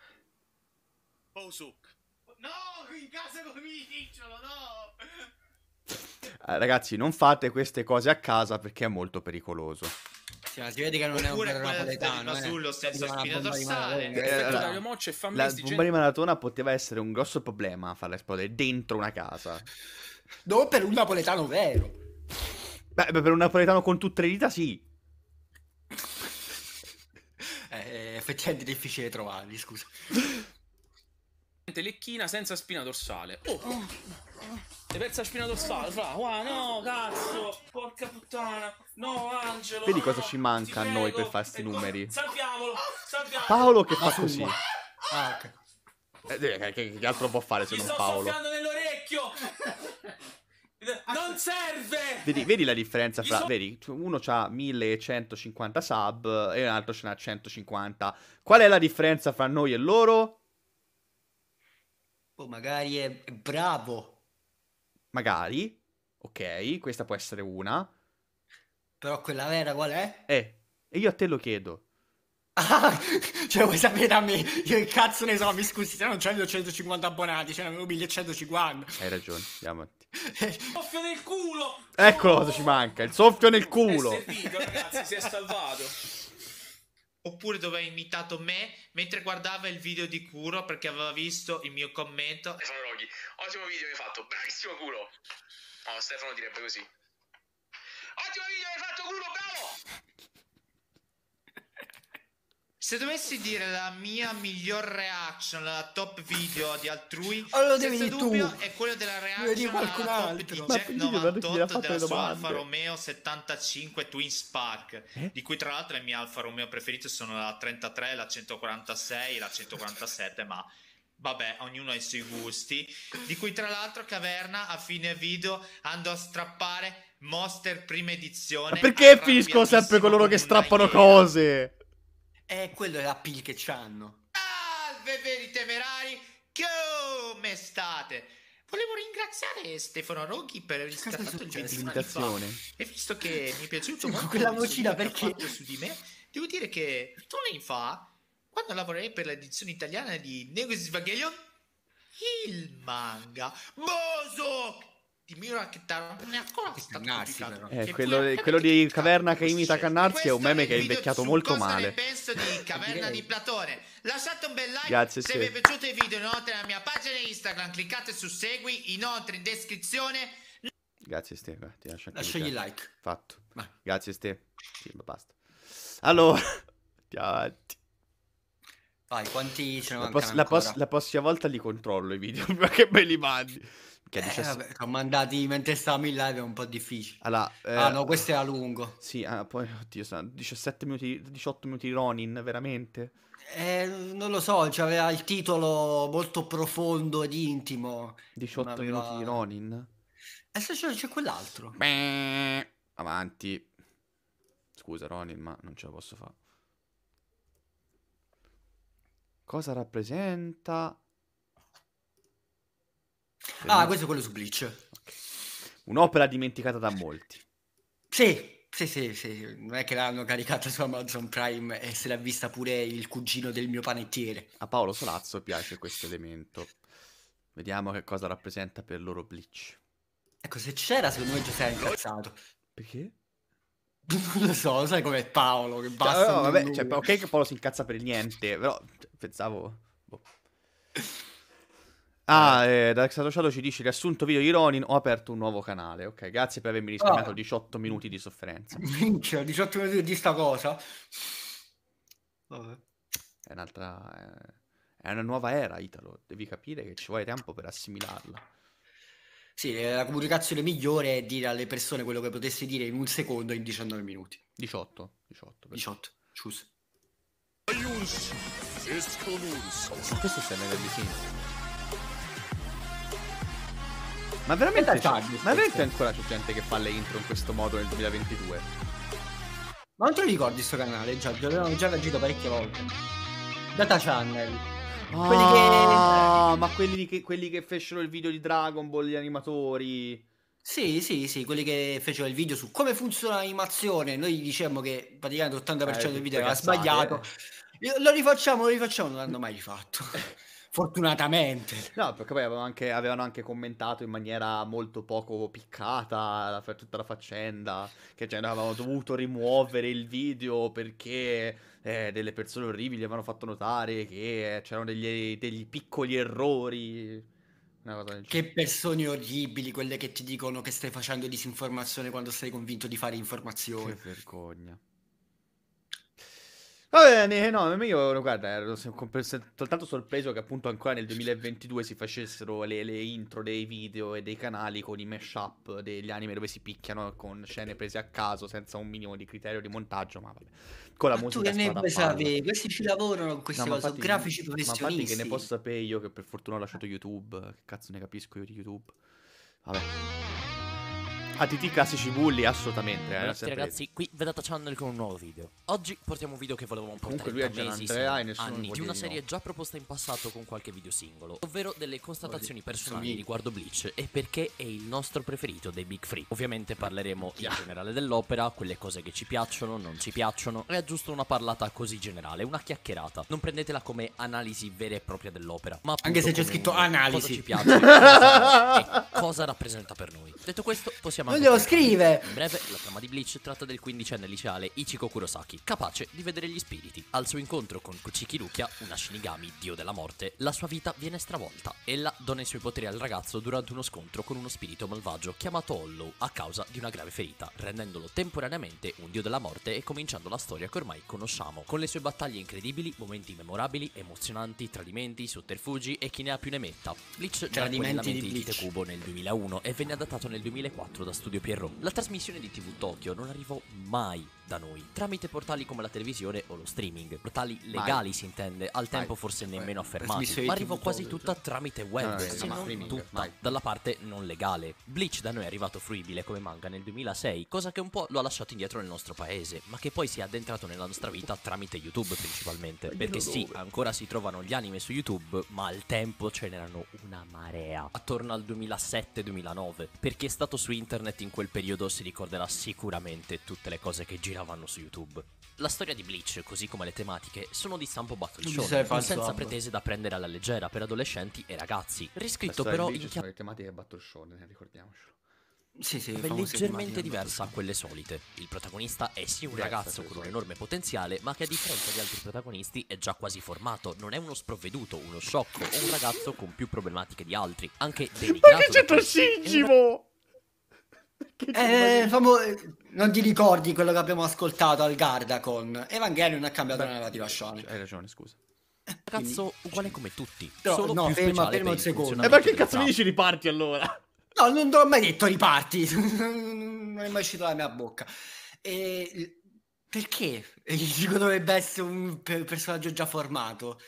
Osuk. No, in casa con il cicciolo, no! Eh, ragazzi, non fate queste cose a casa perché è molto pericoloso. Sì, ma si vede che non Oppure è un napoletano. Eh. Sullo senza spina dorsale. Dario Moccia e La bomba gente... di maratona poteva essere un grosso problema farla esplodere dentro una casa. No, per un napoletano vero. Beh, per un napoletano con tutte le dita sì. Eh, eh effettivamente è difficile trovarli, scusa. lecchina senza spina dorsale. Oh. oh. E persa spina dorsale, fra. Wow, no, cazzo! Porca puttana! No, Angelo! Vedi cosa no, ci manca a noi per fare questi numeri. salviamolo, salviamolo! Paolo che fa ah, così. Ah, ok. Eh, che, che, altro può fare se Ti non Paolo? Mi sto nell'orecchio! Ah, non serve! Vedi, vedi la differenza fra... So- vedi, uno ha 1150 sub e un altro ce n'ha 150. Qual è la differenza fra noi e loro? O magari è bravo. Magari. Ok, questa può essere una. Però quella vera qual è? Eh, e io a te lo chiedo. Ah, cioè vuoi sapere da me? Io che cazzo ne so, mi scusi, se non c'è 250 abbonati, ce n'avevo 150. Hai ragione, andiamo soffio nel culo! Eccolo cosa ci manca, il soffio nel culo! È servito, ragazzi, si è salvato. oppure dove ha imitato me mentre guardava il video di Curo perché aveva visto il mio commento. Stefano Roghi, ottimo video che hai fatto, bravissimo Curo. No, Stefano direbbe così. Ottimo video che hai fatto Curo, bravo! Se dovessi dire la mia miglior reaction alla top video di altrui, allora senza dubbio tu. è quella della reaction alla top altro. di Ma 98 della sua Alfa Romeo 75 Twin Spark, eh? di cui tra l'altro le mie Alfa Romeo preferite sono la 33, la 146 e la 147, ma vabbè, ognuno ha i suoi gusti, di cui tra l'altro Caverna a fine video andò a strappare Monster prima edizione. Ma perché finiscono sempre coloro che strappano cose? E eh, quello è la pill che c'hanno. Salve veri temerari, come state? Volevo ringraziare Stefano Roghi per cioè, il scattato il gentilitazione. E visto che mi è piaciuto molto quella vocina perché su di me, devo dire che due anni fa, quando lavorai per l'edizione italiana di Negus Evangelion, il manga Mosok di Mira che dà una costa eh, quello, di, quello di Caverna che imita Cannarsi è un meme che è invecchiato molto male penso di Caverna di Platone lasciate un bel like Grazie, se sì. vi è piaciuto il video inoltre nella mia pagina Instagram cliccate su segui inoltre in descrizione Grazie Ste, Lascia lascio like. Fatto. Vai. Grazie Ste. Sì, basta. Allora, andiamo Vai, quanti ce ne la, pos- la, pos- la prossima volta li controllo i video, che me li mandi che è 17... eh, mandati mentre stavamo in live è un po' difficile. Allora, eh, ah no, questo era lungo. Sì, ah, poi, oddio, 17 minuti, 18 minuti di Ronin, veramente? Eh, non lo so, cioè il titolo molto profondo ed intimo. 18 aveva... minuti di Ronin? Adesso eh, c'è, c'è quell'altro. Beh, avanti. Scusa Ronin, ma non ce la posso fare. Cosa rappresenta Ah, questo è quello su Bleach. Un'opera dimenticata da molti. Sì, sì, sì, sì, non è che l'hanno caricata su Amazon Prime e se l'ha vista pure il cugino del mio panettiere. A Paolo Solazzo piace questo elemento. Vediamo che cosa rappresenta per loro Bleach. Ecco, se c'era, secondo me già sei incazzato. Perché? non lo so, sai com'è Paolo, che cioè, basta. Cioè, no, vabbè, cioè, ok che Paolo si incazza per niente, però cioè, pensavo... Boh. Ah, eh, eh Dark Star Shadow ci dice: Riassunto video di Ronin, ho aperto un nuovo canale. Ok, grazie per avermi risparmiato ah. 18 minuti di sofferenza. Minchia, 18 minuti di sta cosa. Vabbè. È un'altra. Eh, è una nuova era, Italo. Devi capire che ci vuole tempo per assimilarla. Sì, la comunicazione migliore è dire alle persone quello che potessi dire in un secondo in 19 minuti. 18, 18. Per... 18, giusto. Questo è il nome del vicino. Ma veramente, c'è, ma veramente ancora c'è gente che fa le intro in questo modo nel 2022? Ma non te lo ricordi sto canale, già, l'avevamo già reagito parecchie volte. Data Channel. Ah, quelli che... Ah, ma quelli che, quelli che fecero il video di Dragon Ball, gli animatori. Sì, sì, sì, quelli che fecero il video su come funziona l'animazione. Noi dicevamo che praticamente l'80% eh, del video era sbagliato. Eh. Lo rifacciamo, lo rifacciamo, non l'hanno mai rifatto. fortunatamente. No, perché poi avevano anche, avevano anche, commentato in maniera molto poco piccata la, tutta la faccenda, che cioè, avevano dovuto rimuovere il video perché eh, delle persone orribili avevano fatto notare che eh, c'erano degli, degli piccoli errori. Che persone orribili quelle che ti dicono che stai facendo disinformazione quando sei convinto di fare informazione. Che vergogna. Va bene, no, io guarda, sono soltanto sorpreso che appunto ancora nel 2022 si facessero le, le intro dei video e dei canali con i mashup degli anime dove si picchiano con scene prese a caso senza un minimo di criterio di montaggio, ma vabbè. Con la ma musica tu che ne sapevi? Questi ci lavorano con queste no, cose, infatti, grafici professionisti. Ma infatti che ne posso sapere io che per fortuna ho lasciato YouTube, che cazzo ne capisco io di YouTube. Vabbè. ATT classici bulli, assolutamente. Eh, ragazzi, qui Vedata Channel con un nuovo video. Oggi portiamo un video che volevamo portare Comunque da mesi, se non anni, di una serie no. già proposta in passato con qualche video singolo, ovvero delle constatazioni personali riguardo Bleach e perché è il nostro preferito dei Big Free. Ovviamente parleremo yeah. in generale dell'opera, quelle cose che ci piacciono, non ci piacciono, è giusto una parlata così generale, una chiacchierata. Non prendetela come analisi vera e propria dell'opera, ma anche se c'è scritto analisi. Cosa ci piace, cosa, cosa rappresenta per noi. Detto questo, possiamo non glielo scrive! In breve, la trama di Bleach tratta del quindicenne liceale Ichiko Kurosaki, capace di vedere gli spiriti. Al suo incontro con Kuchiki Rukia, una Shinigami, dio della morte, la sua vita viene stravolta. Ella dona i suoi poteri al ragazzo durante uno scontro con uno spirito malvagio chiamato Hollow a causa di una grave ferita, rendendolo temporaneamente un dio della morte e cominciando la storia che ormai conosciamo, con le sue battaglie incredibili, momenti memorabili, emozionanti, tradimenti, sotterfugi e chi ne ha più ne metta. Bleach già nella mente di Kite Kubo nel 2001 e venne adattato nel 2004 da Studio Pierrot. La trasmissione di TV Tokyo non arrivò mai da noi tramite portali come la televisione o lo streaming. Portali legali Vai. si intende, al Vai. tempo forse Vai. nemmeno eh, affermati, ma arrivò quasi tutta tramite web, no, se no, non streaming. tutta dalla parte non legale. Bleach da noi è arrivato fruibile come manga nel 2006, cosa che un po' lo ha lasciato indietro nel nostro paese, ma che poi si è addentrato nella nostra vita tramite YouTube principalmente, perché sì, ancora si trovano gli anime su YouTube, ma al tempo ce n'erano una marea, attorno al 2007-2009, perché è stato su internet in quel periodo si ricorderà sicuramente tutte le cose che girano già vanno su YouTube. La storia di Bleach, così come le tematiche, sono di stampo battle show, senza pretese da prendere alla leggera per adolescenti e ragazzi. Riscritto però in chiave... Le tematiche battle shonen, eh, ricordiamocelo. Sì, sì, leggermente diversa a quelle solite. Il protagonista è sì un ragazzo con un enorme potenziale, ma che a differenza di altri protagonisti è già quasi formato. Non è uno sprovveduto, uno sciocco o un ragazzo con più problematiche di altri. Anche denigrato. Ma che c'è Toshijimo? Eh, famo... Non ti ricordi quello che abbiamo ascoltato al Garda con Evangelion ha cambiato Beh, la narrativa Shonen. Hai ragione, scusa. Eh, cazzo, uguale come tutti. No, solo no, ferma, ferma un secondo. E perché cazzo mi dici riparti allora? No, non te l'ho mai detto riparti. non è mai uscito dalla mia bocca. E... Perché? Dico dovrebbe essere un personaggio già formato.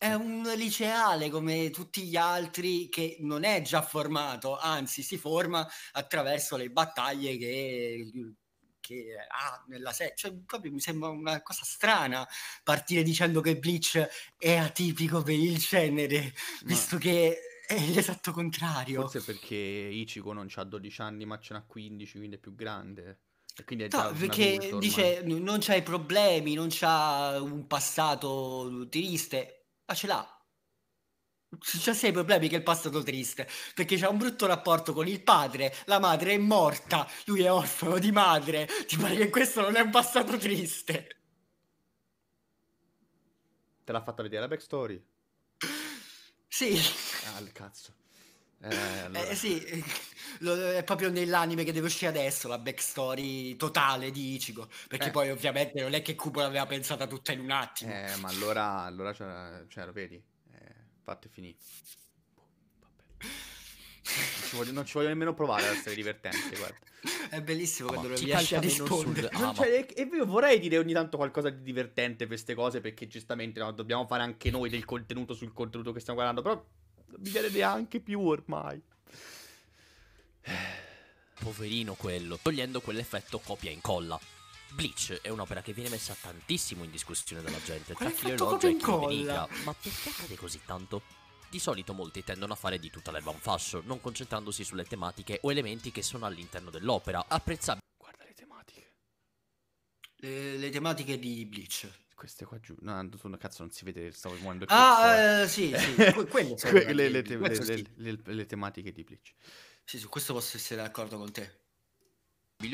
È un liceale come tutti gli altri che non è già formato, anzi si forma attraverso le battaglie che, che ha nella serie. Cioè, proprio mi sembra una cosa strana partire dicendo che Bleach è atipico per il genere, no. visto che è l'esatto contrario. Forse perché Ichigo non ha 12 anni ma ce n'ha 15, quindi è più grande. No, perché dice non c'hai problemi, non c'ha un passato triste, Ah, ce l'ha. C'è sei problemi che il passato triste, perché c'è un brutto rapporto con il padre, la madre è morta, lui è orfano di madre. Ti pare che questo non è un passato triste? Te l'ha fatta vedere la backstory? Sì. Ah, cazzo. Eh, allora. eh, eh sì, è proprio nell'anime che deve uscire adesso la backstory totale di Ichigo. Perché eh. poi, ovviamente, non è che Kubo l'aveva pensata tutta in un attimo. Eh, ma allora, allora c'era, c'era cioè, vedi, eh, fatto e finito. Non ci, voglio, non ci voglio nemmeno provare ad essere divertente, guarda. È bellissimo quando ah, riesci a rispondere. Sul... Ah, cioè, e io vorrei dire ogni tanto qualcosa di divertente per queste cose, perché giustamente no, dobbiamo fare anche noi del contenuto sul contenuto che stiamo guardando, però non mi viene neanche più ormai. Poverino quello, togliendo quell'effetto copia e incolla. Bleach è un'opera che viene messa tantissimo in discussione dalla gente, tra chi elogia e chi critica. Ma perché accade così tanto? Di solito molti tendono a fare di tutta l'erba un fascio, non concentrandosi sulle tematiche o elementi che sono all'interno dell'opera, Apprezzabile. Guarda le tematiche. Le, le tematiche di Bleach queste qua giù. No, tu cazzo non si vede, stavo muovendo Ah, eh. eh, sì, sì, quelle le, le tematiche di Bleach. Sì, su questo posso essere d'accordo con te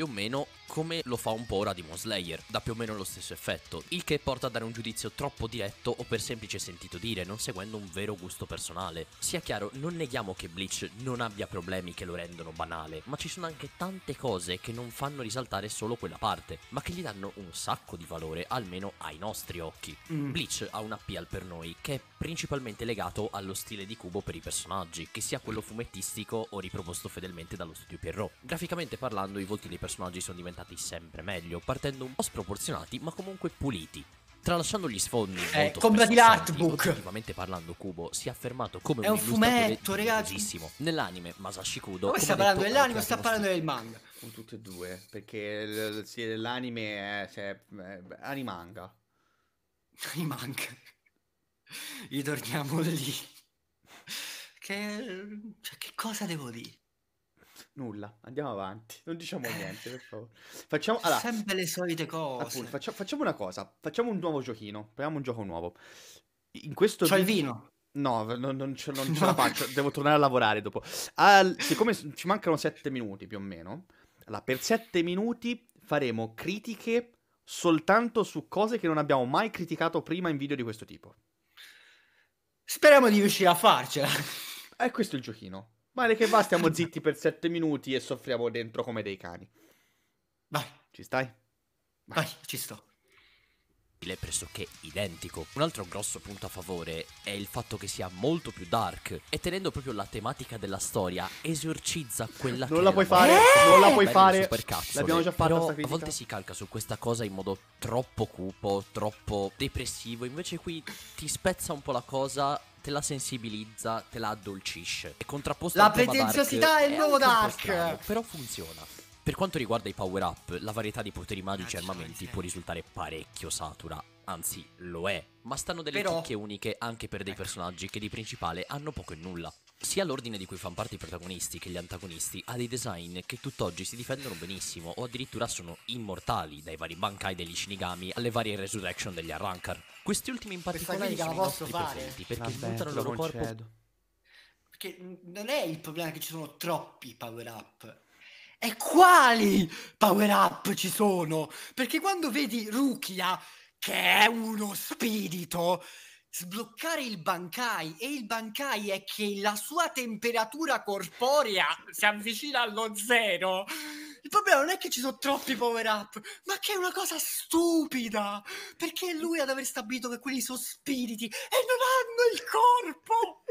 o meno come lo fa un po' ora Demon Slayer, da più o meno lo stesso effetto, il che porta a dare un giudizio troppo diretto o per semplice sentito dire, non seguendo un vero gusto personale. Sia chiaro, non neghiamo che Bleach non abbia problemi che lo rendono banale, ma ci sono anche tante cose che non fanno risaltare solo quella parte, ma che gli danno un sacco di valore, almeno ai nostri occhi. Mm. Bleach ha un appeal per noi che è principalmente legato allo stile di Kubo per i personaggi, che sia quello fumettistico o riproposto fedelmente dallo studio Pierrot. Graficamente parlando, i volti dei personaggi sono diventati sempre meglio, partendo un po' sproporzionati ma comunque puliti, tralasciando gli sfondi eh, comprati l'artbook ultimamente parlando Kubo si è affermato come è un, un fumetto ragazzi nell'anime Masashi Kudo come sta parlando dell'anime o sta parlando del manga con tutte e due perché l- l- l'anime è cioè, eh, anime manga anime manga ritorniamo lì. Che, cioè, che cosa devo dire? Nulla, andiamo avanti, non diciamo niente, per favore. Facciamo allora, sempre le solite cose. Appunto, faccia, facciamo una cosa, facciamo un nuovo giochino, proviamo un gioco nuovo. In questo C'ho il vino. No, non, non, ce, non ce la faccio, devo tornare a lavorare dopo. Al, siccome ci mancano sette minuti più o meno, allora, per sette minuti faremo critiche soltanto su cose che non abbiamo mai criticato prima in video di questo tipo. Speriamo di riuscire a farcela. E questo è il giochino. Male che va, stiamo zitti per sette minuti e soffriamo dentro come dei cani. Vai. Ci stai? Vai, Vai ci sto stile pressoché identico. Un altro grosso punto a favore è il fatto che sia molto più dark e tenendo proprio la tematica della storia esorcizza quella non che Non la puoi fare, eh! non la puoi fare. L'abbiamo già fatta Però a volte si calca su questa cosa in modo troppo cupo, troppo depressivo, invece qui ti spezza un po' la cosa te la sensibilizza, te la addolcisce. È contrapposta la pretenziosità dark, è il nuovo dark. Strano, però funziona. Per quanto riguarda i power-up, la varietà di poteri ah, magici e armamenti può risultare parecchio satura, anzi lo è, ma stanno delle Però... chicche uniche anche per dei ecco. personaggi che di principale hanno poco e nulla. Sia l'ordine di cui fanno parte i protagonisti che gli antagonisti ha dei design che tutt'oggi si difendono benissimo o addirittura sono immortali, dai vari Bankai degli Shinigami alle varie Resurrection degli Arrancar. Questi ultimi in particolare sono i nostri fare. preferiti perché Vabbè, il loro concedo. corpo... Perché non è il problema che ci sono troppi power-up, e quali power up ci sono? Perché quando vedi Rukia, che è uno spirito, sbloccare il Bankai e il Bankai è che la sua temperatura corporea si avvicina allo zero. Il problema non è che ci sono troppi power up, ma che è una cosa stupida, perché è lui ad aver stabilito che quelli sono spiriti e non hanno il corpo.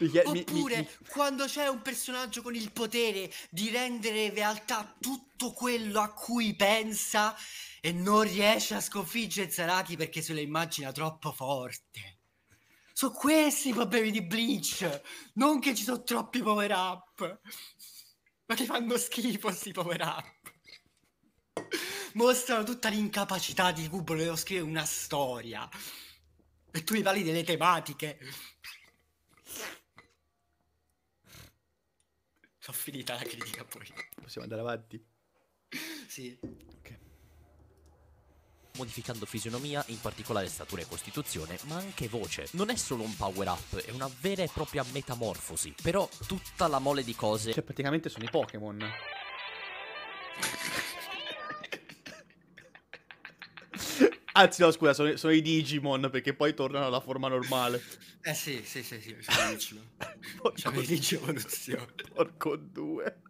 Oppure mi, mi... quando c'è un personaggio con il potere di rendere realtà tutto quello a cui pensa e non riesce a sconfiggere Zaraki perché se lo immagina troppo forte. Sono questi i problemi di Bleach, non che ci sono troppi power up, ma che fanno schifo questi power up. Mostrano tutta l'incapacità di Kubo nello scrivere una storia. E tu mi parli delle tematiche. Ho finita la critica poi. Possiamo andare avanti? sì. Ok. Modificando fisionomia, in particolare statura e costituzione, ma anche voce. Non è solo un power up, è una vera e propria metamorfosi. Però tutta la mole di cose. Cioè, praticamente sono i Pokémon. Anzi, no, scusa, sono, sono, i Digimon perché poi tornano alla forma normale. Eh sì, sì, sì, sì, sono Digimon. Porco... i Digimon, Porco due.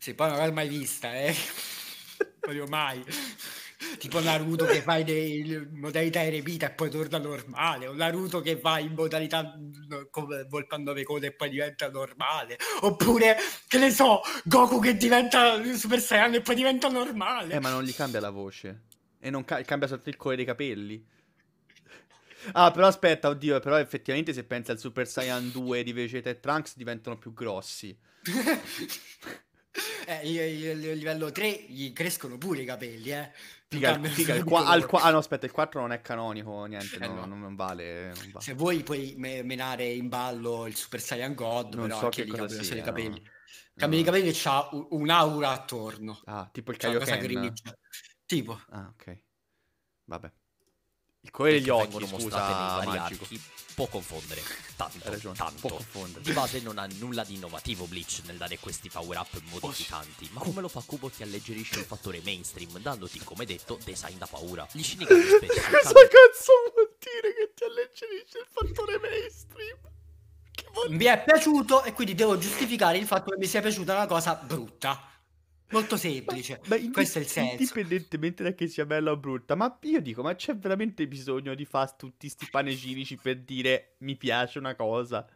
sì, poi non l'ho mai vista, eh. Proprio mai tipo Naruto che fa in modalità erepita e poi torna normale, o Naruto che va in modalità come Volpa 9 code e poi diventa normale, oppure che ne so, Goku che diventa Super Saiyan e poi diventa normale. Eh, ma non gli cambia la voce e non ca- cambia soltanto il colore dei capelli. Ah, però aspetta, oddio, però effettivamente se pensi al Super Saiyan 2 di Vegeta e Trunks diventano più grossi. eh, il, il, il livello 3 gli crescono pure i capelli, eh. Figa, figa il qua, al qua, ah no, aspetta, il 4 non è canonico, niente, eh no, no. Non, vale, non, vale, Se vuoi puoi me- menare in ballo il Super Saiyan God, non però so che cosa sia, i capelli. No. Cambia i capelli c'ha un'aura attorno. Ah, tipo il Kaioken. Tipo. Ah, ok. Vabbè. Il Corriere degli Occhi, scusa, archi, può confondere. Tanto, Hai ragione, tanto. Confondere. Di base non ha nulla di innovativo Bleach nel dare questi power up modificanti, oh, ma come lo fa Kubo ti alleggerisce il fattore mainstream, dandoti, come detto, design da paura. Gli Shinigami spesso... Cosa cambi... cazzo vuol dire che ti alleggerisce il fattore mainstream? Mi è piaciuto e quindi devo giustificare il fatto che mi sia piaciuta una cosa brutta. Molto semplice, ma, ma questo è il senso. Indipendentemente da che sia bella o brutta, ma io dico, ma c'è veramente bisogno di fare tutti questi panegirici per dire mi piace una cosa?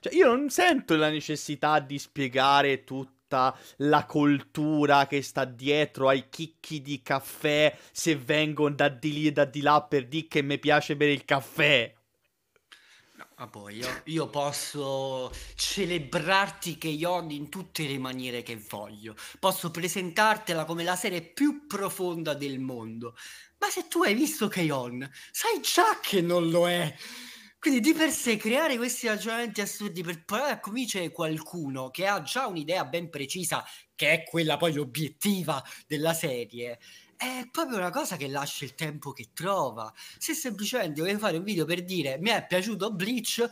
Cioè, io non sento la necessità di spiegare tutto la cultura che sta dietro ai chicchi di caffè se vengono da di lì e da di là per dire che mi piace bere il caffè. Ah, boh, io, io, posso celebrarti che on in tutte le maniere che voglio. Posso presentartela come la serie più profonda del mondo. Ma se tu hai visto K-On, sai già che non lo è. Quindi di per sé creare questi ragionamenti assurdi per provare a convincere qualcuno che ha già un'idea ben precisa, che è quella poi obiettiva della serie, è proprio una cosa che lascia il tempo che trova. Se semplicemente volevi fare un video per dire mi è piaciuto Bleach,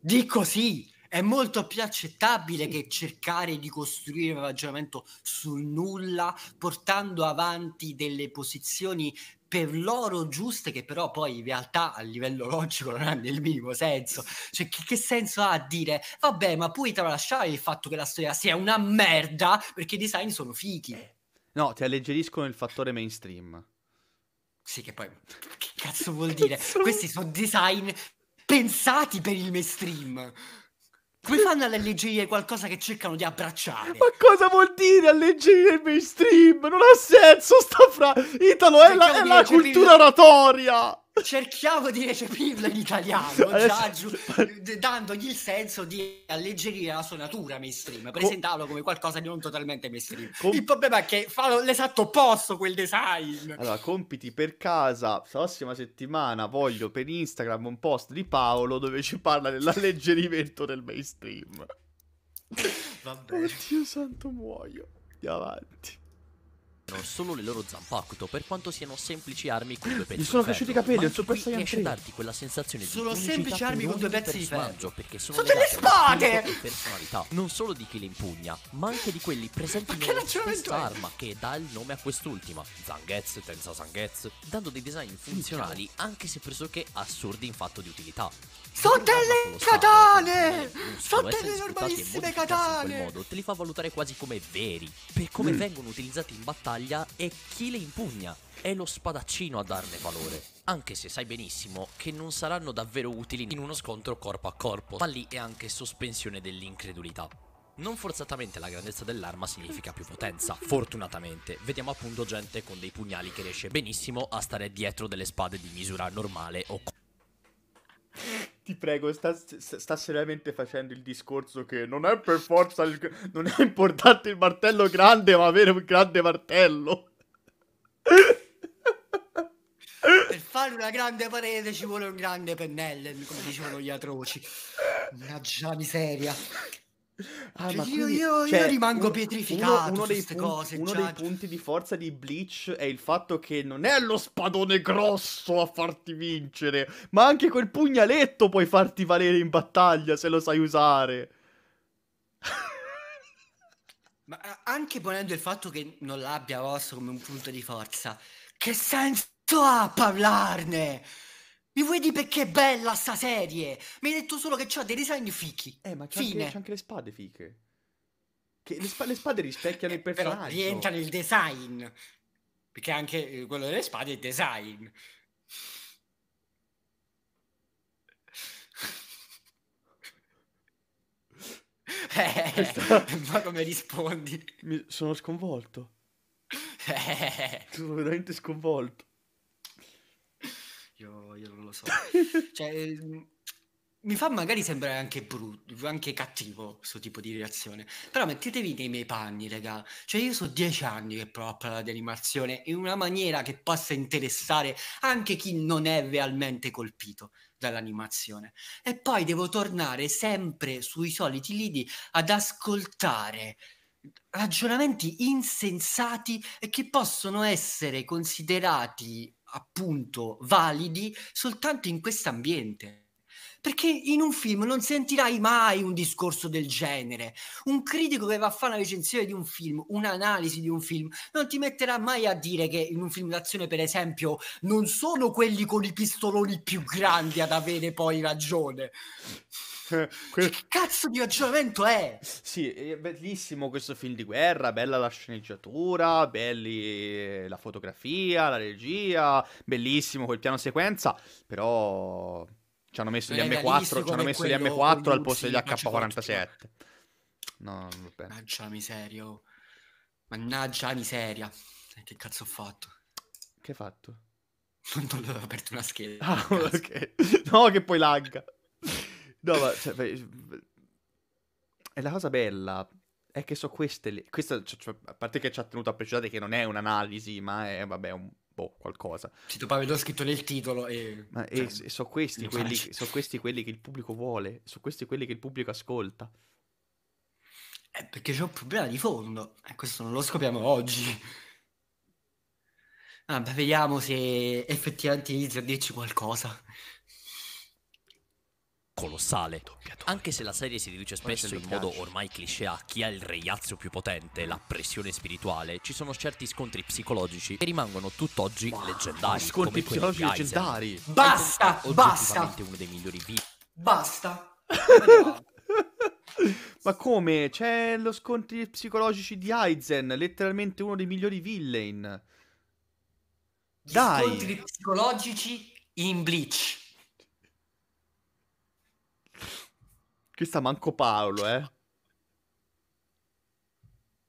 di così. È molto più accettabile che cercare di costruire un ragionamento sul nulla, portando avanti delle posizioni per loro giuste, che però poi in realtà a livello logico non hanno il minimo senso. Cioè, che, che, senso ha dire, vabbè, ma puoi tralasciare il fatto che la storia sia una merda perché i design sono fichi? Eh, No, ti alleggeriscono il fattore mainstream. Sì, che poi... Che cazzo vuol dire? Questi sono design pensati per il mainstream. Come fanno ad alleggerire qualcosa che cercano di abbracciare? Ma cosa vuol dire alleggerire il mainstream? Non ha senso sta fra... Italo, è la, è la cultura il... oratoria! cerchiamo di recepirlo in italiano, Adesso... giù, dandogli il senso di alleggerire la sua natura mainstream, presentarlo oh. come qualcosa di non totalmente mainstream. Com... Il problema è che fa l'esatto opposto quel design. Allora, compiti per casa, prossima settimana voglio per Instagram un post di Paolo dove ci parla dell'alleggerimento del mainstream. Vabbè. Oddio santo muoio. Andiamo avanti. Non solo le loro zampacto, per quanto siano semplici armi con due pezzi. Gli sono cresciuti i capelli, è super saiyan 3. riesce a darti quella sensazione sono di Sono semplici armi con due pezzi di ferro. Perché sono, sono delle spade! personalità, non solo di chi le impugna, ma anche di quelli presenti nella stessa arma che dà il nome a quest'ultima, Zanghez, Tensa Zanghez, dando dei design funzionali anche se pressoché assurdi in fatto di utilità. Sono delle katane! Sono delle normalissime katane! In quel modo te li fa valutare quasi come veri, per come mm. vengono utilizzati in battaglia e chi le impugna. È lo spadaccino a darne valore. Anche se sai benissimo che non saranno davvero utili in uno scontro corpo a corpo, ma lì è anche sospensione dell'incredulità. Non forzatamente la grandezza dell'arma significa più potenza, fortunatamente. Vediamo appunto gente con dei pugnali che riesce benissimo a stare dietro delle spade di misura normale o ti prego, sta, sta, seriamente facendo il discorso che non è per forza il, non è importante il martello grande, ma avere un grande martello. Per fare una grande parete ci vuole un grande pennello, come dicevano gli atroci. già miseria. Ah, cioè, io, quindi, io, cioè, io, rimango un, pietrificato uno, uno queste punti, cose, uno dei punti di forza di Bleach è il fatto che non è lo spadone grosso a farti vincere, ma anche quel pugnaletto puoi farti valere in battaglia se lo sai usare. ma eh, anche ponendo il fatto che non l'abbia rosso come un punto di forza, che senso ha parlarne? Mi vuoi dire perché è bella sta serie? Mi hai detto solo che c'ha dei design fichi. Eh, ma c'è, anche, c'è anche le spade fiche. Che le, sp- le spade rispecchiano il eh, personaggio. Però rientra nel design. Perché anche eh, quello delle spade è design. Eh, Ma come rispondi? Mi sono sconvolto. Eh. Sono veramente sconvolto io, io non lo so. cioè, ehm, mi fa magari sembrare anche brutto, anche cattivo questo tipo di reazione. Però mettetevi nei miei panni, raga. Cioè, io so dieci anni che provo a parlare di animazione in una maniera che possa interessare anche chi non è realmente colpito dall'animazione. E poi devo tornare sempre sui soliti lidi ad ascoltare ragionamenti insensati e che possono essere considerati appunto validi soltanto in questo ambiente. Perché in un film non sentirai mai un discorso del genere. Un critico che va a fare una recensione di un film, un'analisi di un film, non ti metterà mai a dire che in un film d'azione, per esempio, non sono quelli con i pistoloni più grandi ad avere poi ragione que- che cazzo di ragionamento è? Sì, è bellissimo questo film di guerra, bella la sceneggiatura, belli eh, la fotografia, la regia, bellissimo quel piano sequenza, però ci hanno messo gli M4, ci hanno messo gli M4 al posto degli H47. No, non va bene. Mannaggia miseria. Mannaggia eh, miseria. Che cazzo ho fatto? Che hai fatto? Non ho aperto una scheda. Ah, ok. No, che poi lagga. No, ma cioè, e la cosa bella è che so queste le... Questa, cioè, cioè, a parte che ci ha tenuto a precisare che non è un'analisi, ma è, vabbè, un boh, qualcosa. Sì, tu parli, l'ho scritto nel titolo e... Ma cioè, e, e so, questi quelli, so questi quelli che il pubblico vuole, so questi quelli che il pubblico ascolta. Eh, perché c'è un problema di fondo, e eh, questo non lo scopriamo oggi. Ah, vediamo se effettivamente inizia a dirci qualcosa colossale. Anche se la serie si riduce spesso in modo ormai cliché a chi ha il reiazzo più potente, la pressione spirituale, ci sono certi scontri psicologici che rimangono tutt'oggi wow, leggendari. Scontri psicologici leggendari. Basta, basta. uno dei migliori video. Basta. Ma come? C'è lo scontri psicologici di Aizen, letteralmente uno dei migliori villain. Gli Dai. scontri psicologici in Bleach. Che sta manco Paolo, eh.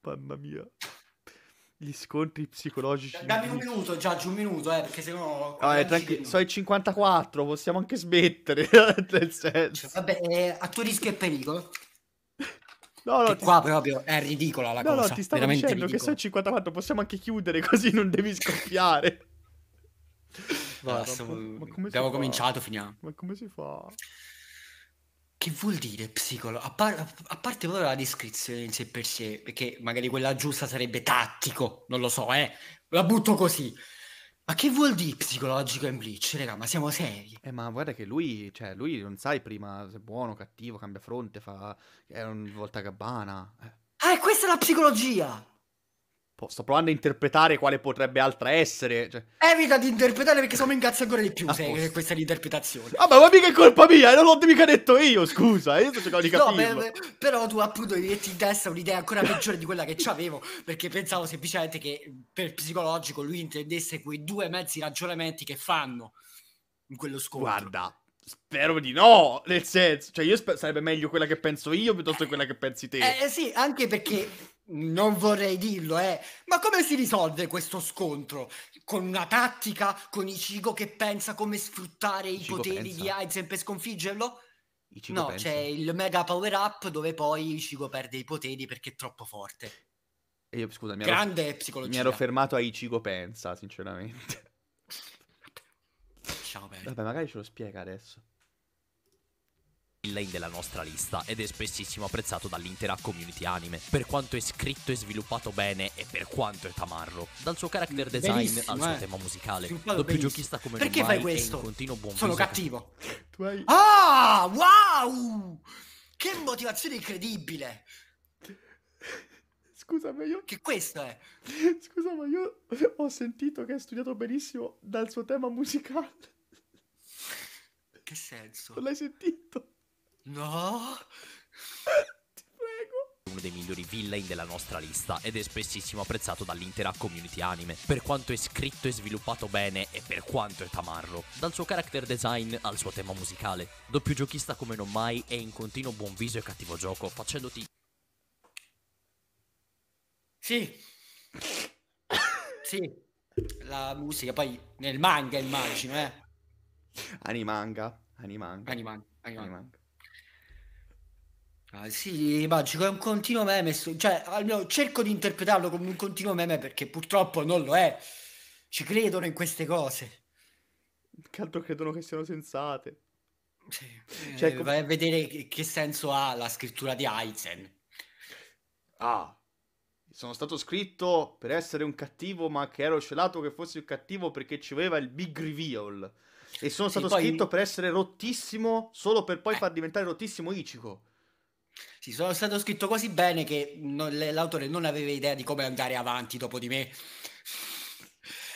Mamma mia. Gli scontri psicologici. Dammi un minuto, Giorgio, un minuto, eh, perché sennò... Ah, tranqu- sono i 54, possiamo anche smettere, nel senso. Cioè, vabbè, eh, a tuo rischio e pericolo. No, no, ti... qua proprio è ridicola la no, cosa. No, no, ti stavo dicendo ridicolo. che sono 54, possiamo anche chiudere così non devi scoppiare. Basta, allora, abbiamo cominciato, finiamo. Ma come si fa? Che vuol dire psicologo? A, par- a parte proprio la descrizione in sé per sé, perché magari quella giusta sarebbe tattico, non lo so, eh. La butto così. Ma che vuol dire psicologico in Bleach, raga? Ma siamo seri. Eh, ma guarda che lui, cioè, lui non sai prima se è buono, cattivo, cambia fronte, fa... è un volta gabbana. Eh. Ah, è questa la psicologia! Sto provando a interpretare quale potrebbe altra essere. Cioè... Evita di interpretare perché siamo in cazzo ancora di più. Ah, se questa è l'interpretazione. Ah, ma mica è colpa mia, non l'ho mica detto io. Scusa, eh, io sto cercando di capire. No, beh, beh, però tu appunto mi metti in testa un'idea ancora peggiore di quella che avevo. Perché pensavo semplicemente che per psicologico lui intendesse quei due mezzi ragionamenti che fanno in quello scopo. Guarda, Spero di no, nel senso, cioè io sper- sarebbe meglio quella che penso io piuttosto che quella che pensi te. Eh, eh sì, anche perché non vorrei dirlo, eh, ma come si risolve questo scontro? Con una tattica? Con Ichigo che pensa come sfruttare Ichigo i poteri pensa. di Aizen per sconfiggerlo? Ichigo no, pensa. c'è il mega power up dove poi Ichigo perde i poteri perché è troppo forte. E io, scusa, mi ero, Grande psicologia. Mi ero fermato a Ichigo pensa, sinceramente. Vabbè, magari ce lo spiega adesso il della nostra lista ed è spessissimo apprezzato dall'intera community anime, per quanto è scritto e sviluppato bene e per quanto è tamarro, dal suo character design al suo eh. tema musicale, doppio giochista come Perché fai questo? Sono musica. cattivo. Hai... Ah, wow! Che motivazione incredibile! Scusa, ma io. Che questo è? Scusa, ma io ho sentito che ha studiato benissimo dal suo tema musicale. Che senso? Non l'hai sentito? No! Ti prego. Uno dei migliori villain della nostra lista ed è spessissimo apprezzato dall'intera community anime, per quanto è scritto e sviluppato bene e per quanto è tamarro, dal suo character design al suo tema musicale. Doppio giochista come non mai e in continuo buon viso e cattivo gioco, facendoti... Sì. sì. La musica, poi nel manga immagino, eh. Animanga. Animanga. Animanga. Animanga. Ah, sì, magico, è un continuo meme, cioè almeno cerco di interpretarlo come un continuo meme perché purtroppo non lo è. Ci credono in queste cose. Che altro credono che siano sensate. Sì. Cioè, eh, vai a vedere che, senso ha la scrittura di Aizen. Ah, sono stato scritto per essere un cattivo, ma che ero celato che fossi un cattivo perché ci voleva il big reveal. E sono sì, stato poi... scritto per essere rottissimo, solo per poi eh. far diventare rottissimo Ichigo. Sì, sono stato scritto così bene che non, l'autore non aveva idea di come andare avanti dopo di me.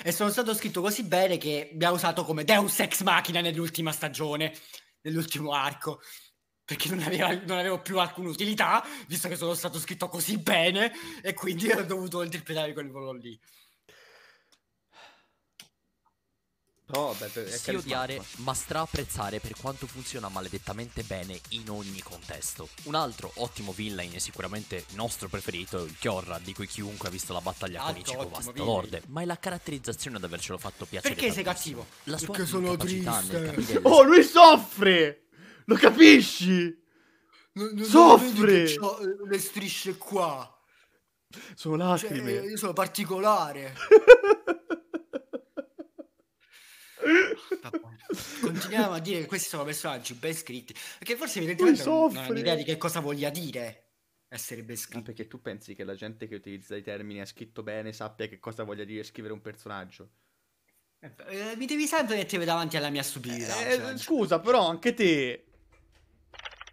E sono stato scritto così bene che mi ha usato come Deus Ex Machina nell'ultima stagione, nell'ultimo arco, perché non, aveva, non avevo più alcuna utilità, visto che sono stato scritto così bene, e quindi ho dovuto interpretare quel ruolo lì. No, beh, per, sì odiare, ma straapprezzare per quanto funziona maledettamente bene in ogni contesto. Un altro ottimo villain e sicuramente nostro preferito il Chiorra, di cui chiunque ha visto la battaglia con Ichigo Vasta Lorde, ma è la caratterizzazione ad avercelo fatto piacere. Perché sei cattivo? La sua Perché sono triste. Oh, lui soffre! Lo capisci? No, no, soffre! Non ho eh, le strisce qua. Sono lacrime. Cioè, io sono particolare. Continuiamo a dire che questi sono personaggi ben scritti, perché forse evidentemente non, non hanno idea di che cosa voglia dire essere ben scritto. Perché tu pensi che la gente che utilizza i termini ha scritto bene sappia che cosa voglia dire scrivere un personaggio? Eh, eh mi devi sempre mettere davanti alla mia stupidità. Eh, cioè. scusa, però anche te.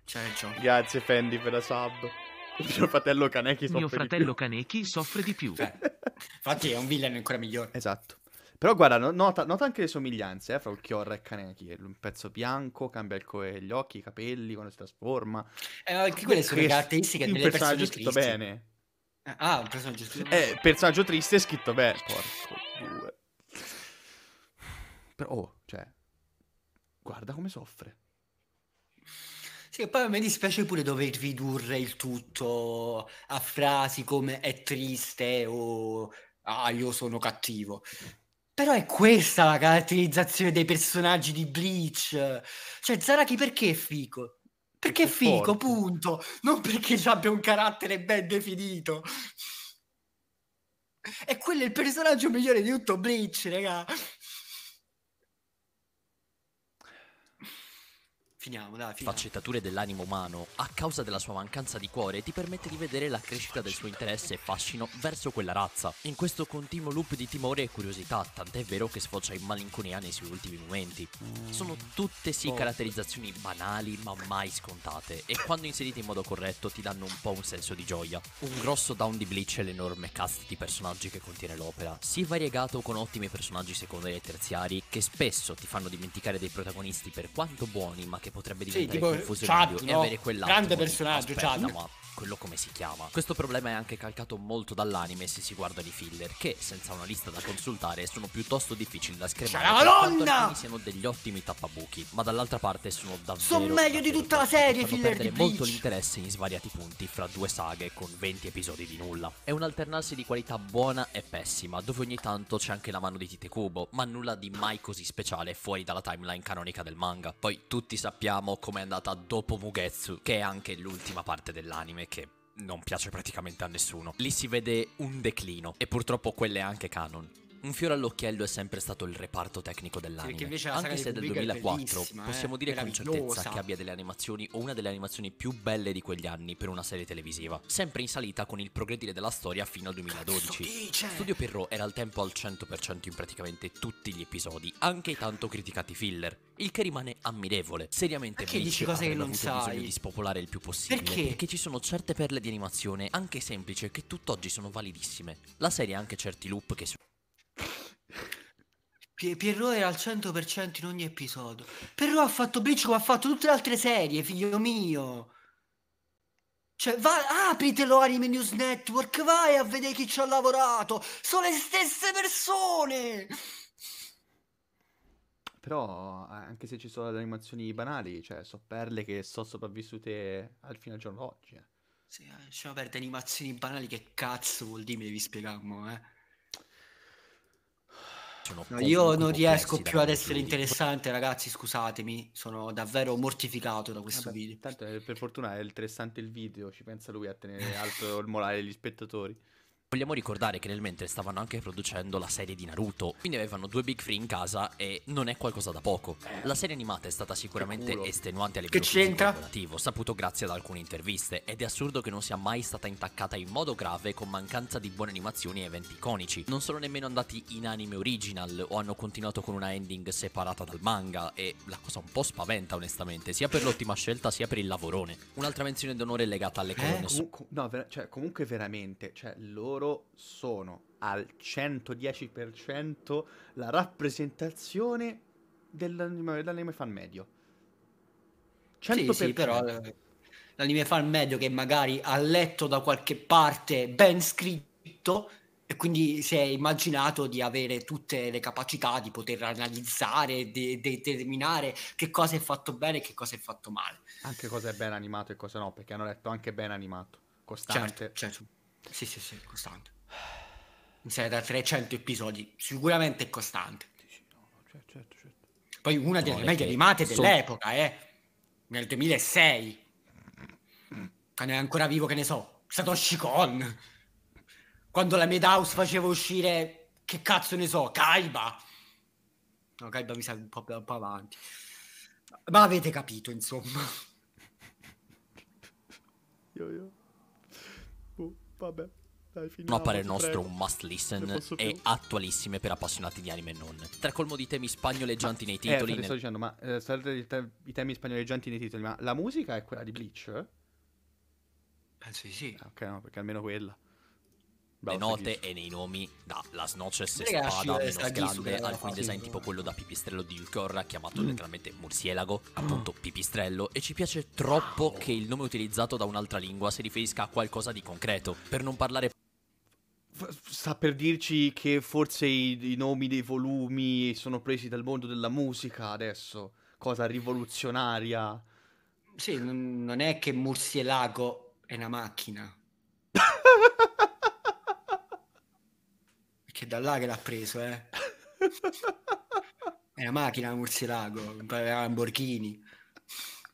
C'è cioè, ragione. Cioè. Grazie Fendi per la sub. Il mio fratello Kaneki soffre Mio fratello Kaneki soffre di più. Eh, infatti è un villain ancora migliore. Esatto. Però guarda, nota, nota anche le somiglianze eh, fra chiorro e Kaneki. Un pezzo bianco, cambia co- gli occhi, i capelli quando si trasforma. Eh, anche quelle sono le caratteristiche delle un personaggio scritto tristi. bene. Eh, ah, un personaggio scritto bene. Eh, personaggio triste è scritto bene. Porco due. Però, oh, cioè, guarda come soffre. Sì, e poi a me dispiace pure dover ridurre il tutto a frasi come è triste o ah, io sono cattivo. Però è questa la caratterizzazione dei personaggi di Bleach. Cioè, Zaraki perché è fico? Perché è fico, forte. punto. Non perché abbia un carattere ben definito. E quello è il personaggio migliore di tutto Bleach, ragazzi. Finiamo, dai, finiamo. Faccettature dell'animo umano, a causa della sua mancanza di cuore, ti permette di vedere la crescita del suo interesse e fascino verso quella razza. In questo continuo loop di timore e curiosità, tant'è vero che sfocia in malinconia nei suoi ultimi momenti. Sono tutte sì caratterizzazioni banali ma mai scontate, e quando inserite in modo corretto ti danno un po' un senso di gioia. Un grosso down di Bleach è l'enorme cast di personaggi che contiene l'opera, Si è variegato con ottimi personaggi secondari e terziari, che spesso ti fanno dimenticare dei protagonisti per quanto buoni ma che potrebbe diventare sì, tipo, confusionario Chad, no? avere quell'altro. Grande personaggio, Chad. Ma quello come si chiama. Questo problema è anche calcato molto dall'anime se si guarda i filler, che senza una lista da consultare sono piuttosto difficili da scrivere. C'è la nonna! siano degli ottimi tappabuchi, ma dall'altra parte sono davvero Sono meglio di tutta la serie i filler di Bleach. molto l'interesse in svariati punti fra due saghe con 20 episodi di nulla. È un di qualità buona e pessima, dove ogni tanto c'è anche la mano di Tite Kubo, ma nulla di mai così speciale fuori dalla timeline canonica del manga. Poi tutti sappiamo com'è andata dopo Mugetsu, che è anche l'ultima parte dell'anime che non piace praticamente a nessuno. Lì si vede un declino e purtroppo quella è anche canon un fiore all'occhiello è sempre stato il reparto tecnico dell'anime. Sì, Anche se è del 2004 possiamo eh, dire con certezza che abbia delle animazioni o una delle animazioni più belle di quegli anni per una serie televisiva, sempre in salita con il progredire della storia fino al 2012. Studio Perro era al tempo al 100% in praticamente tutti gli episodi, anche i tanto criticati filler, il che rimane ammirevole. Seriamente Perché dici cose che non sai? bisogno di spopolare il più possibile, perché? perché ci sono certe perle di animazione, anche semplici, che tutt'oggi sono validissime. La serie ha anche certi loop che sono Pierrot era al 100% in ogni episodio. Pierrot ha fatto Bleach come ha fatto tutte le altre serie, figlio mio. Cioè, va, apritelo Anime News Network, vai a vedere chi ci ha lavorato. Sono le stesse persone. Però, eh, anche se ci sono le animazioni banali, cioè, so perle che sono sopravvissute al fino al giorno d'oggi. Eh. Sì, eh, lasciamo perdere animazioni banali, che cazzo vuol dire, mi devi spiegarmo, eh. No, io non riesco più ad essere interessante, ragazzi. Scusatemi, sono davvero mortificato da questo Vabbè, video. Tanto per fortuna è interessante il video, ci pensa lui a tenere alto il morale degli spettatori. Vogliamo ricordare che nel mentre stavano anche producendo la serie di Naruto, quindi avevano due Big Free in casa e non è qualcosa da poco. La serie animata è stata sicuramente estenuante a livello che c'entra? lavorativo, saputo grazie ad alcune interviste, ed è assurdo che non sia mai stata intaccata in modo grave con mancanza di buone animazioni e eventi iconici. Non sono nemmeno andati in anime original o hanno continuato con una ending separata dal manga e la cosa un po' spaventa onestamente, sia per l'ottima scelta sia per il lavorone. Un'altra menzione d'onore è legata alle eh, colonne eh? so- No, ver- cioè comunque veramente, cioè loro loro sono al 110% la rappresentazione dell'anime, dell'anime fan medio. 100%. Sì, sì, però eh, l'anime fan medio che magari ha letto da qualche parte ben scritto e quindi si è immaginato di avere tutte le capacità di poter analizzare, di, di determinare che cosa è fatto bene e che cosa è fatto male. Anche cosa è ben animato e cosa no, perché hanno letto anche ben animato, costante. Certo, certo. Sì, sì, sì, costante. Mi sa da 300 episodi, sicuramente è costante. No, certo, certo, certo. Poi una delle no, meglio animate so... dell'epoca, eh. Nel 2006. Quando è ancora vivo, che ne so, Satoshi Kon. Quando la Madhouse faceva uscire, che cazzo ne so, Kaiba. No, Kaiba mi sa un po', più avanti. Ma avete capito, insomma. Yo, yo. Vabbè. Dai, finiamo, no, a parer nostro un must listen e attualissime per appassionati di anime e non. Tra colmo di temi spagnoleggianti ma, nei eh, titoli. Eh, nel... sto dicendo, ma eh, te- i temi spagnoleggianti nei titoli, ma la musica è quella di Bleach? Penso eh, di sì. Ah, ok, no, perché almeno quella le note e nei nomi da Las e Spada eh, meno grande alcuni design tipo quello da pipistrello di Ulcorra chiamato mm. letteralmente murcielago appunto pipistrello e ci piace troppo che il nome utilizzato da un'altra lingua si riferisca a qualcosa di concreto per non parlare sta per dirci che forse i, i, nomi dei volumi sono presi dal mondo della musica adesso, cosa rivoluzionaria. Sì, non, è che Murcielago è una macchina, Perché da là che l'ha preso, eh. è una macchina un murcielago, un Lamborghini.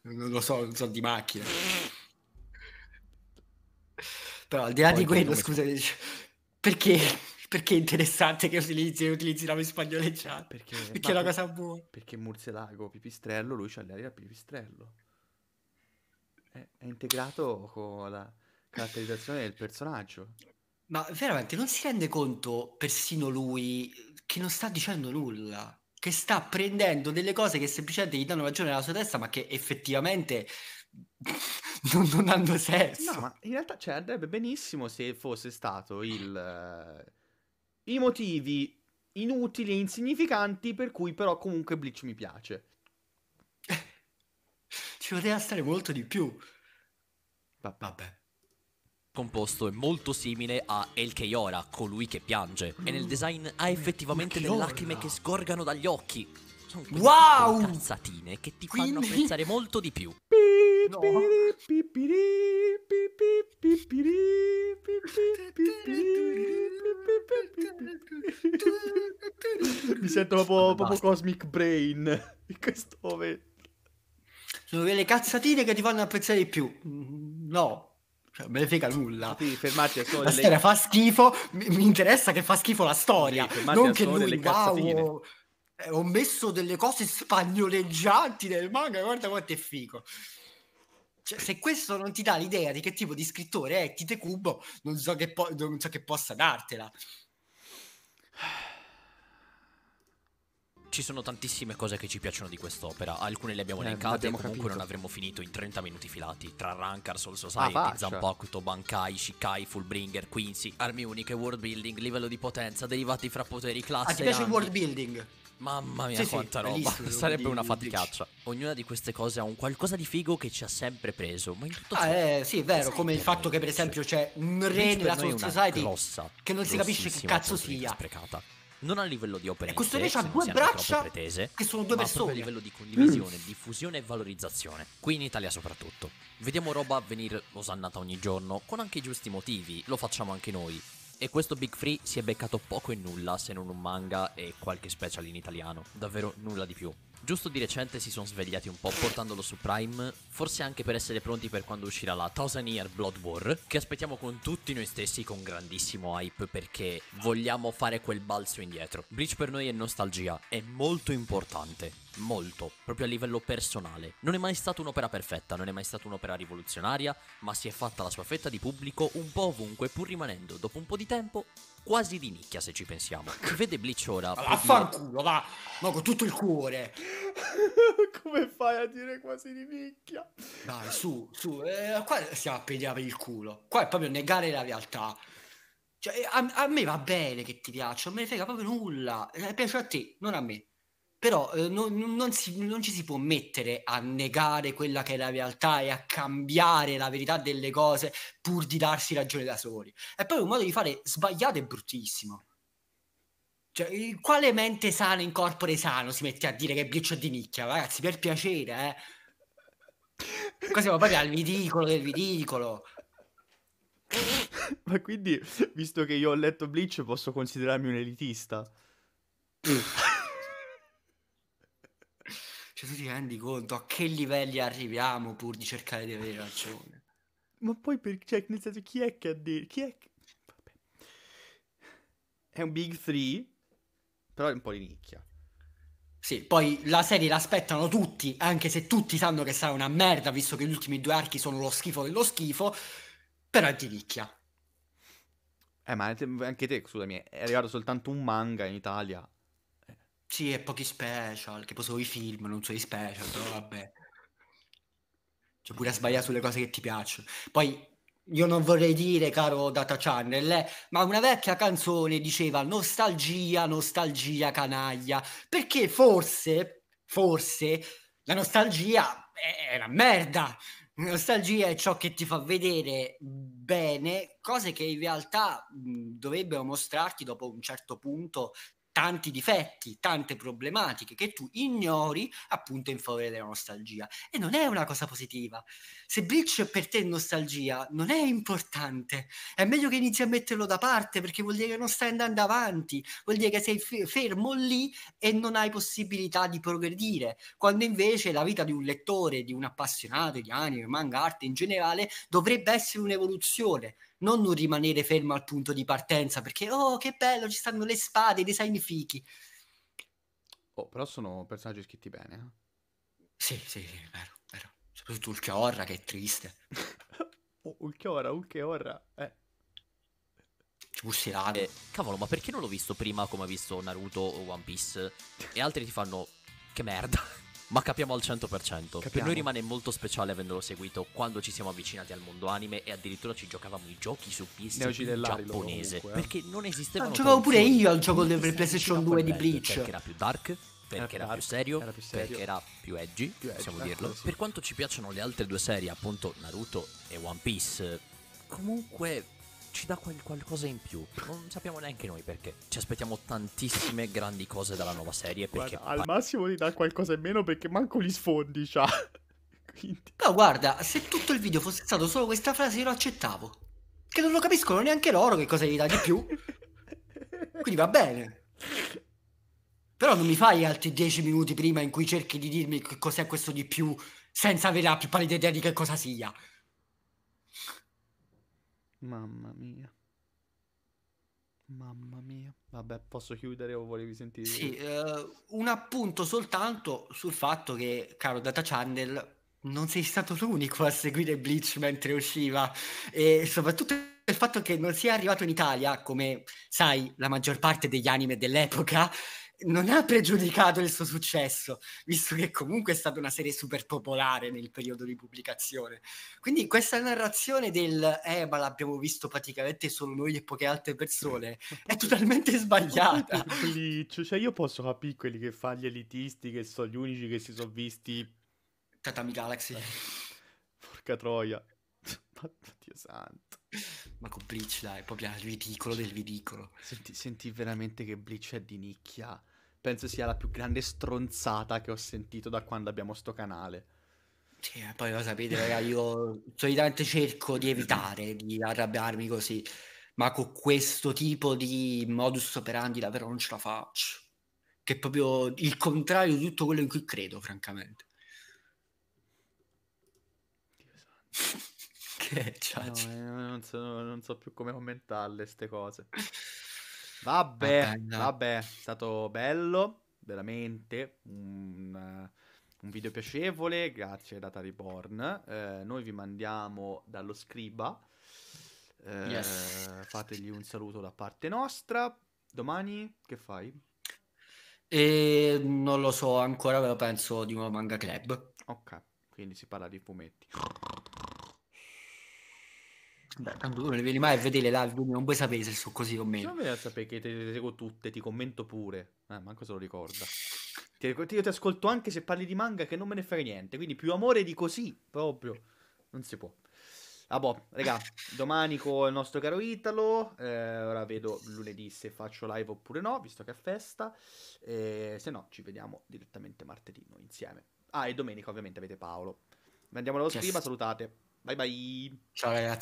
Non lo so, non so di macchina. Però al di là Poi di quello, scusa, perché, perché è interessante che utilizzi, utilizzi la spagnoleggiata? Perché, perché è una cosa buona. Perché Murcielago, Pipistrello, lui c'ha l'aria Pipistrello. È, è integrato con la caratterizzazione del personaggio. Ma veramente non si rende conto persino lui eh, che non sta dicendo nulla, che sta prendendo delle cose che semplicemente gli danno ragione alla sua testa, ma che effettivamente non, non hanno senso. No, ma in realtà cioè, andrebbe benissimo se fosse stato il... Uh, I motivi inutili e insignificanti per cui però comunque Bleach mi piace. Ci poteva stare molto di più. Vabbè composto è molto simile a El Keyora, colui che piange. E nel design ha mm. effettivamente delle lacrime che sgorgano dagli occhi. Sono wow! cazzatine che ti fanno apprezzare molto di più. Mi sento proprio, proprio Cosmic Brain in questo momento. Sono delle cazzatine che ti fanno apprezzare di più. No. Cioè, me ne frega nulla. Sì, fermarti a solo la storia fa schifo, mi, mi, interessa che fa schifo la storia, sì, non che lui, wow, eh, ho messo delle cose spagnoleggianti nel manga, guarda quanto è figo. Cioè, se questo non ti dà l'idea di che tipo di scrittore è Tite Cubo, non so che, po- non so che possa dartela ci sono tantissime cose che ci piacciono di quest'opera. Alcune le abbiamo eh, elencate, comunque capito. non avremmo finito in 30 minuti filati. Tra Rankar, Soul ah, Society, ah, Zanpakuto, Bankai, Shikai, Fullbringer, Quincy, armi uniche, world building, livello di potenza, derivati fra poteri, ah, classe. Ah, ti piace il world building? Mamma mia, sì, quanta sì, roba! Sarebbe una faticaccia. Ognuna di queste cose ha un qualcosa di figo che ci ha sempre preso. Ma in tutto ah, eh, sì, è vero. Come il fatto che, per esempio, c'è un re nella Soul Society che non si capisce che cazzo sia. Sprecata non a livello di open E questo invece ha due braccia pretese, che sono due persone. a livello di mm. condivisione, mm. diffusione e valorizzazione. Qui in Italia soprattutto. Vediamo roba venire osannata ogni giorno, con anche i giusti motivi, lo facciamo anche noi. E questo Big Free si è beccato poco e nulla se non un manga e qualche special in italiano, davvero nulla di più. Giusto di recente si sono svegliati un po' portandolo su Prime, forse anche per essere pronti per quando uscirà la Thousand Year Blood War, che aspettiamo con tutti noi stessi con grandissimo hype perché vogliamo fare quel balzo indietro. Breach per noi è nostalgia, è molto importante molto, proprio a livello personale. Non è mai stata un'opera perfetta, non è mai stata un'opera rivoluzionaria, ma si è fatta la sua fetta di pubblico un po' ovunque, pur rimanendo, dopo un po' di tempo, quasi di nicchia se ci pensiamo. vede Bleach ora... Affanculo, va! Ma con tutto il cuore! Come fai a dire quasi di nicchia? Dai, su, su, eh, qua stiamo a pediare il culo. Qua è proprio negare la realtà. Cioè, a, a me va bene che ti piaccia, non me ne frega proprio nulla. Eh, piace a te, non a me però eh, non, non, si, non, ci si può mettere a negare quella che è la realtà e a cambiare la verità delle cose pur di darsi ragione da soli. È proprio un modo di fare sbagliato e bruttissimo. Cioè, quale mente sana in corpore sano si mette a dire che è breccia di nicchia, ragazzi, per piacere, eh. Qua siamo proprio al ridicolo del ridicolo. Ma quindi, visto che io ho letto Bleach, posso considerarmi un elitista? Mm. Cioè, tu ti rendi conto a che livelli arriviamo pur di cercare di avere ragione. Ma poi, per, cioè, nel senso, chi è che ha detto... Chi è che... Vabbè. È un big three, però è un po' di nicchia. Sì, poi la serie l'aspettano tutti, anche se tutti sanno che sarà una merda, visto che gli ultimi due archi sono lo schifo dello schifo, però è di nicchia. Eh, ma anche te, scusami, è arrivato soltanto un manga in Italia sì, e pochi special, che poi solo i film, non solo i special, però vabbè. Cioè pure a sbagliare sulle cose che ti piacciono. Poi io non vorrei dire, caro Data Channel, eh, ma una vecchia canzone diceva nostalgia, nostalgia canaglia, perché forse, forse, la nostalgia è una merda. nostalgia è ciò che ti fa vedere bene cose che in realtà mh, dovrebbero mostrarti dopo un certo punto tanti difetti, tante problematiche che tu ignori appunto in favore della nostalgia. E non è una cosa positiva. Se Bleach per te nostalgia, non è importante. È meglio che inizi a metterlo da parte perché vuol dire che non stai andando avanti, vuol dire che sei f- fermo lì e non hai possibilità di progredire. Quando invece la vita di un lettore, di un appassionato di anime, manga, arte in generale, dovrebbe essere un'evoluzione non non rimanere fermo al punto di partenza perché oh che bello ci stanno le spade, i design fichi. Oh, però sono personaggi scritti bene. Eh. Sì, sì, sì, è vero, è vero. Soprattutto Ulchiorra che è triste. oh, Ulchiorra, Ulchiorra, eh. Eh, cavolo, ma perché non l'ho visto prima come ha visto Naruto o One Piece? E altri ti fanno... Che merda ma capiamo al 100%. Capiamo. Per noi rimane molto speciale avendolo seguito quando ci siamo avvicinati al mondo anime e addirittura ci giocavamo i giochi su pista giapponese. Comunque, eh. Perché non esistevano. Ma giocavo pure io al gioco del PlayStation 2 di Bleach. Perché era più dark. Perché era, era, più serio, era, più serio, perché era più edgy, più edgy possiamo dirlo. Sì. Per quanto ci piacciono le altre due serie, appunto Naruto e One Piece, comunque ci dà quel qualcosa in più. Non sappiamo neanche noi perché. Ci aspettiamo tantissime grandi cose dalla nuova serie. Guarda, al massimo ti dà qualcosa in meno perché manco gli sfondi c'ha. Cioè. Quindi... No, guarda, se tutto il video fosse stato solo questa frase, io lo accettavo. Che non lo capiscono neanche loro che cosa gli dà di più. Quindi va bene. Però non mi fai altri dieci minuti prima in cui cerchi di dirmi che cos'è questo di più senza avere la più pallida idea di che cosa sia. Mamma mia. Mamma mia. Vabbè, posso chiudere o volevi sentire? Sì, uh, un appunto soltanto sul fatto che, caro Data Channel, non sei stato l'unico a seguire Bleach mentre usciva e soprattutto il fatto che non sia arrivato in Italia, come sai, la maggior parte degli anime dell'epoca, non ha pregiudicato il suo successo, visto che comunque è stata una serie super popolare nel periodo di pubblicazione. Quindi questa narrazione del eh, ma l'abbiamo visto praticamente solo noi e poche altre persone è totalmente sbagliata. cioè, io posso capire quelli che fanno gli elitisti, che sono gli unici che si sono visti. Tatami Galaxy. Eh, porca troia. Dio santo. Ma con Bleach, dai, proprio il ridicolo del ridicolo. Senti, senti veramente che Bleach è di nicchia penso sia la più grande stronzata che ho sentito da quando abbiamo sto canale. Sì, eh, poi lo sapete, raga, io solitamente cerco di evitare di arrabbiarmi così, ma con questo tipo di modus operandi davvero non ce la faccio. Che è proprio il contrario di tutto quello in cui credo, francamente. che, cioè, no, eh, non, so, non so più come commentarle queste cose. Vabbè, vabbè, ah, vabbè, è stato bello, veramente. Un, un video piacevole, grazie Data Reborn. Eh, noi vi mandiamo dallo scriba. Eh, yes. Fategli un saluto da parte nostra. Domani che fai? E non lo so ancora, però penso di nuovo manga club. Ok, quindi si parla di fumetti. Beh, tanto tu non vieni mai a vedere live, quindi non puoi sapere se sono così o meno. Non vieni a sapere che te le seguo tutte, ti commento pure. Eh, manco se lo ricorda. Ti, io ti ascolto anche se parli di manga che non me ne frega niente, quindi più amore di così, proprio. Non si può. Ah boh, raga, domani con il nostro caro Italo, eh, ora vedo lunedì se faccio live oppure no, visto che è festa, eh, se no ci vediamo direttamente martedì noi insieme. Ah, e domenica ovviamente avete Paolo. Andiamo allo vostra prima, salutate. Bye bye. Ciao ragazzi.